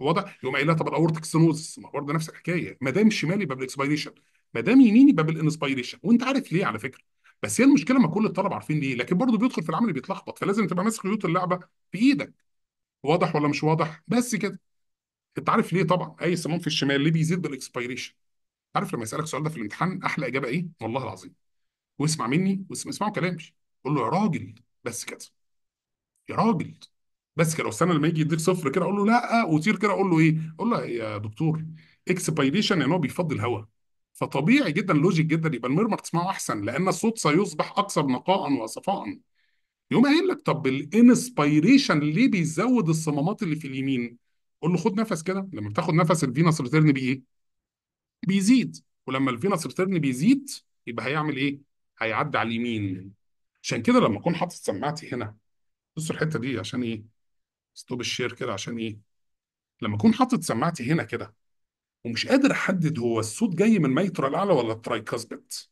واضح يقوم قايل لها طب الاورتك ستينوز ما برضه نفس الحكايه ما دام شمال يبقى بالاكسبايريشن ما دام يمين يبقى بالانسبيريشن وانت عارف ليه على فكره بس هي المشكله ما كل الطلبه عارفين ليه لكن برضه بيدخل في العمل بيتلخبط فلازم تبقى ماسك خيوط اللعبه في ايدك واضح ولا مش واضح بس كده انت عارف ليه طبعا اي صمام في الشمال ليه بيزيد بالاكسبيريشن عارف لما يسالك السؤال ده في الامتحان احلى اجابه ايه والله العظيم واسمع مني واسمع اسمعوا كلامي قول له يا راجل بس كده يا راجل بس كده واستنى لما يجي يديك صفر كده اقول له لا وطير كده اقول له ايه اقول له يا دكتور اكسبيريشن يعني هو بيفضي الهواء فطبيعي جدا لوجيك جدا يبقى المرمر تسمعه احسن لان الصوت سيصبح اكثر نقاء وصفاء يقوم قايل لك طب الانسبيريشن ليه بيزود الصمامات اللي في اليمين قول له خد نفس كده لما بتاخد نفس الفينس ريتيرن بيه ايه؟ بيزيد ولما الفينس ريتيرن بيزيد يبقى هيعمل ايه؟ هيعدي على اليمين عشان كده لما اكون حاطط سماعتي هنا بص الحته دي عشان ايه؟ ستوب الشير كده عشان ايه؟ لما اكون حاطط سماعتي هنا كده ومش قادر احدد هو الصوت جاي من ميترا الاعلى ولا الترايكاسبت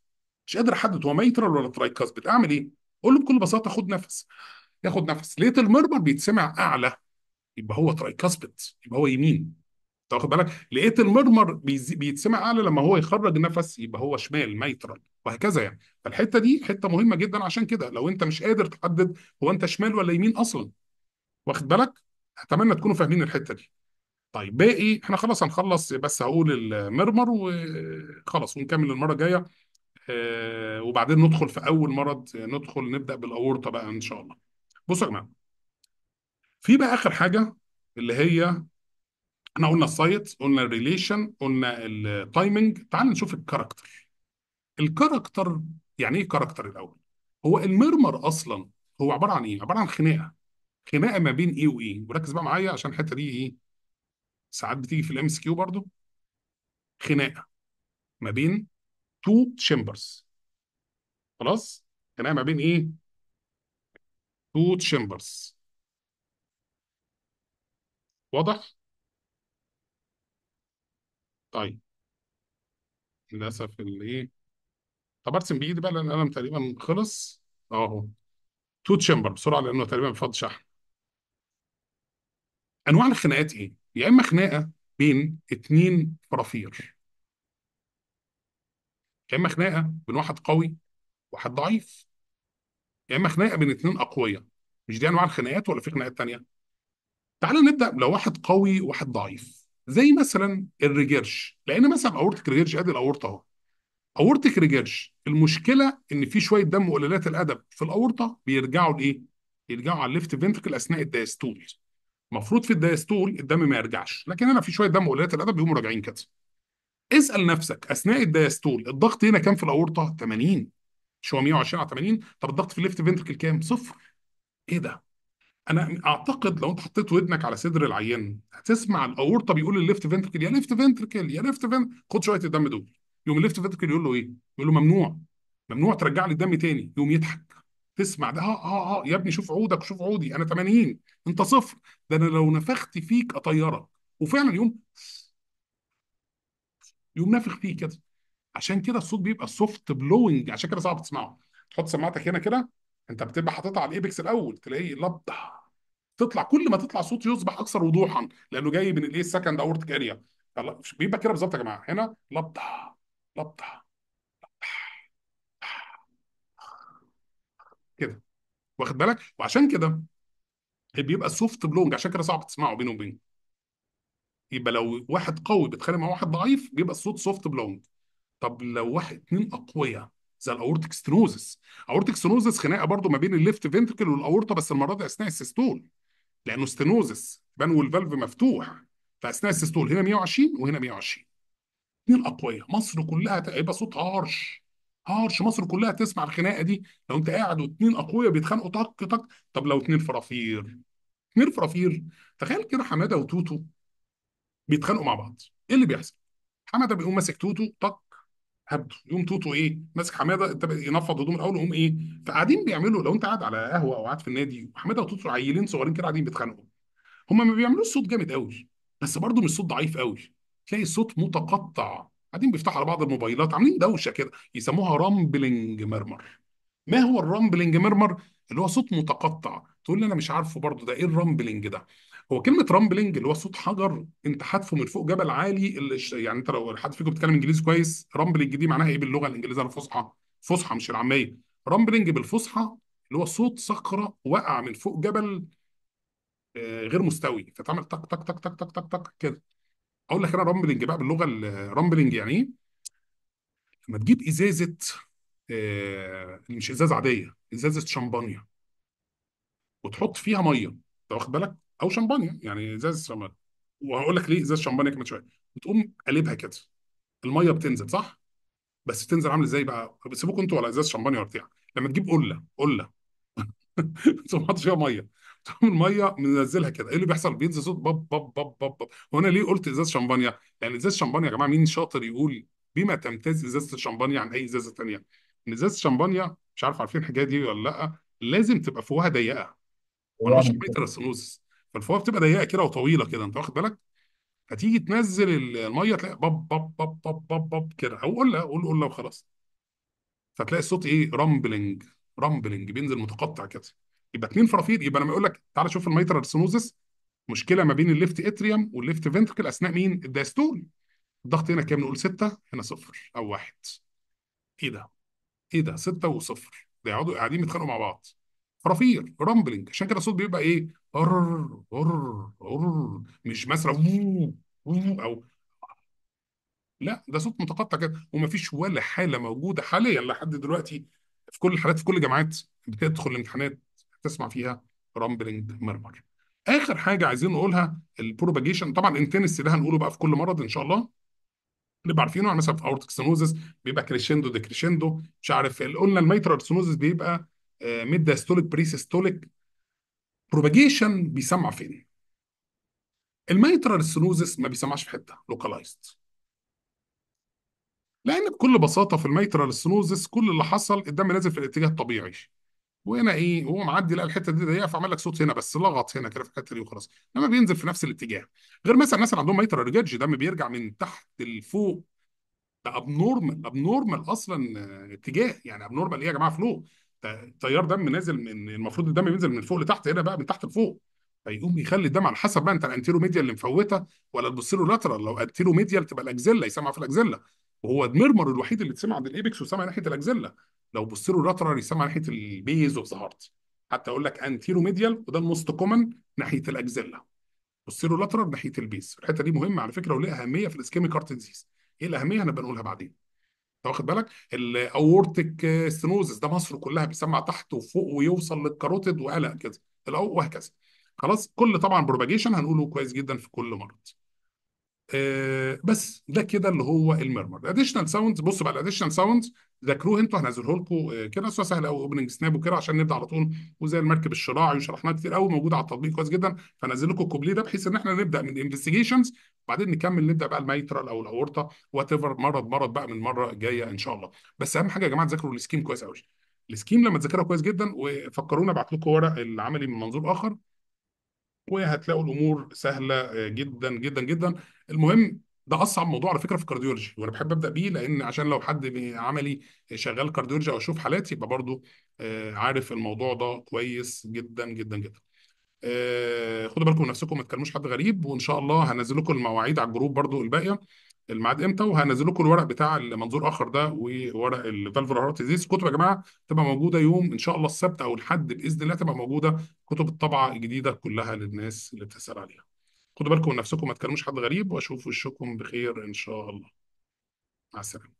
مش قادر احدد هو ميترا ولا ترايكاسبت اعمل ايه؟ اقول له بكل بساطه خد نفس ياخد نفس لقيت المربر بيتسمع اعلى يبقى هو ترايكاسبت يبقى هو يمين انت واخد بالك لقيت المرمر بيتسمع اعلى لما هو يخرج نفس يبقى هو شمال ميترال وهكذا يعني فالحته دي حته مهمه جدا عشان كده لو انت مش قادر تحدد هو انت شمال ولا يمين اصلا واخد بالك اتمنى تكونوا فاهمين الحته دي طيب باقي احنا خلاص هنخلص بس هقول المرمر وخلاص ونكمل المره الجايه آه، وبعدين ندخل في اول مرض ندخل نبدا بالاورطه بقى ان شاء الله بصوا يا جماعه في بقى اخر حاجه اللي هي احنا قلنا السايت قلنا الريليشن قلنا التايمنج تعال نشوف الكاركتر الكاركتر يعني ايه كاركتر الاول هو المرمر اصلا هو عباره عن ايه عباره عن خناقه خناقه ما بين ايه وايه e. وركز بقى معايا عشان الحته دي ايه ساعات بتيجي في الام اس كيو برضو خناقه ما بين تو تشيمبرز خلاص خناقه ما بين ايه تو تشيمبرز واضح؟ طيب للأسف إيه طب أرسم بإيدي بقى لأن القلم تقريبا خلص أهو تو تشامبر بسرعة لأنه تقريبا بيفضي شحن أنواع الخناقات إيه؟ يا إما خناقة بين اتنين فرافير يا إما خناقة بين واحد قوي وواحد ضعيف يا إما خناقة بين اتنين أقوياء مش دي أنواع الخناقات ولا في خناقات تانية؟ تعالى نبدا لو واحد قوي وواحد ضعيف زي مثلا الريجيرش لان مثلا اورتك ريجيرش ادي الاورطه اهو اورتك ريجيرش المشكله ان في شويه دم قليلات الادب في الاورطه بيرجعوا لايه؟ يرجعوا على الليفت فنتركل اثناء الدايستول المفروض في الدايستول الدم ما يرجعش لكن انا في شويه دم قليلات الادب بيقوموا راجعين كده اسال نفسك اثناء الدايستول الضغط هنا كام في الاورطه؟ 80 مش هو 120 على 80 طب الضغط في الليفت فنتركل كام؟ صفر ايه ده؟ انا اعتقد لو انت حطيت ودنك على صدر العيان هتسمع الاورطه بيقول الليفت فنتركل يا ليفت فنتركل يا ليفت فنتركل خد شويه الدم دول يقوم الليفت فنتركل يقول له ايه؟ يقول له ممنوع ممنوع ترجع لي الدم تاني يقوم يضحك تسمع ده اه اه اه يا ابني شوف عودك شوف عودي انا 80 انت صفر ده انا لو نفخت فيك اطيرك وفعلا يقوم يقوم نافخ فيه كده عشان كده الصوت بيبقى سوفت بلوينج عشان كده صعب تسمعه تحط سماعتك هنا كده انت بتبقى حاططها على الايبكس الاول تلاقيه لبح تطلع كل ما تطلع صوت يصبح اكثر وضوحا لانه جاي من الايه السكند اورت كارير بيبقى كده بالظبط يا جماعه هنا لبطه لبطه كده واخد بالك وعشان كده بيبقى سوفت بلونج عشان كده صعب تسمعه بينه وبين يبقى لو واحد قوي بيتخانق مع واحد ضعيف بيبقى الصوت سوفت بلونج طب لو واحد اتنين اقوياء زي الاورتيك ستنوزس اورتيك ستنوزس خناقه برضو ما بين الليفت فنتركل والاورطه بس المره دي اثناء السيستول لانه ستينوزس بانو الفالف مفتوح فاثناء السيستول هنا 120 وهنا 120 اثنين اقوياء مصر كلها هيبقى صوت هارش هارش مصر كلها تسمع الخناقه دي لو انت قاعد واثنين اقوياء بيتخانقوا طق طق طب لو اثنين فرافير اثنين فرافير تخيل كده حماده وتوتو بيتخانقوا مع بعض ايه اللي بيحصل؟ حماده بيقوم ماسك توتو طق هبدو يقوم توتو ايه ماسك حماده ينفض هدوم الاول يقوم ايه فقاعدين بيعملوا لو انت قاعد على قهوه او قاعد في النادي وحماده وتوتو عيلين صغيرين كده قاعدين بيتخانقوا هما ما بيعملوش صوت جامد قوي بس برضه مش صوت ضعيف قوي تلاقي الصوت متقطع قاعدين بيفتحوا على بعض الموبايلات عاملين دوشه كده يسموها رامبلنج مرمر ما هو الرامبلنج مرمر اللي هو صوت متقطع تقول لي انا مش عارفه برضه ده ايه الرامبلنج ده هو كلمه رامبلنج اللي هو صوت حجر انت حادفه من فوق جبل عالي اللي يعني انت لو حد فيكم بيتكلم انجليزي كويس رامبلنج دي معناها ايه باللغه الانجليزيه الفصحى فصحى مش العاميه رامبلنج بالفصحى اللي هو صوت صخره وقع من فوق جبل آه، غير مستوي فتعمل تك تك تك تك تك تك تك كده اقول لك انا رامبلنج بقى باللغه الرامبلنج يعني ايه لما تجيب ازازه آه، مش ازازه عاديه ازازه شمبانيا وتحط فيها ميه انت واخد بالك او شمبانيا يعني ازاز شمبانيا وهقول لك ليه ازاز شمبانيا كمان شويه بتقوم قلبها كده الميه بتنزل صح بس بتنزل عامل ازاي بقى سيبوكم انتوا على ازاز شمبانيا وبتاع لما تجيب قله قله <laughs> تقوم حاطط فيها ميه تقوم الميه منزلها كده ايه اللي بيحصل بينزل صوت باب باب باب باب باب وانا ليه قلت ازاز شمبانيا يعني ازاز شمبانيا يا جماعه مين شاطر يقول بما تمتاز ازازه الشمبانيا عن اي ازازه ثانيه ان ازازه الشمبانيا مش عارف عارفين الحكايه دي ولا لا لازم تبقى فوقها ضيقه ولا مش لتر فالفوره بتبقى ضيقه كده وطويله كده انت واخد بالك هتيجي تنزل الميه تلاقي بب بب بب بب بب, بب كده او قله قول قله وخلاص فتلاقي الصوت ايه رامبلنج رامبلنج بينزل متقطع كده يبقى اتنين فرافير يبقى لما يقول لك تعالى شوف الميترال سينوزس مشكله ما بين الليفت اتريوم والليفت فنتركل اثناء مين الدايستول الضغط هنا كام نقول 6 هنا صفر او واحد ايه ده ايه ده 6 وصفر ده يقعدوا قاعدين يتخانقوا مع بعض رفير رامبلنج عشان كده الصوت بيبقى ايه أر أر أر مش مثلا او لا ده صوت متقطع كده ومفيش ولا حاله موجوده حاليا لحد دلوقتي في كل الحالات في كل الجامعات بتدخل الامتحانات تسمع فيها رامبلنج مرمر اخر حاجه عايزين نقولها البروباجيشن طبعا انتنسي ده هنقوله بقى في كل مرض ان شاء الله نبقى عارفينه يعني مثلا في اورتكسنوزس بيبقى كريشندو ديكريشندو مش عارف قلنا الميترال سنوزس بيبقى آه، ميد دايستوليك بريسيستوليك بروباجيشن بيسمع فين؟ الميترال سنوزس ما بيسمعش في حته لوكالايزد لان بكل بساطه في الميترال سنوزس كل اللي حصل الدم نازل في الاتجاه الطبيعي وهنا ايه وهو معدي لقى الحته دي ضيقه فعمل لك صوت هنا بس لغط هنا كده في الحته دي وخلاص لما بينزل في نفس الاتجاه غير مثلا الناس اللي عندهم ميترال ريجج دم بيرجع من تحت لفوق ده ابنورمال ابنورمال اصلا آه، اتجاه يعني ابنورمال ايه يا جماعه فلو تيار دم نازل من المفروض الدم بينزل من فوق لتحت هنا بقى من تحت لفوق فيقوم يخلي الدم على حسب بقى انت الانتيرو ميديا اللي مفوته ولا تبص له لاترال لو انتيرو ميديا تبقى الاجزله يسمع في الاجزله وهو المرمر الوحيد اللي تسمع عند الايبكس وسمع ناحيه الاجزله لو بص له لاترال يسمع ناحيه البيز اوف ذا هارت حتى اقول لك انتيرو ميديال وده الموست كومن ناحيه الاجزله بص له لاترال ناحيه البيز الحته دي مهمه على فكره وليها اهميه في الاسكيميك كارت ديزيز ايه الاهميه هنبقى نقولها بعدين واخد بالك الاورتيك ستنوزس ده مصر كلها بيسمع تحت وفوق ويوصل للكاروتيد وقلق كده وهكذا خلاص كل طبعا بروباجيشن هنقوله كويس جدا في كل مرض آه بس ده كده اللي هو الميرمر اديشنال ساوندز بصوا بقى الاديشنال ساوندز ذاكروه انتوا هنزله لكم آه كده سواء سهل قوي اوبننج سناب وكده عشان نبدا على طول وزي المركب الشراعي وشرحناه كتير قوي موجود على التطبيق كويس جدا فنزل لكم الكوبليه ده بحيث ان احنا نبدا من انفستيجيشنز وبعدين نكمل نبدا بقى الميترال او الاورطه وات ايفر مرض مرض بقى من المره الجايه ان شاء الله بس اهم حاجه يا جماعه تذاكروا السكيم كويس قوي السكيم لما تذاكرها كويس جدا وفكرونا ابعت لكم ورق العملي من منظور اخر وهتلاقوا الامور سهله آه، جدا جدا جدا المهم ده اصعب موضوع على فكره في الكارديولوجي وانا بحب ابدا بيه لان عشان لو حد عملي شغال كارديولوجي او اشوف حالات يبقى برضو آه، عارف الموضوع ده كويس جدا جدا جدا آه، خدوا بالكم من نفسكم ما تكلموش حد غريب وان شاء الله هنزل لكم المواعيد على الجروب برضو الباقيه الميعاد امتى وهنزل لكم الورق بتاع المنظور اخر ده وورق هارت ديزيز كتب يا جماعه تبقى موجوده يوم ان شاء الله السبت او الحد باذن الله تبقى موجوده كتب الطبعه الجديده كلها للناس اللي بتسال عليها خدوا بالكم من نفسكم ما تكلموش حد غريب واشوف وشكم بخير ان شاء الله مع السلامه